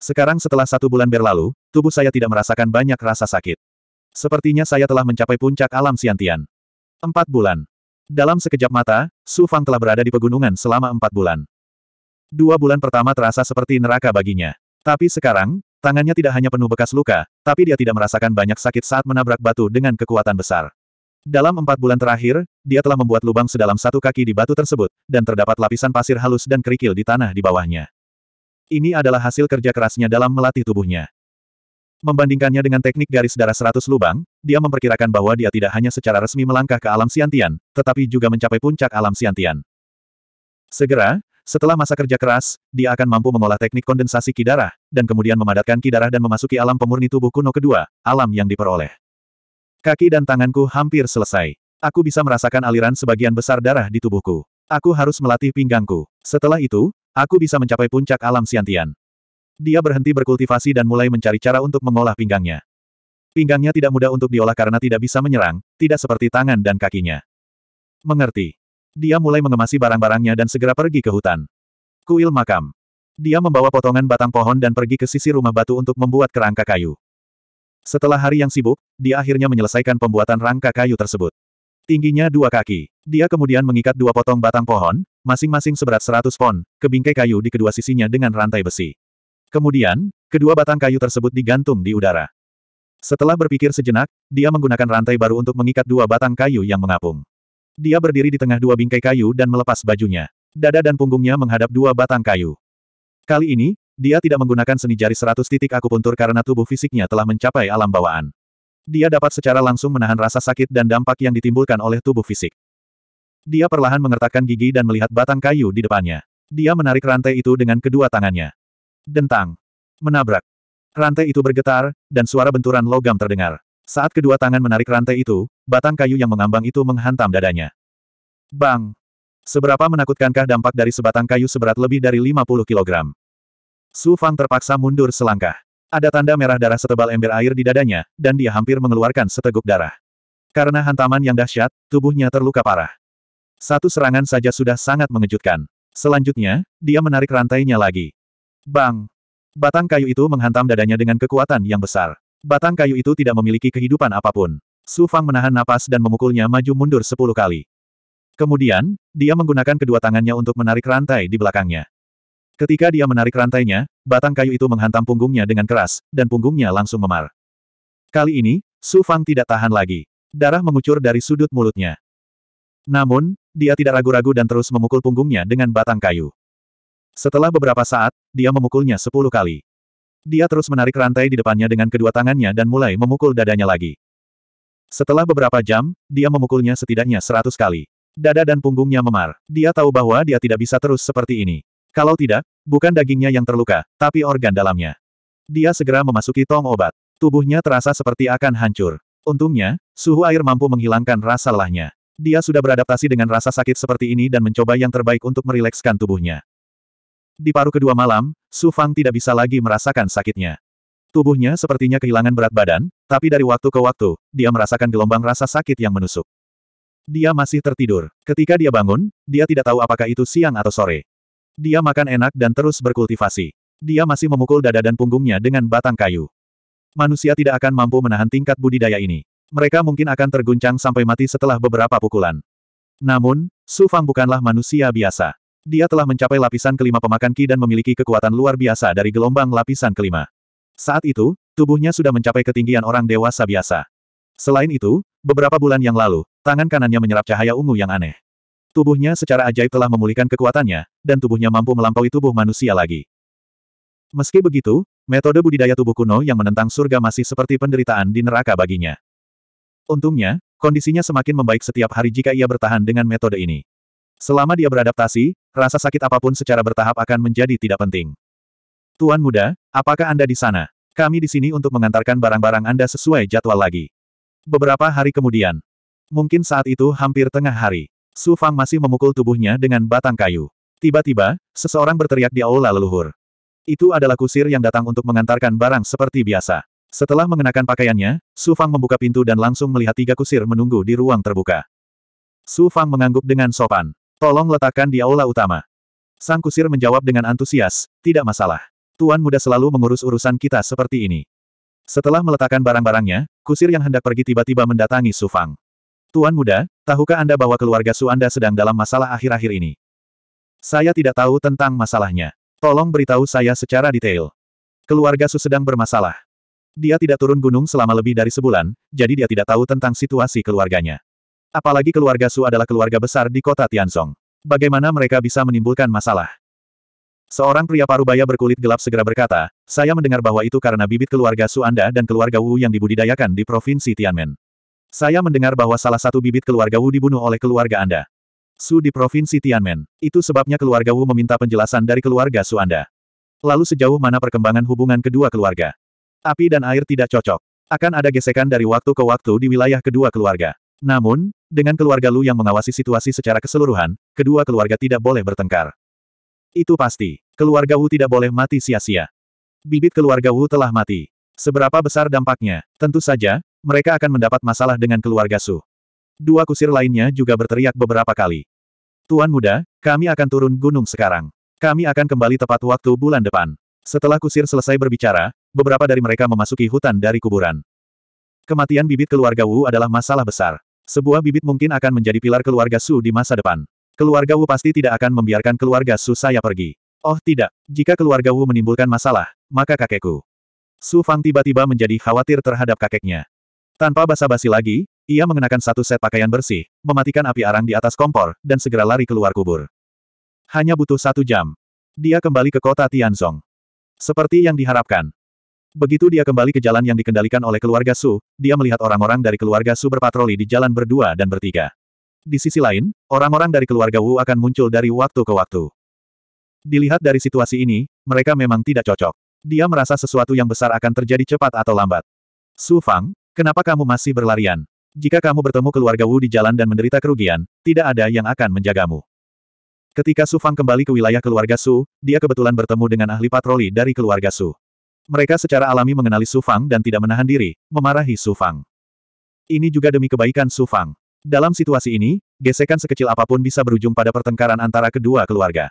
Sekarang setelah satu bulan berlalu, tubuh saya tidak merasakan banyak rasa sakit. Sepertinya saya telah mencapai puncak alam siantian. Empat bulan. Dalam sekejap mata, Sufang telah berada di pegunungan selama empat bulan. Dua bulan pertama terasa seperti neraka baginya. Tapi sekarang, Tangannya tidak hanya penuh bekas luka, tapi dia tidak merasakan banyak sakit saat menabrak batu dengan kekuatan besar. Dalam empat bulan terakhir, dia telah membuat lubang sedalam satu kaki di batu tersebut, dan terdapat lapisan pasir halus dan kerikil di tanah di bawahnya. Ini adalah hasil kerja kerasnya dalam melatih tubuhnya. Membandingkannya dengan teknik garis darah seratus lubang, dia memperkirakan bahwa dia tidak hanya secara resmi melangkah ke alam siantian, tetapi juga mencapai puncak alam siantian. Segera, setelah masa kerja keras, dia akan mampu mengolah teknik kondensasi kidarah, dan kemudian memadatkan kidarah dan memasuki alam pemurni tubuh kuno kedua, alam yang diperoleh. Kaki dan tanganku hampir selesai. Aku bisa merasakan aliran sebagian besar darah di tubuhku. Aku harus melatih pinggangku. Setelah itu, aku bisa mencapai puncak alam siantian. Dia berhenti berkultivasi dan mulai mencari cara untuk mengolah pinggangnya. Pinggangnya tidak mudah untuk diolah karena tidak bisa menyerang, tidak seperti tangan dan kakinya. Mengerti. Dia mulai mengemasi barang-barangnya dan segera pergi ke hutan. Kuil makam. Dia membawa potongan batang pohon dan pergi ke sisi rumah batu untuk membuat kerangka kayu. Setelah hari yang sibuk, dia akhirnya menyelesaikan pembuatan rangka kayu tersebut. Tingginya dua kaki. Dia kemudian mengikat dua potong batang pohon, masing-masing seberat seratus pon, ke bingkai kayu di kedua sisinya dengan rantai besi. Kemudian, kedua batang kayu tersebut digantung di udara. Setelah berpikir sejenak, dia menggunakan rantai baru untuk mengikat dua batang kayu yang mengapung. Dia berdiri di tengah dua bingkai kayu dan melepas bajunya. Dada dan punggungnya menghadap dua batang kayu. Kali ini, dia tidak menggunakan seni jari seratus titik akupuntur karena tubuh fisiknya telah mencapai alam bawaan. Dia dapat secara langsung menahan rasa sakit dan dampak yang ditimbulkan oleh tubuh fisik. Dia perlahan mengertakkan gigi dan melihat batang kayu di depannya. Dia menarik rantai itu dengan kedua tangannya. Dentang. Menabrak. Rantai itu bergetar, dan suara benturan logam terdengar. Saat kedua tangan menarik rantai itu, batang kayu yang mengambang itu menghantam dadanya. Bang! Seberapa menakutkankah dampak dari sebatang kayu seberat lebih dari 50 kg? Su Fang terpaksa mundur selangkah. Ada tanda merah darah setebal ember air di dadanya, dan dia hampir mengeluarkan seteguk darah. Karena hantaman yang dahsyat, tubuhnya terluka parah. Satu serangan saja sudah sangat mengejutkan. Selanjutnya, dia menarik rantainya lagi. Bang! Batang kayu itu menghantam dadanya dengan kekuatan yang besar. Batang kayu itu tidak memiliki kehidupan apapun. Su Fang menahan napas dan memukulnya maju mundur sepuluh kali. Kemudian, dia menggunakan kedua tangannya untuk menarik rantai di belakangnya. Ketika dia menarik rantainya, batang kayu itu menghantam punggungnya dengan keras, dan punggungnya langsung memar. Kali ini, Su Fang tidak tahan lagi. Darah mengucur dari sudut mulutnya. Namun, dia tidak ragu-ragu dan terus memukul punggungnya dengan batang kayu. Setelah beberapa saat, dia memukulnya sepuluh kali. Dia terus menarik rantai di depannya dengan kedua tangannya dan mulai memukul dadanya lagi. Setelah beberapa jam, dia memukulnya setidaknya seratus kali. Dada dan punggungnya memar. Dia tahu bahwa dia tidak bisa terus seperti ini. Kalau tidak, bukan dagingnya yang terluka, tapi organ dalamnya. Dia segera memasuki tong obat. Tubuhnya terasa seperti akan hancur. Untungnya, suhu air mampu menghilangkan rasa lelahnya. Dia sudah beradaptasi dengan rasa sakit seperti ini dan mencoba yang terbaik untuk merilekskan tubuhnya. Di paruh kedua malam, Su Fang tidak bisa lagi merasakan sakitnya. Tubuhnya sepertinya kehilangan berat badan, tapi dari waktu ke waktu, dia merasakan gelombang rasa sakit yang menusuk. Dia masih tertidur. Ketika dia bangun, dia tidak tahu apakah itu siang atau sore. Dia makan enak dan terus berkultivasi. Dia masih memukul dada dan punggungnya dengan batang kayu. Manusia tidak akan mampu menahan tingkat budidaya ini. Mereka mungkin akan terguncang sampai mati setelah beberapa pukulan. Namun, Su Fang bukanlah manusia biasa. Dia telah mencapai lapisan kelima pemakan Ki dan memiliki kekuatan luar biasa dari gelombang lapisan kelima. Saat itu, tubuhnya sudah mencapai ketinggian orang dewasa biasa. Selain itu, beberapa bulan yang lalu, tangan kanannya menyerap cahaya ungu yang aneh. Tubuhnya secara ajaib telah memulihkan kekuatannya, dan tubuhnya mampu melampaui tubuh manusia lagi. Meski begitu, metode budidaya tubuh kuno yang menentang surga masih seperti penderitaan di neraka baginya. Untungnya, kondisinya semakin membaik setiap hari jika ia bertahan dengan metode ini. Selama dia beradaptasi, rasa sakit apapun secara bertahap akan menjadi tidak penting. Tuan muda, apakah Anda di sana? Kami di sini untuk mengantarkan barang-barang Anda sesuai jadwal lagi. Beberapa hari kemudian. Mungkin saat itu hampir tengah hari. Su Fang masih memukul tubuhnya dengan batang kayu. Tiba-tiba, seseorang berteriak di aula leluhur. Itu adalah kusir yang datang untuk mengantarkan barang seperti biasa. Setelah mengenakan pakaiannya, Su Fang membuka pintu dan langsung melihat tiga kusir menunggu di ruang terbuka. Su Fang mengangguk dengan sopan. Tolong letakkan di aula utama. Sang kusir menjawab dengan antusias, tidak masalah. Tuan muda selalu mengurus urusan kita seperti ini. Setelah meletakkan barang-barangnya, kusir yang hendak pergi tiba-tiba mendatangi Su Fang. Tuan muda, tahukah Anda bahwa keluarga Su Anda sedang dalam masalah akhir-akhir ini? Saya tidak tahu tentang masalahnya. Tolong beritahu saya secara detail. Keluarga Su sedang bermasalah. Dia tidak turun gunung selama lebih dari sebulan, jadi dia tidak tahu tentang situasi keluarganya. Apalagi keluarga Su adalah keluarga besar di kota Tianzong. Bagaimana mereka bisa menimbulkan masalah? Seorang pria parubaya berkulit gelap segera berkata, saya mendengar bahwa itu karena bibit keluarga Su Anda dan keluarga Wu yang dibudidayakan di provinsi Tianmen. Saya mendengar bahwa salah satu bibit keluarga Wu dibunuh oleh keluarga Anda. Su di Provinsi Tianmen. Itu sebabnya keluarga Wu meminta penjelasan dari keluarga Su Anda. Lalu sejauh mana perkembangan hubungan kedua keluarga? Api dan air tidak cocok. Akan ada gesekan dari waktu ke waktu di wilayah kedua keluarga. Namun, dengan keluarga Lu yang mengawasi situasi secara keseluruhan, kedua keluarga tidak boleh bertengkar. Itu pasti, keluarga Wu tidak boleh mati sia-sia. Bibit keluarga Wu telah mati. Seberapa besar dampaknya? Tentu saja, mereka akan mendapat masalah dengan keluarga Su. Dua kusir lainnya juga berteriak beberapa kali. Tuan muda, kami akan turun gunung sekarang. Kami akan kembali tepat waktu bulan depan. Setelah kusir selesai berbicara, beberapa dari mereka memasuki hutan dari kuburan. Kematian bibit keluarga Wu adalah masalah besar. Sebuah bibit mungkin akan menjadi pilar keluarga Su di masa depan. Keluarga Wu pasti tidak akan membiarkan keluarga Su saya pergi. Oh tidak, jika keluarga Wu menimbulkan masalah, maka kakekku. Su Fang tiba-tiba menjadi khawatir terhadap kakeknya. Tanpa basa-basi lagi, ia mengenakan satu set pakaian bersih, mematikan api arang di atas kompor, dan segera lari keluar kubur. Hanya butuh satu jam. Dia kembali ke kota Tianzong. Seperti yang diharapkan, Begitu dia kembali ke jalan yang dikendalikan oleh keluarga Su, dia melihat orang-orang dari keluarga Su berpatroli di jalan berdua dan bertiga. Di sisi lain, orang-orang dari keluarga Wu akan muncul dari waktu ke waktu. Dilihat dari situasi ini, mereka memang tidak cocok. Dia merasa sesuatu yang besar akan terjadi cepat atau lambat. Su Fang, kenapa kamu masih berlarian? Jika kamu bertemu keluarga Wu di jalan dan menderita kerugian, tidak ada yang akan menjagamu. Ketika Su Fang kembali ke wilayah keluarga Su, dia kebetulan bertemu dengan ahli patroli dari keluarga Su. Mereka secara alami mengenali Su Fang dan tidak menahan diri, memarahi Su Fang. Ini juga demi kebaikan Su Fang. Dalam situasi ini, gesekan sekecil apapun bisa berujung pada pertengkaran antara kedua keluarga.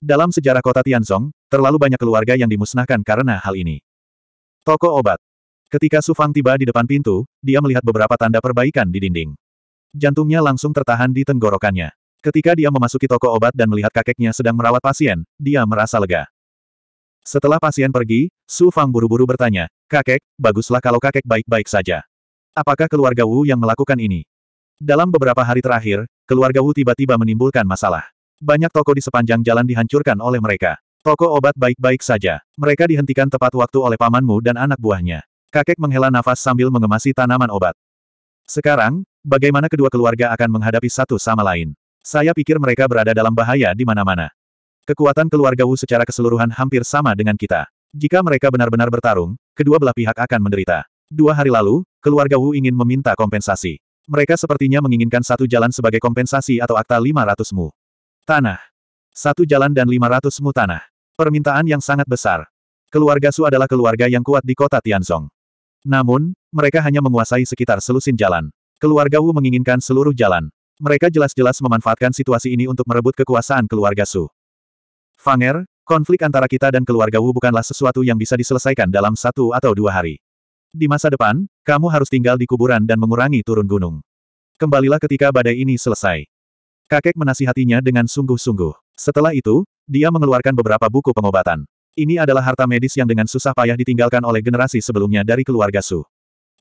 Dalam sejarah kota Tianzong, terlalu banyak keluarga yang dimusnahkan karena hal ini. Toko obat. Ketika Su Fang tiba di depan pintu, dia melihat beberapa tanda perbaikan di dinding. Jantungnya langsung tertahan di tenggorokannya. Ketika dia memasuki toko obat dan melihat kakeknya sedang merawat pasien, dia merasa lega. Setelah pasien pergi, Su Fang buru-buru bertanya, Kakek, baguslah kalau kakek baik-baik saja. Apakah keluarga Wu yang melakukan ini? Dalam beberapa hari terakhir, keluarga Wu tiba-tiba menimbulkan masalah. Banyak toko di sepanjang jalan dihancurkan oleh mereka. Toko obat baik-baik saja. Mereka dihentikan tepat waktu oleh pamanmu dan anak buahnya. Kakek menghela nafas sambil mengemasi tanaman obat. Sekarang, bagaimana kedua keluarga akan menghadapi satu sama lain? Saya pikir mereka berada dalam bahaya di mana-mana. Kekuatan keluarga Wu secara keseluruhan hampir sama dengan kita. Jika mereka benar-benar bertarung, kedua belah pihak akan menderita. Dua hari lalu, keluarga Wu ingin meminta kompensasi. Mereka sepertinya menginginkan satu jalan sebagai kompensasi atau akta 500 mu. Tanah. Satu jalan dan 500 mu tanah. Permintaan yang sangat besar. Keluarga Su adalah keluarga yang kuat di kota Tianzong. Namun, mereka hanya menguasai sekitar selusin jalan. Keluarga Wu menginginkan seluruh jalan. Mereka jelas-jelas memanfaatkan situasi ini untuk merebut kekuasaan keluarga Su. Fanger, konflik antara kita dan keluarga Wu bukanlah sesuatu yang bisa diselesaikan dalam satu atau dua hari. Di masa depan, kamu harus tinggal di kuburan dan mengurangi turun gunung. Kembalilah ketika badai ini selesai. Kakek menasihatinya dengan sungguh-sungguh. Setelah itu, dia mengeluarkan beberapa buku pengobatan. Ini adalah harta medis yang dengan susah payah ditinggalkan oleh generasi sebelumnya dari keluarga Su.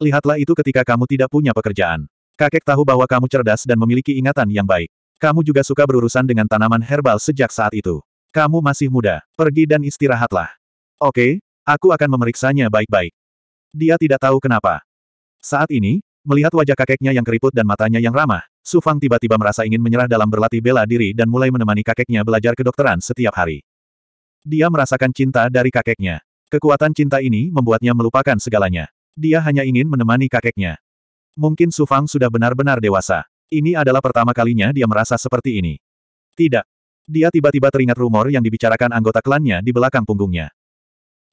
Lihatlah itu ketika kamu tidak punya pekerjaan. Kakek tahu bahwa kamu cerdas dan memiliki ingatan yang baik. Kamu juga suka berurusan dengan tanaman herbal sejak saat itu. Kamu masih muda, pergi dan istirahatlah. Oke, aku akan memeriksanya baik-baik. Dia tidak tahu kenapa. Saat ini, melihat wajah kakeknya yang keriput dan matanya yang ramah, Su Fang tiba-tiba merasa ingin menyerah dalam berlatih bela diri dan mulai menemani kakeknya belajar kedokteran setiap hari. Dia merasakan cinta dari kakeknya. Kekuatan cinta ini membuatnya melupakan segalanya. Dia hanya ingin menemani kakeknya. Mungkin Su Fang sudah benar-benar dewasa. Ini adalah pertama kalinya dia merasa seperti ini. Tidak, dia tiba-tiba teringat rumor yang dibicarakan anggota klannya di belakang punggungnya.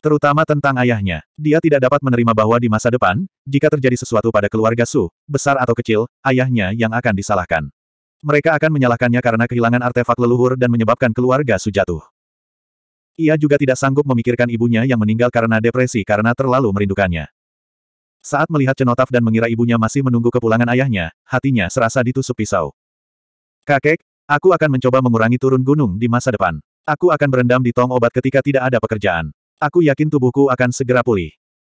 Terutama tentang ayahnya. Dia tidak dapat menerima bahwa di masa depan, jika terjadi sesuatu pada keluarga Su, besar atau kecil, ayahnya yang akan disalahkan. Mereka akan menyalahkannya karena kehilangan artefak leluhur dan menyebabkan keluarga Su jatuh. Ia juga tidak sanggup memikirkan ibunya yang meninggal karena depresi karena terlalu merindukannya. Saat melihat cenotaf dan mengira ibunya masih menunggu kepulangan ayahnya, hatinya serasa ditusuk pisau. Kakek, Aku akan mencoba mengurangi turun gunung di masa depan. Aku akan berendam di tong obat ketika tidak ada pekerjaan. Aku yakin tubuhku akan segera pulih.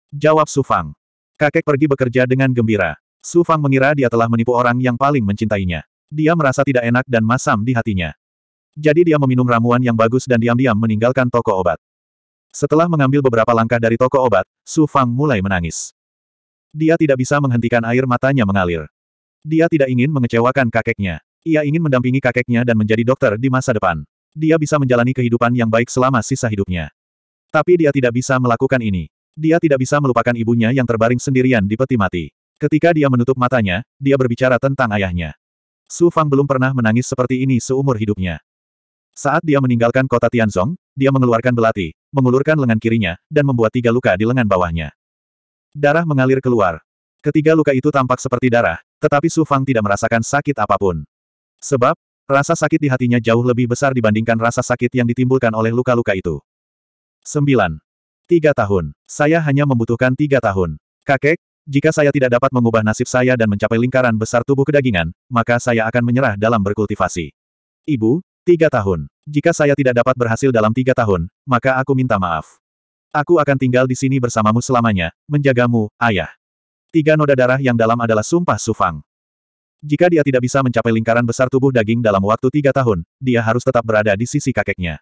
Jawab Su Fang. Kakek pergi bekerja dengan gembira. Su Fang mengira dia telah menipu orang yang paling mencintainya. Dia merasa tidak enak dan masam di hatinya. Jadi dia meminum ramuan yang bagus dan diam-diam meninggalkan toko obat. Setelah mengambil beberapa langkah dari toko obat, Su Fang mulai menangis. Dia tidak bisa menghentikan air matanya mengalir. Dia tidak ingin mengecewakan kakeknya. Ia ingin mendampingi kakeknya dan menjadi dokter di masa depan. Dia bisa menjalani kehidupan yang baik selama sisa hidupnya. Tapi dia tidak bisa melakukan ini. Dia tidak bisa melupakan ibunya yang terbaring sendirian di peti mati. Ketika dia menutup matanya, dia berbicara tentang ayahnya. Su Fang belum pernah menangis seperti ini seumur hidupnya. Saat dia meninggalkan kota Tianzong, dia mengeluarkan belati, mengulurkan lengan kirinya, dan membuat tiga luka di lengan bawahnya. Darah mengalir keluar. Ketiga luka itu tampak seperti darah, tetapi Su Fang tidak merasakan sakit apapun. Sebab, rasa sakit di hatinya jauh lebih besar dibandingkan rasa sakit yang ditimbulkan oleh luka-luka itu. 9. Tiga tahun. Saya hanya membutuhkan tiga tahun. Kakek, jika saya tidak dapat mengubah nasib saya dan mencapai lingkaran besar tubuh kedagingan, maka saya akan menyerah dalam berkultivasi. Ibu, tiga tahun. Jika saya tidak dapat berhasil dalam tiga tahun, maka aku minta maaf. Aku akan tinggal di sini bersamamu selamanya, menjagamu, ayah. Tiga noda darah yang dalam adalah sumpah sufang. Jika dia tidak bisa mencapai lingkaran besar tubuh daging dalam waktu tiga tahun, dia harus tetap berada di sisi kakeknya.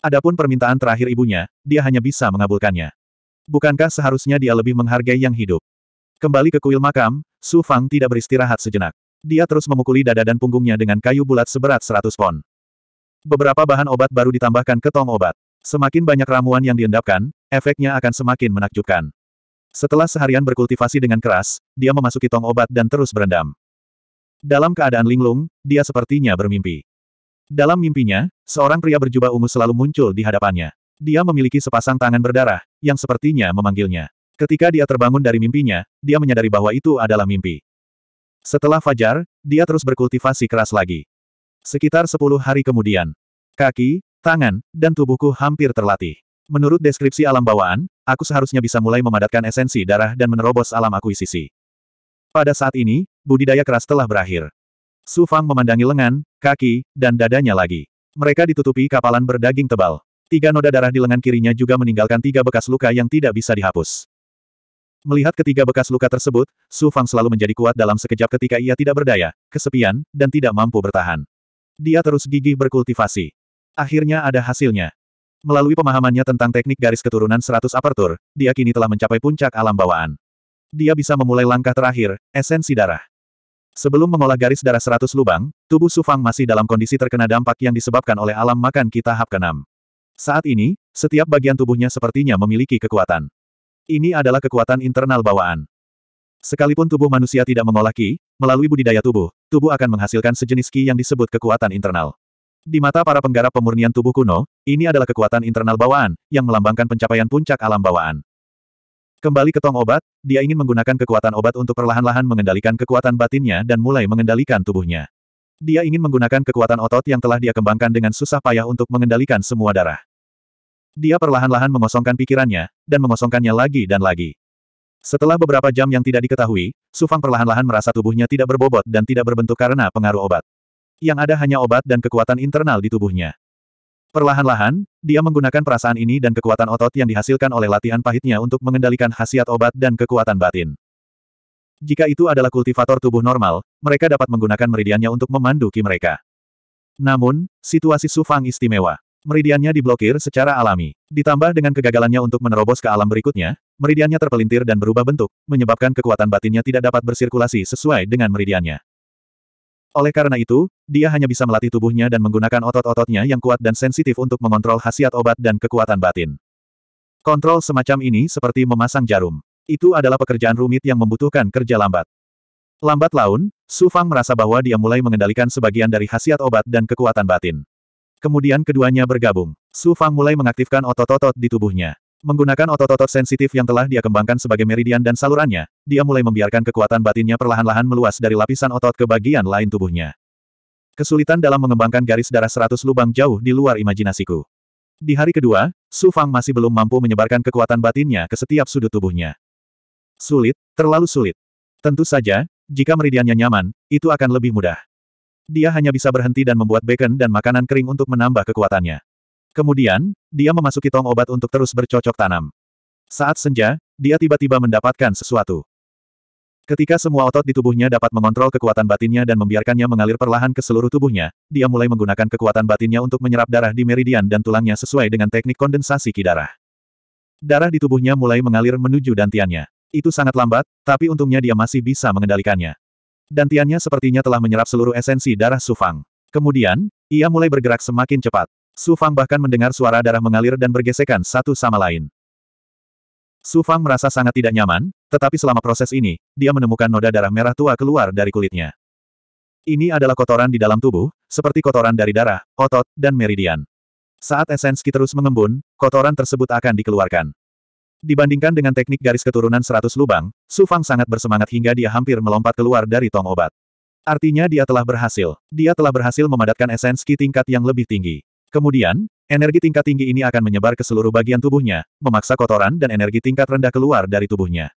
Adapun permintaan terakhir ibunya, dia hanya bisa mengabulkannya. Bukankah seharusnya dia lebih menghargai yang hidup? Kembali ke kuil makam, Su Fang tidak beristirahat sejenak. Dia terus memukuli dada dan punggungnya dengan kayu bulat seberat 100 pon. Beberapa bahan obat baru ditambahkan ke tong obat. Semakin banyak ramuan yang diendapkan, efeknya akan semakin menakjubkan. Setelah seharian berkultivasi dengan keras, dia memasuki tong obat dan terus berendam. Dalam keadaan linglung, dia sepertinya bermimpi. Dalam mimpinya, seorang pria berjubah ungu selalu muncul di hadapannya. Dia memiliki sepasang tangan berdarah, yang sepertinya memanggilnya. Ketika dia terbangun dari mimpinya, dia menyadari bahwa itu adalah mimpi. Setelah fajar, dia terus berkultivasi keras lagi. Sekitar sepuluh hari kemudian, kaki, tangan, dan tubuhku hampir terlatih. Menurut deskripsi alam bawaan, aku seharusnya bisa mulai memadatkan esensi darah dan menerobos alam akuisisi. Pada saat ini, budidaya keras telah berakhir. Su Fang memandangi lengan, kaki, dan dadanya lagi. Mereka ditutupi kapalan berdaging tebal. Tiga noda darah di lengan kirinya juga meninggalkan tiga bekas luka yang tidak bisa dihapus. Melihat ketiga bekas luka tersebut, Su Fang selalu menjadi kuat dalam sekejap ketika ia tidak berdaya, kesepian, dan tidak mampu bertahan. Dia terus gigih berkultivasi. Akhirnya ada hasilnya. Melalui pemahamannya tentang teknik garis keturunan 100 apertur, dia kini telah mencapai puncak alam bawaan. Dia bisa memulai langkah terakhir, esensi darah. Sebelum mengolah garis darah seratus lubang, tubuh Sufang masih dalam kondisi terkena dampak yang disebabkan oleh alam makan kita hap keenam. Saat ini, setiap bagian tubuhnya sepertinya memiliki kekuatan. Ini adalah kekuatan internal bawaan. Sekalipun tubuh manusia tidak mengolah ki, melalui budidaya tubuh, tubuh akan menghasilkan sejenis ki yang disebut kekuatan internal. Di mata para penggarap pemurnian tubuh kuno, ini adalah kekuatan internal bawaan, yang melambangkan pencapaian puncak alam bawaan. Kembali ke tong obat, dia ingin menggunakan kekuatan obat untuk perlahan-lahan mengendalikan kekuatan batinnya dan mulai mengendalikan tubuhnya. Dia ingin menggunakan kekuatan otot yang telah dia kembangkan dengan susah payah untuk mengendalikan semua darah. Dia perlahan-lahan mengosongkan pikirannya, dan mengosongkannya lagi dan lagi. Setelah beberapa jam yang tidak diketahui, Sufang perlahan-lahan merasa tubuhnya tidak berbobot dan tidak berbentuk karena pengaruh obat. Yang ada hanya obat dan kekuatan internal di tubuhnya. Perlahan-lahan, dia menggunakan perasaan ini dan kekuatan otot yang dihasilkan oleh latihan pahitnya untuk mengendalikan khasiat obat dan kekuatan batin. Jika itu adalah kultivator tubuh normal, mereka dapat menggunakan meridiannya untuk memandu ki mereka. Namun, situasi Sufang istimewa. Meridiannya diblokir secara alami. Ditambah dengan kegagalannya untuk menerobos ke alam berikutnya, meridiannya terpelintir dan berubah bentuk, menyebabkan kekuatan batinnya tidak dapat bersirkulasi sesuai dengan meridiannya. Oleh karena itu, dia hanya bisa melatih tubuhnya dan menggunakan otot-ototnya yang kuat dan sensitif untuk mengontrol khasiat obat dan kekuatan batin. Kontrol semacam ini seperti memasang jarum. Itu adalah pekerjaan rumit yang membutuhkan kerja lambat. Lambat laun, Su Fang merasa bahwa dia mulai mengendalikan sebagian dari khasiat obat dan kekuatan batin. Kemudian keduanya bergabung. Su Fang mulai mengaktifkan otot-otot di tubuhnya. Menggunakan otot-otot sensitif yang telah dia kembangkan sebagai meridian dan salurannya, dia mulai membiarkan kekuatan batinnya perlahan-lahan meluas dari lapisan otot ke bagian lain tubuhnya. Kesulitan dalam mengembangkan garis darah seratus lubang jauh di luar imajinasiku. Di hari kedua, Su Fang masih belum mampu menyebarkan kekuatan batinnya ke setiap sudut tubuhnya. Sulit, terlalu sulit. Tentu saja, jika meridiannya nyaman, itu akan lebih mudah. Dia hanya bisa berhenti dan membuat bacon dan makanan kering untuk menambah kekuatannya. Kemudian, dia memasuki tong obat untuk terus bercocok tanam. Saat senja, dia tiba-tiba mendapatkan sesuatu. Ketika semua otot di tubuhnya dapat mengontrol kekuatan batinnya dan membiarkannya mengalir perlahan ke seluruh tubuhnya, dia mulai menggunakan kekuatan batinnya untuk menyerap darah di meridian dan tulangnya sesuai dengan teknik kondensasi darah. Darah di tubuhnya mulai mengalir menuju dantiannya. Itu sangat lambat, tapi untungnya dia masih bisa mengendalikannya. Dantiannya sepertinya telah menyerap seluruh esensi darah Sufang. Kemudian, ia mulai bergerak semakin cepat. Su Fang bahkan mendengar suara darah mengalir dan bergesekan satu sama lain. Su Fang merasa sangat tidak nyaman, tetapi selama proses ini, dia menemukan noda darah merah tua keluar dari kulitnya. Ini adalah kotoran di dalam tubuh, seperti kotoran dari darah, otot, dan meridian. Saat esenski terus mengembun, kotoran tersebut akan dikeluarkan. Dibandingkan dengan teknik garis keturunan 100 lubang, Su Fang sangat bersemangat hingga dia hampir melompat keluar dari tong obat. Artinya dia telah berhasil. Dia telah berhasil memadatkan esenski tingkat yang lebih tinggi. Kemudian, energi tingkat tinggi ini akan menyebar ke seluruh bagian tubuhnya, memaksa kotoran dan energi tingkat rendah keluar dari tubuhnya.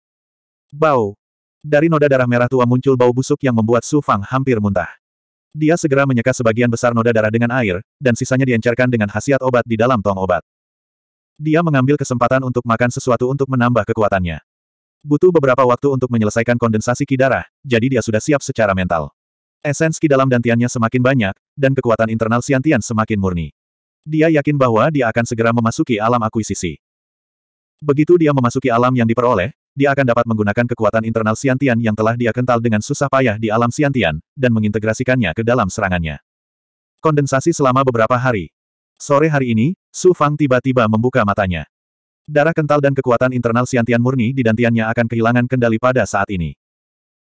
Bau. Dari noda darah merah tua muncul bau busuk yang membuat Su Fang hampir muntah. Dia segera menyeka sebagian besar noda darah dengan air, dan sisanya diencerkan dengan khasiat obat di dalam tong obat. Dia mengambil kesempatan untuk makan sesuatu untuk menambah kekuatannya. Butuh beberapa waktu untuk menyelesaikan kondensasi ki darah, jadi dia sudah siap secara mental. Esensi ki dalam dantiannya semakin banyak, dan kekuatan internal siantian semakin murni. Dia yakin bahwa dia akan segera memasuki alam akuisisi. Begitu dia memasuki alam yang diperoleh, dia akan dapat menggunakan kekuatan internal Siantian yang telah dia kental dengan susah payah di alam Siantian, dan mengintegrasikannya ke dalam serangannya. Kondensasi selama beberapa hari. Sore hari ini, Su Fang tiba-tiba membuka matanya. Darah kental dan kekuatan internal Siantian murni di dantiannya akan kehilangan kendali pada saat ini.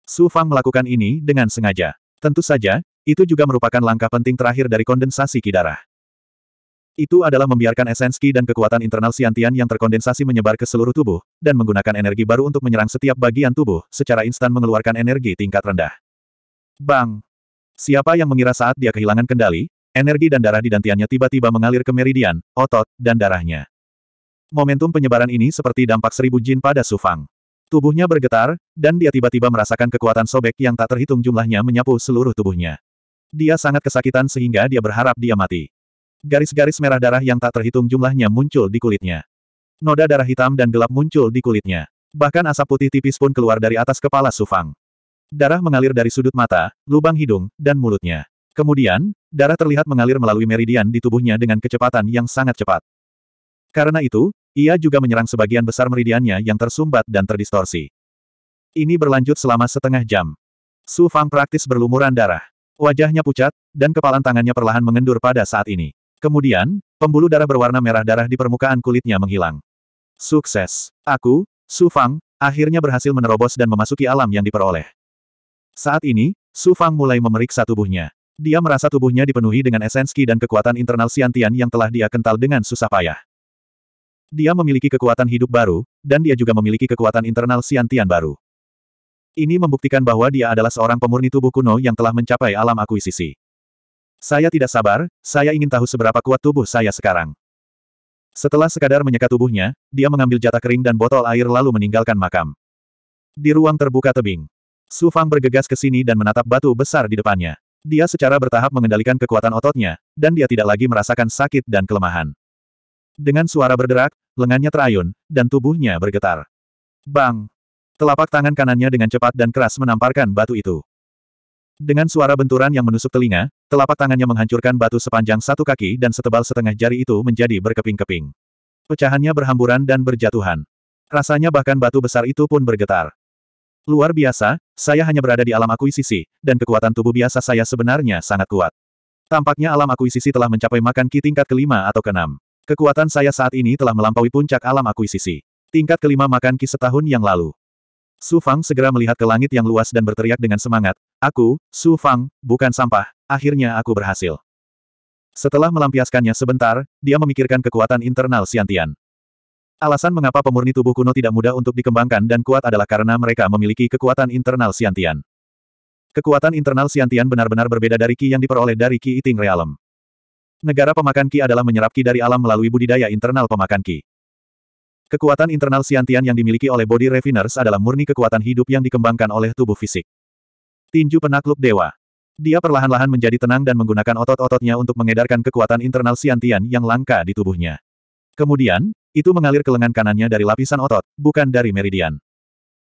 Su Fang melakukan ini dengan sengaja. Tentu saja, itu juga merupakan langkah penting terakhir dari kondensasi kidarah. Itu adalah membiarkan esens dan kekuatan internal siantian yang terkondensasi menyebar ke seluruh tubuh, dan menggunakan energi baru untuk menyerang setiap bagian tubuh, secara instan mengeluarkan energi tingkat rendah. Bang! Siapa yang mengira saat dia kehilangan kendali, energi dan darah di dantiannya tiba-tiba mengalir ke meridian, otot, dan darahnya. Momentum penyebaran ini seperti dampak seribu jin pada Sufang. Tubuhnya bergetar, dan dia tiba-tiba merasakan kekuatan sobek yang tak terhitung jumlahnya menyapu seluruh tubuhnya. Dia sangat kesakitan sehingga dia berharap dia mati. Garis-garis merah darah yang tak terhitung jumlahnya muncul di kulitnya. Noda darah hitam dan gelap muncul di kulitnya. Bahkan asap putih tipis pun keluar dari atas kepala Sufang. Darah mengalir dari sudut mata, lubang hidung, dan mulutnya. Kemudian, darah terlihat mengalir melalui meridian di tubuhnya dengan kecepatan yang sangat cepat. Karena itu, ia juga menyerang sebagian besar meridiannya yang tersumbat dan terdistorsi. Ini berlanjut selama setengah jam. Su Fang praktis berlumuran darah. Wajahnya pucat, dan kepalan tangannya perlahan mengendur pada saat ini. Kemudian, pembuluh darah berwarna merah darah di permukaan kulitnya menghilang. Sukses! Aku, Su Fang, akhirnya berhasil menerobos dan memasuki alam yang diperoleh. Saat ini, Su Fang mulai memeriksa tubuhnya. Dia merasa tubuhnya dipenuhi dengan esenski dan kekuatan internal siantian yang telah dia kental dengan susah payah. Dia memiliki kekuatan hidup baru, dan dia juga memiliki kekuatan internal siantian baru. Ini membuktikan bahwa dia adalah seorang pemurni tubuh kuno yang telah mencapai alam akuisisi. Saya tidak sabar, saya ingin tahu seberapa kuat tubuh saya sekarang. Setelah sekadar menyeka tubuhnya, dia mengambil jatah kering dan botol air lalu meninggalkan makam. Di ruang terbuka tebing, Su Fang bergegas ke sini dan menatap batu besar di depannya. Dia secara bertahap mengendalikan kekuatan ototnya, dan dia tidak lagi merasakan sakit dan kelemahan. Dengan suara berderak, lengannya terayun, dan tubuhnya bergetar. Bang! Telapak tangan kanannya dengan cepat dan keras menamparkan batu itu. Dengan suara benturan yang menusuk telinga, telapak tangannya menghancurkan batu sepanjang satu kaki dan setebal setengah jari itu menjadi berkeping-keping. Pecahannya berhamburan dan berjatuhan. Rasanya bahkan batu besar itu pun bergetar. Luar biasa, saya hanya berada di alam akuisisi, dan kekuatan tubuh biasa saya sebenarnya sangat kuat. Tampaknya alam akuisisi telah mencapai makan ki tingkat kelima atau keenam. Kekuatan saya saat ini telah melampaui puncak alam akuisisi. Tingkat kelima makan ki setahun yang lalu. Su Fang segera melihat ke langit yang luas dan berteriak dengan semangat, Aku, Su Fang, bukan sampah, akhirnya aku berhasil. Setelah melampiaskannya sebentar, dia memikirkan kekuatan internal siantian. Alasan mengapa pemurni tubuh kuno tidak mudah untuk dikembangkan dan kuat adalah karena mereka memiliki kekuatan internal siantian. Kekuatan internal siantian benar-benar berbeda dari ki yang diperoleh dari ki Iting realem. Negara pemakan ki adalah menyerap ki dari alam melalui budidaya internal pemakan ki. Kekuatan internal siantian yang dimiliki oleh Body Refiners adalah murni kekuatan hidup yang dikembangkan oleh tubuh fisik. Tinju penakluk dewa. Dia perlahan-lahan menjadi tenang dan menggunakan otot-ototnya untuk mengedarkan kekuatan internal siantian yang langka di tubuhnya. Kemudian, itu mengalir ke lengan kanannya dari lapisan otot, bukan dari meridian.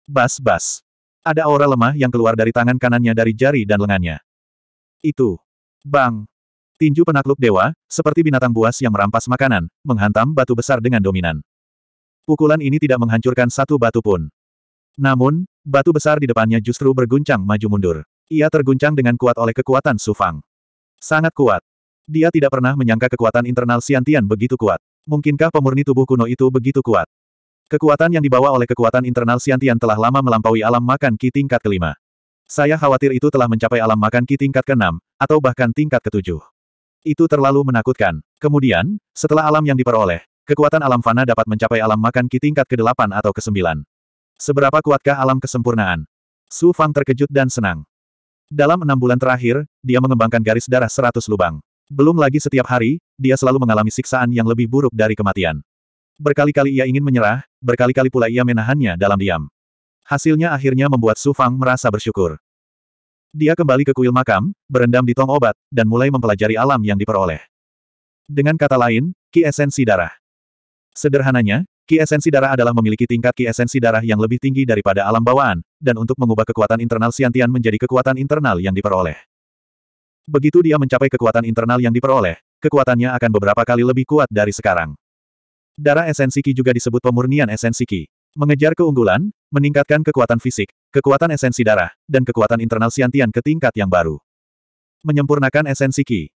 Bas-bas. Ada aura lemah yang keluar dari tangan kanannya dari jari dan lengannya. Itu. Bang. Tinju penakluk dewa, seperti binatang buas yang merampas makanan, menghantam batu besar dengan dominan. Pukulan ini tidak menghancurkan satu batu pun. Namun, batu besar di depannya justru berguncang maju-mundur. Ia terguncang dengan kuat oleh kekuatan Sufang. Sangat kuat. Dia tidak pernah menyangka kekuatan internal Siantian begitu kuat. Mungkinkah pemurni tubuh kuno itu begitu kuat? Kekuatan yang dibawa oleh kekuatan internal Siantian telah lama melampaui alam makan Ki tingkat kelima. Saya khawatir itu telah mencapai alam makan Ki tingkat keenam, atau bahkan tingkat ketujuh. Itu terlalu menakutkan. Kemudian, setelah alam yang diperoleh, Kekuatan alam fana dapat mencapai alam makan ki tingkat ke-8 atau ke-9. Seberapa kuatkah alam kesempurnaan? Su Fang terkejut dan senang. Dalam enam bulan terakhir, dia mengembangkan garis darah seratus lubang. Belum lagi setiap hari, dia selalu mengalami siksaan yang lebih buruk dari kematian. Berkali-kali ia ingin menyerah, berkali-kali pula ia menahannya dalam diam. Hasilnya akhirnya membuat Su Fang merasa bersyukur. Dia kembali ke kuil makam, berendam di tong obat, dan mulai mempelajari alam yang diperoleh. Dengan kata lain, ki esensi darah. Sederhananya, ki esensi darah adalah memiliki tingkat ki esensi darah yang lebih tinggi daripada alam bawaan, dan untuk mengubah kekuatan internal siantian menjadi kekuatan internal yang diperoleh. Begitu dia mencapai kekuatan internal yang diperoleh, kekuatannya akan beberapa kali lebih kuat dari sekarang. Darah esensi ki juga disebut pemurnian esensi ki. Mengejar keunggulan, meningkatkan kekuatan fisik, kekuatan esensi darah, dan kekuatan internal siantian ke tingkat yang baru. Menyempurnakan esensi Ki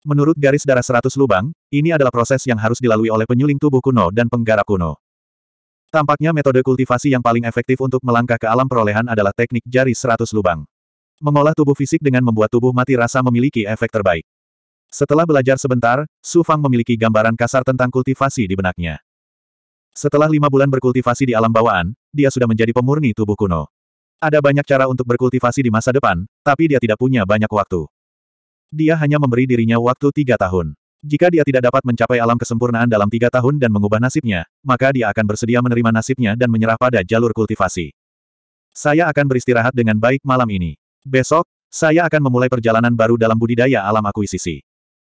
Menurut garis darah seratus lubang, ini adalah proses yang harus dilalui oleh penyuling tubuh kuno dan penggarap kuno. Tampaknya metode kultivasi yang paling efektif untuk melangkah ke alam perolehan adalah teknik jari seratus lubang. Mengolah tubuh fisik dengan membuat tubuh mati rasa memiliki efek terbaik. Setelah belajar sebentar, Su Fang memiliki gambaran kasar tentang kultivasi di benaknya. Setelah lima bulan berkultivasi di alam bawaan, dia sudah menjadi pemurni tubuh kuno. Ada banyak cara untuk berkultivasi di masa depan, tapi dia tidak punya banyak waktu. Dia hanya memberi dirinya waktu tiga tahun. Jika dia tidak dapat mencapai alam kesempurnaan dalam tiga tahun dan mengubah nasibnya, maka dia akan bersedia menerima nasibnya dan menyerah pada jalur kultivasi. Saya akan beristirahat dengan baik malam ini. Besok, saya akan memulai perjalanan baru dalam budidaya alam akuisisi.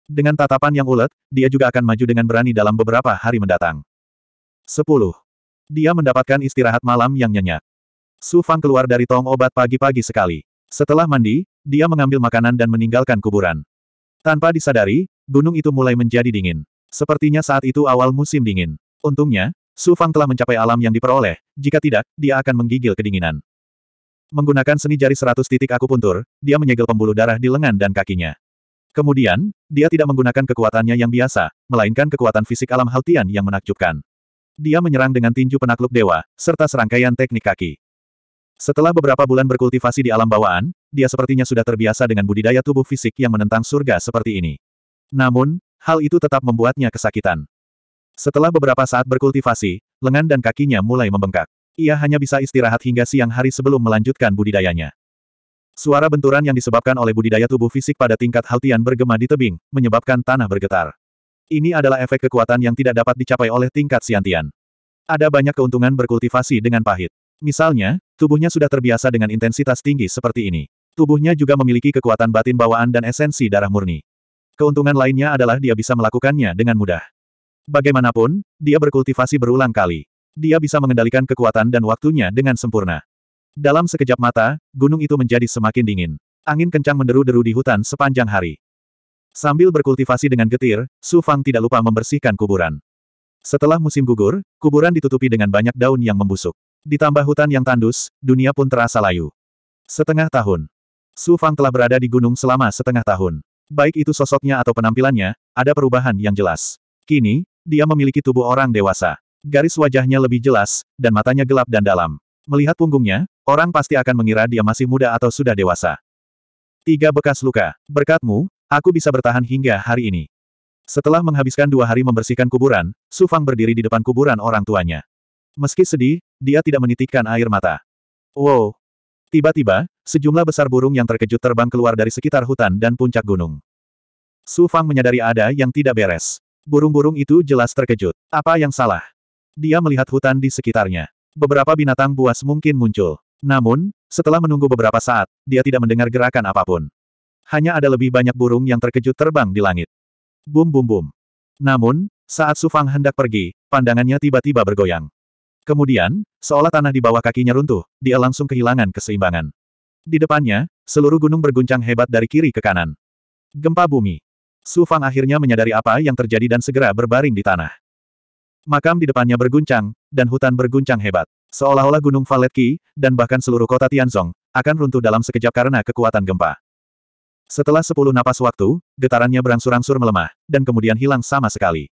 Dengan tatapan yang ulet, dia juga akan maju dengan berani dalam beberapa hari mendatang. 10. Dia mendapatkan istirahat malam yang nyenyak. Su Fang keluar dari tong obat pagi-pagi sekali. Setelah mandi, dia mengambil makanan dan meninggalkan kuburan. Tanpa disadari, gunung itu mulai menjadi dingin. Sepertinya saat itu awal musim dingin. Untungnya, Su Fang telah mencapai alam yang diperoleh, jika tidak, dia akan menggigil kedinginan. Menggunakan seni jari seratus titik akupuntur, dia menyegel pembuluh darah di lengan dan kakinya. Kemudian, dia tidak menggunakan kekuatannya yang biasa, melainkan kekuatan fisik alam Haltian yang menakjubkan. Dia menyerang dengan tinju penakluk dewa, serta serangkaian teknik kaki. Setelah beberapa bulan berkultivasi di alam bawaan, dia sepertinya sudah terbiasa dengan budidaya tubuh fisik yang menentang surga seperti ini. Namun, hal itu tetap membuatnya kesakitan. Setelah beberapa saat berkultivasi, lengan dan kakinya mulai membengkak. Ia hanya bisa istirahat hingga siang hari sebelum melanjutkan budidayanya. Suara benturan yang disebabkan oleh budidaya tubuh fisik pada tingkat haltian bergema di tebing, menyebabkan tanah bergetar. Ini adalah efek kekuatan yang tidak dapat dicapai oleh tingkat siantian. Ada banyak keuntungan berkultivasi dengan pahit. Misalnya, tubuhnya sudah terbiasa dengan intensitas tinggi seperti ini. Tubuhnya juga memiliki kekuatan batin bawaan dan esensi darah murni. Keuntungan lainnya adalah dia bisa melakukannya dengan mudah. Bagaimanapun, dia berkultivasi berulang kali. Dia bisa mengendalikan kekuatan dan waktunya dengan sempurna. Dalam sekejap mata, gunung itu menjadi semakin dingin. Angin kencang menderu-deru di hutan sepanjang hari. Sambil berkultivasi dengan getir, Su Fang tidak lupa membersihkan kuburan. Setelah musim gugur, kuburan ditutupi dengan banyak daun yang membusuk. Ditambah hutan yang tandus, dunia pun terasa layu. Setengah tahun. Su Fang telah berada di gunung selama setengah tahun. Baik itu sosoknya atau penampilannya, ada perubahan yang jelas. Kini, dia memiliki tubuh orang dewasa. Garis wajahnya lebih jelas, dan matanya gelap dan dalam. Melihat punggungnya, orang pasti akan mengira dia masih muda atau sudah dewasa. Tiga bekas luka. Berkatmu, aku bisa bertahan hingga hari ini. Setelah menghabiskan dua hari membersihkan kuburan, Su Fang berdiri di depan kuburan orang tuanya. Meski sedih, dia tidak menitikkan air mata. Wow! Tiba-tiba, sejumlah besar burung yang terkejut terbang keluar dari sekitar hutan dan puncak gunung. Su Fang menyadari ada yang tidak beres. Burung-burung itu jelas terkejut. Apa yang salah? Dia melihat hutan di sekitarnya. Beberapa binatang buas mungkin muncul. Namun, setelah menunggu beberapa saat, dia tidak mendengar gerakan apapun. Hanya ada lebih banyak burung yang terkejut terbang di langit. Bum bum bum. Namun, saat Su Fang hendak pergi, pandangannya tiba-tiba bergoyang. Kemudian, seolah tanah di bawah kakinya runtuh, dia langsung kehilangan keseimbangan. Di depannya, seluruh gunung berguncang hebat dari kiri ke kanan. Gempa bumi. Su Fang akhirnya menyadari apa yang terjadi dan segera berbaring di tanah. Makam di depannya berguncang, dan hutan berguncang hebat. Seolah-olah gunung Valetki, dan bahkan seluruh kota Tianzong, akan runtuh dalam sekejap karena kekuatan gempa. Setelah sepuluh napas waktu, getarannya berangsur-angsur melemah, dan kemudian hilang sama sekali.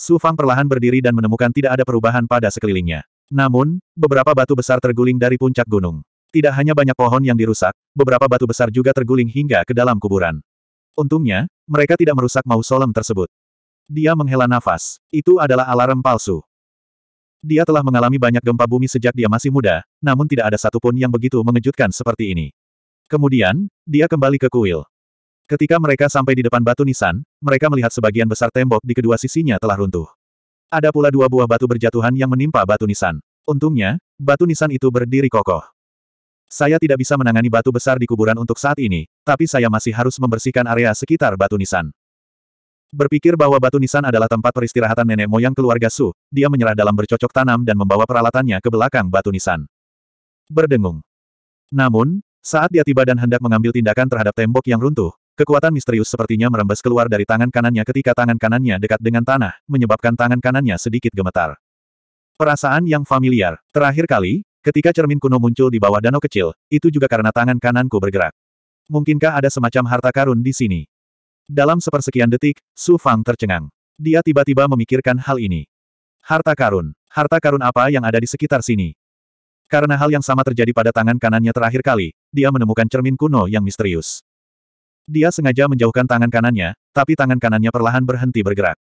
Su Fang perlahan berdiri dan menemukan tidak ada perubahan pada sekelilingnya. Namun, beberapa batu besar terguling dari puncak gunung. Tidak hanya banyak pohon yang dirusak, beberapa batu besar juga terguling hingga ke dalam kuburan. Untungnya, mereka tidak merusak mausolem tersebut. Dia menghela nafas. Itu adalah alarm palsu. Dia telah mengalami banyak gempa bumi sejak dia masih muda, namun tidak ada satupun yang begitu mengejutkan seperti ini. Kemudian, dia kembali ke kuil. Ketika mereka sampai di depan batu nisan, mereka melihat sebagian besar tembok di kedua sisinya telah runtuh. Ada pula dua buah batu berjatuhan yang menimpa batu nisan. Untungnya, batu nisan itu berdiri kokoh. Saya tidak bisa menangani batu besar di kuburan untuk saat ini, tapi saya masih harus membersihkan area sekitar batu nisan. Berpikir bahwa batu nisan adalah tempat peristirahatan nenek moyang keluarga Su, dia menyerah dalam bercocok tanam dan membawa peralatannya ke belakang batu nisan. Berdengung. Namun, saat dia tiba dan hendak mengambil tindakan terhadap tembok yang runtuh, Kekuatan misterius sepertinya merembes keluar dari tangan kanannya ketika tangan kanannya dekat dengan tanah, menyebabkan tangan kanannya sedikit gemetar. Perasaan yang familiar. Terakhir kali, ketika cermin kuno muncul di bawah danau kecil, itu juga karena tangan kananku bergerak. Mungkinkah ada semacam harta karun di sini? Dalam sepersekian detik, Su Fang tercengang. Dia tiba-tiba memikirkan hal ini. Harta karun. Harta karun apa yang ada di sekitar sini? Karena hal yang sama terjadi pada tangan kanannya terakhir kali, dia menemukan cermin kuno yang misterius. Dia sengaja menjauhkan tangan kanannya, tapi tangan kanannya perlahan berhenti bergerak.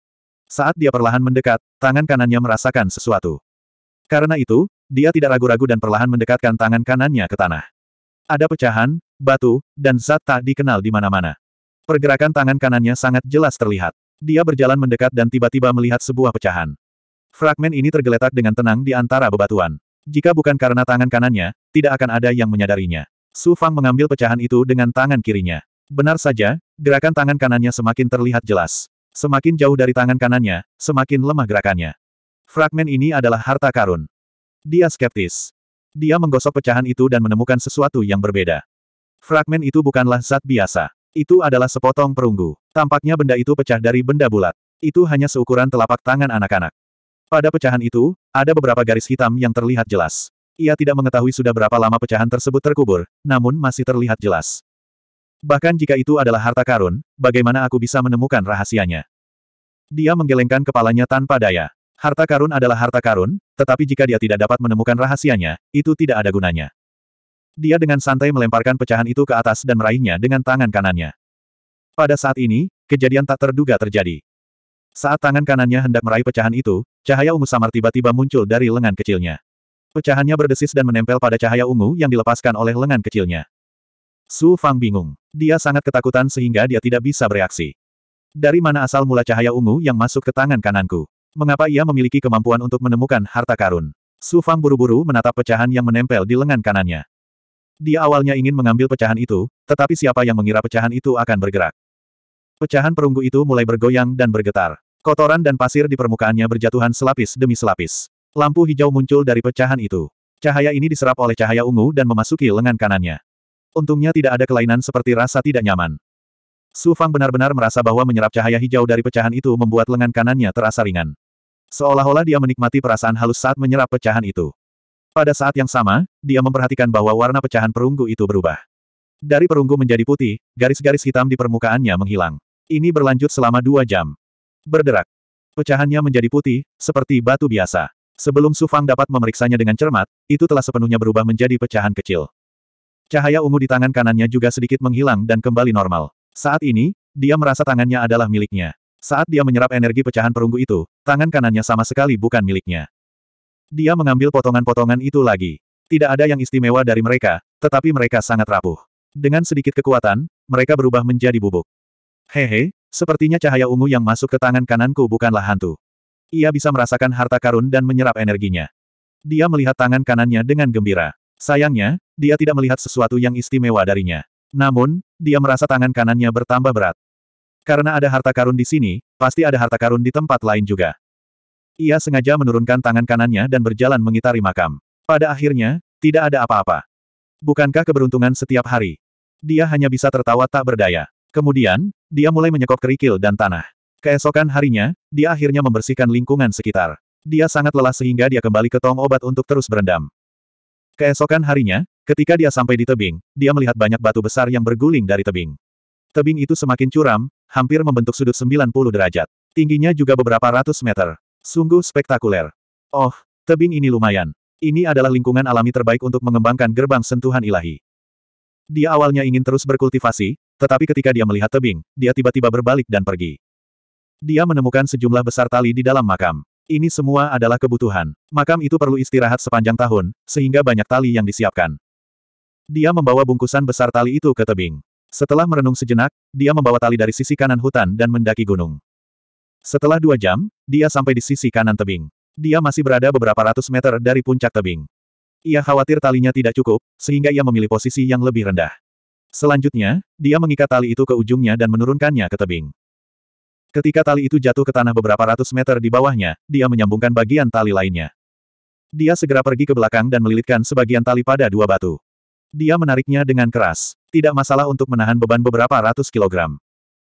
Saat dia perlahan mendekat, tangan kanannya merasakan sesuatu. Karena itu, dia tidak ragu-ragu dan perlahan mendekatkan tangan kanannya ke tanah. Ada pecahan, batu, dan zat tak dikenal di mana-mana. Pergerakan tangan kanannya sangat jelas terlihat. Dia berjalan mendekat dan tiba-tiba melihat sebuah pecahan. Fragmen ini tergeletak dengan tenang di antara bebatuan. Jika bukan karena tangan kanannya, tidak akan ada yang menyadarinya. Su Fang mengambil pecahan itu dengan tangan kirinya. Benar saja, gerakan tangan kanannya semakin terlihat jelas. Semakin jauh dari tangan kanannya, semakin lemah gerakannya. Fragmen ini adalah harta karun. Dia skeptis. Dia menggosok pecahan itu dan menemukan sesuatu yang berbeda. Fragmen itu bukanlah zat biasa. Itu adalah sepotong perunggu. Tampaknya benda itu pecah dari benda bulat. Itu hanya seukuran telapak tangan anak-anak. Pada pecahan itu, ada beberapa garis hitam yang terlihat jelas. Ia tidak mengetahui sudah berapa lama pecahan tersebut terkubur, namun masih terlihat jelas. Bahkan jika itu adalah harta karun, bagaimana aku bisa menemukan rahasianya? Dia menggelengkan kepalanya tanpa daya. Harta karun adalah harta karun, tetapi jika dia tidak dapat menemukan rahasianya, itu tidak ada gunanya. Dia dengan santai melemparkan pecahan itu ke atas dan meraihnya dengan tangan kanannya. Pada saat ini, kejadian tak terduga terjadi. Saat tangan kanannya hendak meraih pecahan itu, cahaya ungu samar tiba-tiba muncul dari lengan kecilnya. Pecahannya berdesis dan menempel pada cahaya ungu yang dilepaskan oleh lengan kecilnya. Su Fang bingung. Dia sangat ketakutan sehingga dia tidak bisa bereaksi. Dari mana asal mula cahaya ungu yang masuk ke tangan kananku? Mengapa ia memiliki kemampuan untuk menemukan harta karun? Su Fang buru-buru menatap pecahan yang menempel di lengan kanannya. Dia awalnya ingin mengambil pecahan itu, tetapi siapa yang mengira pecahan itu akan bergerak? Pecahan perunggu itu mulai bergoyang dan bergetar. Kotoran dan pasir di permukaannya berjatuhan selapis demi selapis. Lampu hijau muncul dari pecahan itu. Cahaya ini diserap oleh cahaya ungu dan memasuki lengan kanannya. Untungnya tidak ada kelainan seperti rasa tidak nyaman. Su Fang benar-benar merasa bahwa menyerap cahaya hijau dari pecahan itu membuat lengan kanannya terasa ringan. Seolah-olah dia menikmati perasaan halus saat menyerap pecahan itu. Pada saat yang sama, dia memperhatikan bahwa warna pecahan perunggu itu berubah. Dari perunggu menjadi putih, garis-garis hitam di permukaannya menghilang. Ini berlanjut selama dua jam. Berderak. Pecahannya menjadi putih, seperti batu biasa. Sebelum Su Fang dapat memeriksanya dengan cermat, itu telah sepenuhnya berubah menjadi pecahan kecil. Cahaya ungu di tangan kanannya juga sedikit menghilang dan kembali normal. Saat ini, dia merasa tangannya adalah miliknya. Saat dia menyerap energi pecahan perunggu itu, tangan kanannya sama sekali bukan miliknya. Dia mengambil potongan-potongan itu lagi. Tidak ada yang istimewa dari mereka, tetapi mereka sangat rapuh. Dengan sedikit kekuatan, mereka berubah menjadi bubuk. Hehe, sepertinya cahaya ungu yang masuk ke tangan kananku bukanlah hantu. Ia bisa merasakan harta karun dan menyerap energinya. Dia melihat tangan kanannya dengan gembira. Sayangnya, dia tidak melihat sesuatu yang istimewa darinya. Namun, dia merasa tangan kanannya bertambah berat. Karena ada harta karun di sini, pasti ada harta karun di tempat lain juga. Ia sengaja menurunkan tangan kanannya dan berjalan mengitari makam. Pada akhirnya, tidak ada apa-apa. Bukankah keberuntungan setiap hari? Dia hanya bisa tertawa tak berdaya. Kemudian, dia mulai menyekop kerikil dan tanah. Keesokan harinya, dia akhirnya membersihkan lingkungan sekitar. Dia sangat lelah sehingga dia kembali ke tong obat untuk terus berendam. Keesokan harinya, ketika dia sampai di tebing, dia melihat banyak batu besar yang berguling dari tebing. Tebing itu semakin curam, hampir membentuk sudut 90 derajat. Tingginya juga beberapa ratus meter. Sungguh spektakuler. Oh, tebing ini lumayan. Ini adalah lingkungan alami terbaik untuk mengembangkan gerbang sentuhan ilahi. Dia awalnya ingin terus berkultivasi, tetapi ketika dia melihat tebing, dia tiba-tiba berbalik dan pergi. Dia menemukan sejumlah besar tali di dalam makam. Ini semua adalah kebutuhan. Makam itu perlu istirahat sepanjang tahun, sehingga banyak tali yang disiapkan. Dia membawa bungkusan besar tali itu ke tebing. Setelah merenung sejenak, dia membawa tali dari sisi kanan hutan dan mendaki gunung. Setelah dua jam, dia sampai di sisi kanan tebing. Dia masih berada beberapa ratus meter dari puncak tebing. Ia khawatir talinya tidak cukup, sehingga ia memilih posisi yang lebih rendah. Selanjutnya, dia mengikat tali itu ke ujungnya dan menurunkannya ke tebing. Ketika tali itu jatuh ke tanah beberapa ratus meter di bawahnya, dia menyambungkan bagian tali lainnya. Dia segera pergi ke belakang dan melilitkan sebagian tali pada dua batu. Dia menariknya dengan keras. Tidak masalah untuk menahan beban beberapa ratus kilogram.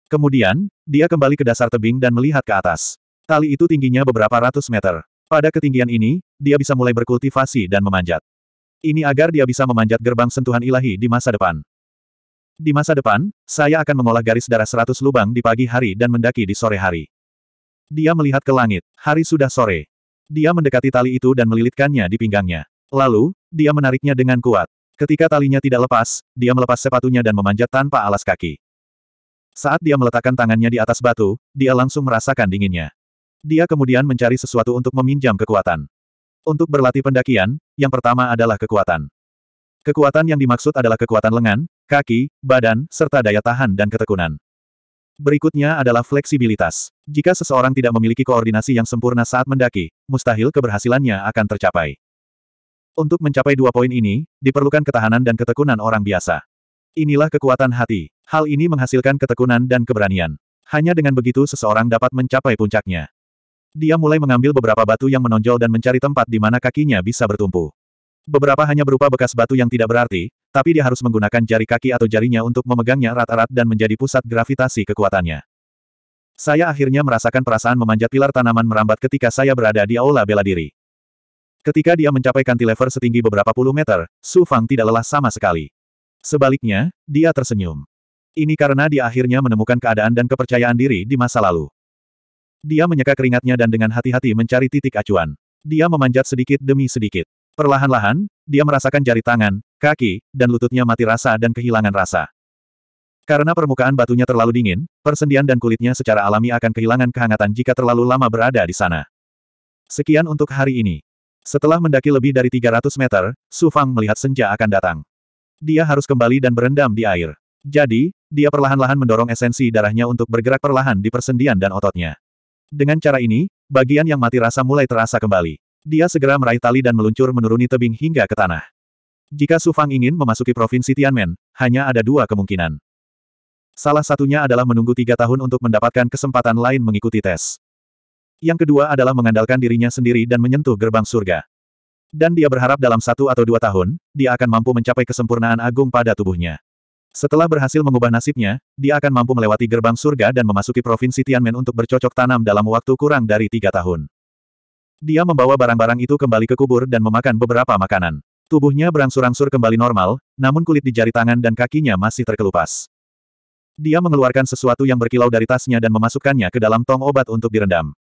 Kemudian, dia kembali ke dasar tebing dan melihat ke atas. Tali itu tingginya beberapa ratus meter. Pada ketinggian ini, dia bisa mulai berkultivasi dan memanjat. Ini agar dia bisa memanjat gerbang sentuhan ilahi di masa depan. Di masa depan, saya akan mengolah garis darah seratus lubang di pagi hari dan mendaki di sore hari. Dia melihat ke langit. Hari sudah sore. Dia mendekati tali itu dan melilitkannya di pinggangnya. Lalu, dia menariknya dengan kuat. Ketika talinya tidak lepas, dia melepas sepatunya dan memanjat tanpa alas kaki. Saat dia meletakkan tangannya di atas batu, dia langsung merasakan dinginnya. Dia kemudian mencari sesuatu untuk meminjam kekuatan. Untuk berlatih pendakian, yang pertama adalah kekuatan. Kekuatan yang dimaksud adalah kekuatan lengan, kaki, badan, serta daya tahan dan ketekunan. Berikutnya adalah fleksibilitas. Jika seseorang tidak memiliki koordinasi yang sempurna saat mendaki, mustahil keberhasilannya akan tercapai. Untuk mencapai dua poin ini, diperlukan ketahanan dan ketekunan orang biasa. Inilah kekuatan hati. Hal ini menghasilkan ketekunan dan keberanian. Hanya dengan begitu seseorang dapat mencapai puncaknya. Dia mulai mengambil beberapa batu yang menonjol dan mencari tempat di mana kakinya bisa bertumpu. Beberapa hanya berupa bekas batu yang tidak berarti, tapi dia harus menggunakan jari kaki atau jarinya untuk memegangnya erat-erat dan menjadi pusat gravitasi kekuatannya. Saya akhirnya merasakan perasaan memanjat pilar tanaman merambat ketika saya berada di aula bela diri. Ketika dia mencapai kantilever setinggi beberapa puluh meter, Su Fang tidak lelah sama sekali. Sebaliknya, dia tersenyum. Ini karena dia akhirnya menemukan keadaan dan kepercayaan diri di masa lalu. Dia menyeka keringatnya dan dengan hati-hati mencari titik acuan. Dia memanjat sedikit demi sedikit. Perlahan-lahan, dia merasakan jari tangan, kaki, dan lututnya mati rasa dan kehilangan rasa. Karena permukaan batunya terlalu dingin, persendian dan kulitnya secara alami akan kehilangan kehangatan jika terlalu lama berada di sana. Sekian untuk hari ini. Setelah mendaki lebih dari 300 meter, Su Fang melihat senja akan datang. Dia harus kembali dan berendam di air. Jadi, dia perlahan-lahan mendorong esensi darahnya untuk bergerak perlahan di persendian dan ototnya. Dengan cara ini, bagian yang mati rasa mulai terasa kembali. Dia segera meraih tali dan meluncur menuruni tebing hingga ke tanah. Jika Su Fang ingin memasuki provinsi Tianmen, hanya ada dua kemungkinan. Salah satunya adalah menunggu tiga tahun untuk mendapatkan kesempatan lain mengikuti tes. Yang kedua adalah mengandalkan dirinya sendiri dan menyentuh gerbang surga. Dan dia berharap dalam satu atau dua tahun, dia akan mampu mencapai kesempurnaan agung pada tubuhnya. Setelah berhasil mengubah nasibnya, dia akan mampu melewati gerbang surga dan memasuki provinsi Tianmen untuk bercocok tanam dalam waktu kurang dari tiga tahun. Dia membawa barang-barang itu kembali ke kubur dan memakan beberapa makanan. Tubuhnya berangsur-angsur kembali normal, namun kulit di jari tangan dan kakinya masih terkelupas. Dia mengeluarkan sesuatu yang berkilau dari tasnya dan memasukkannya ke dalam tong obat untuk direndam.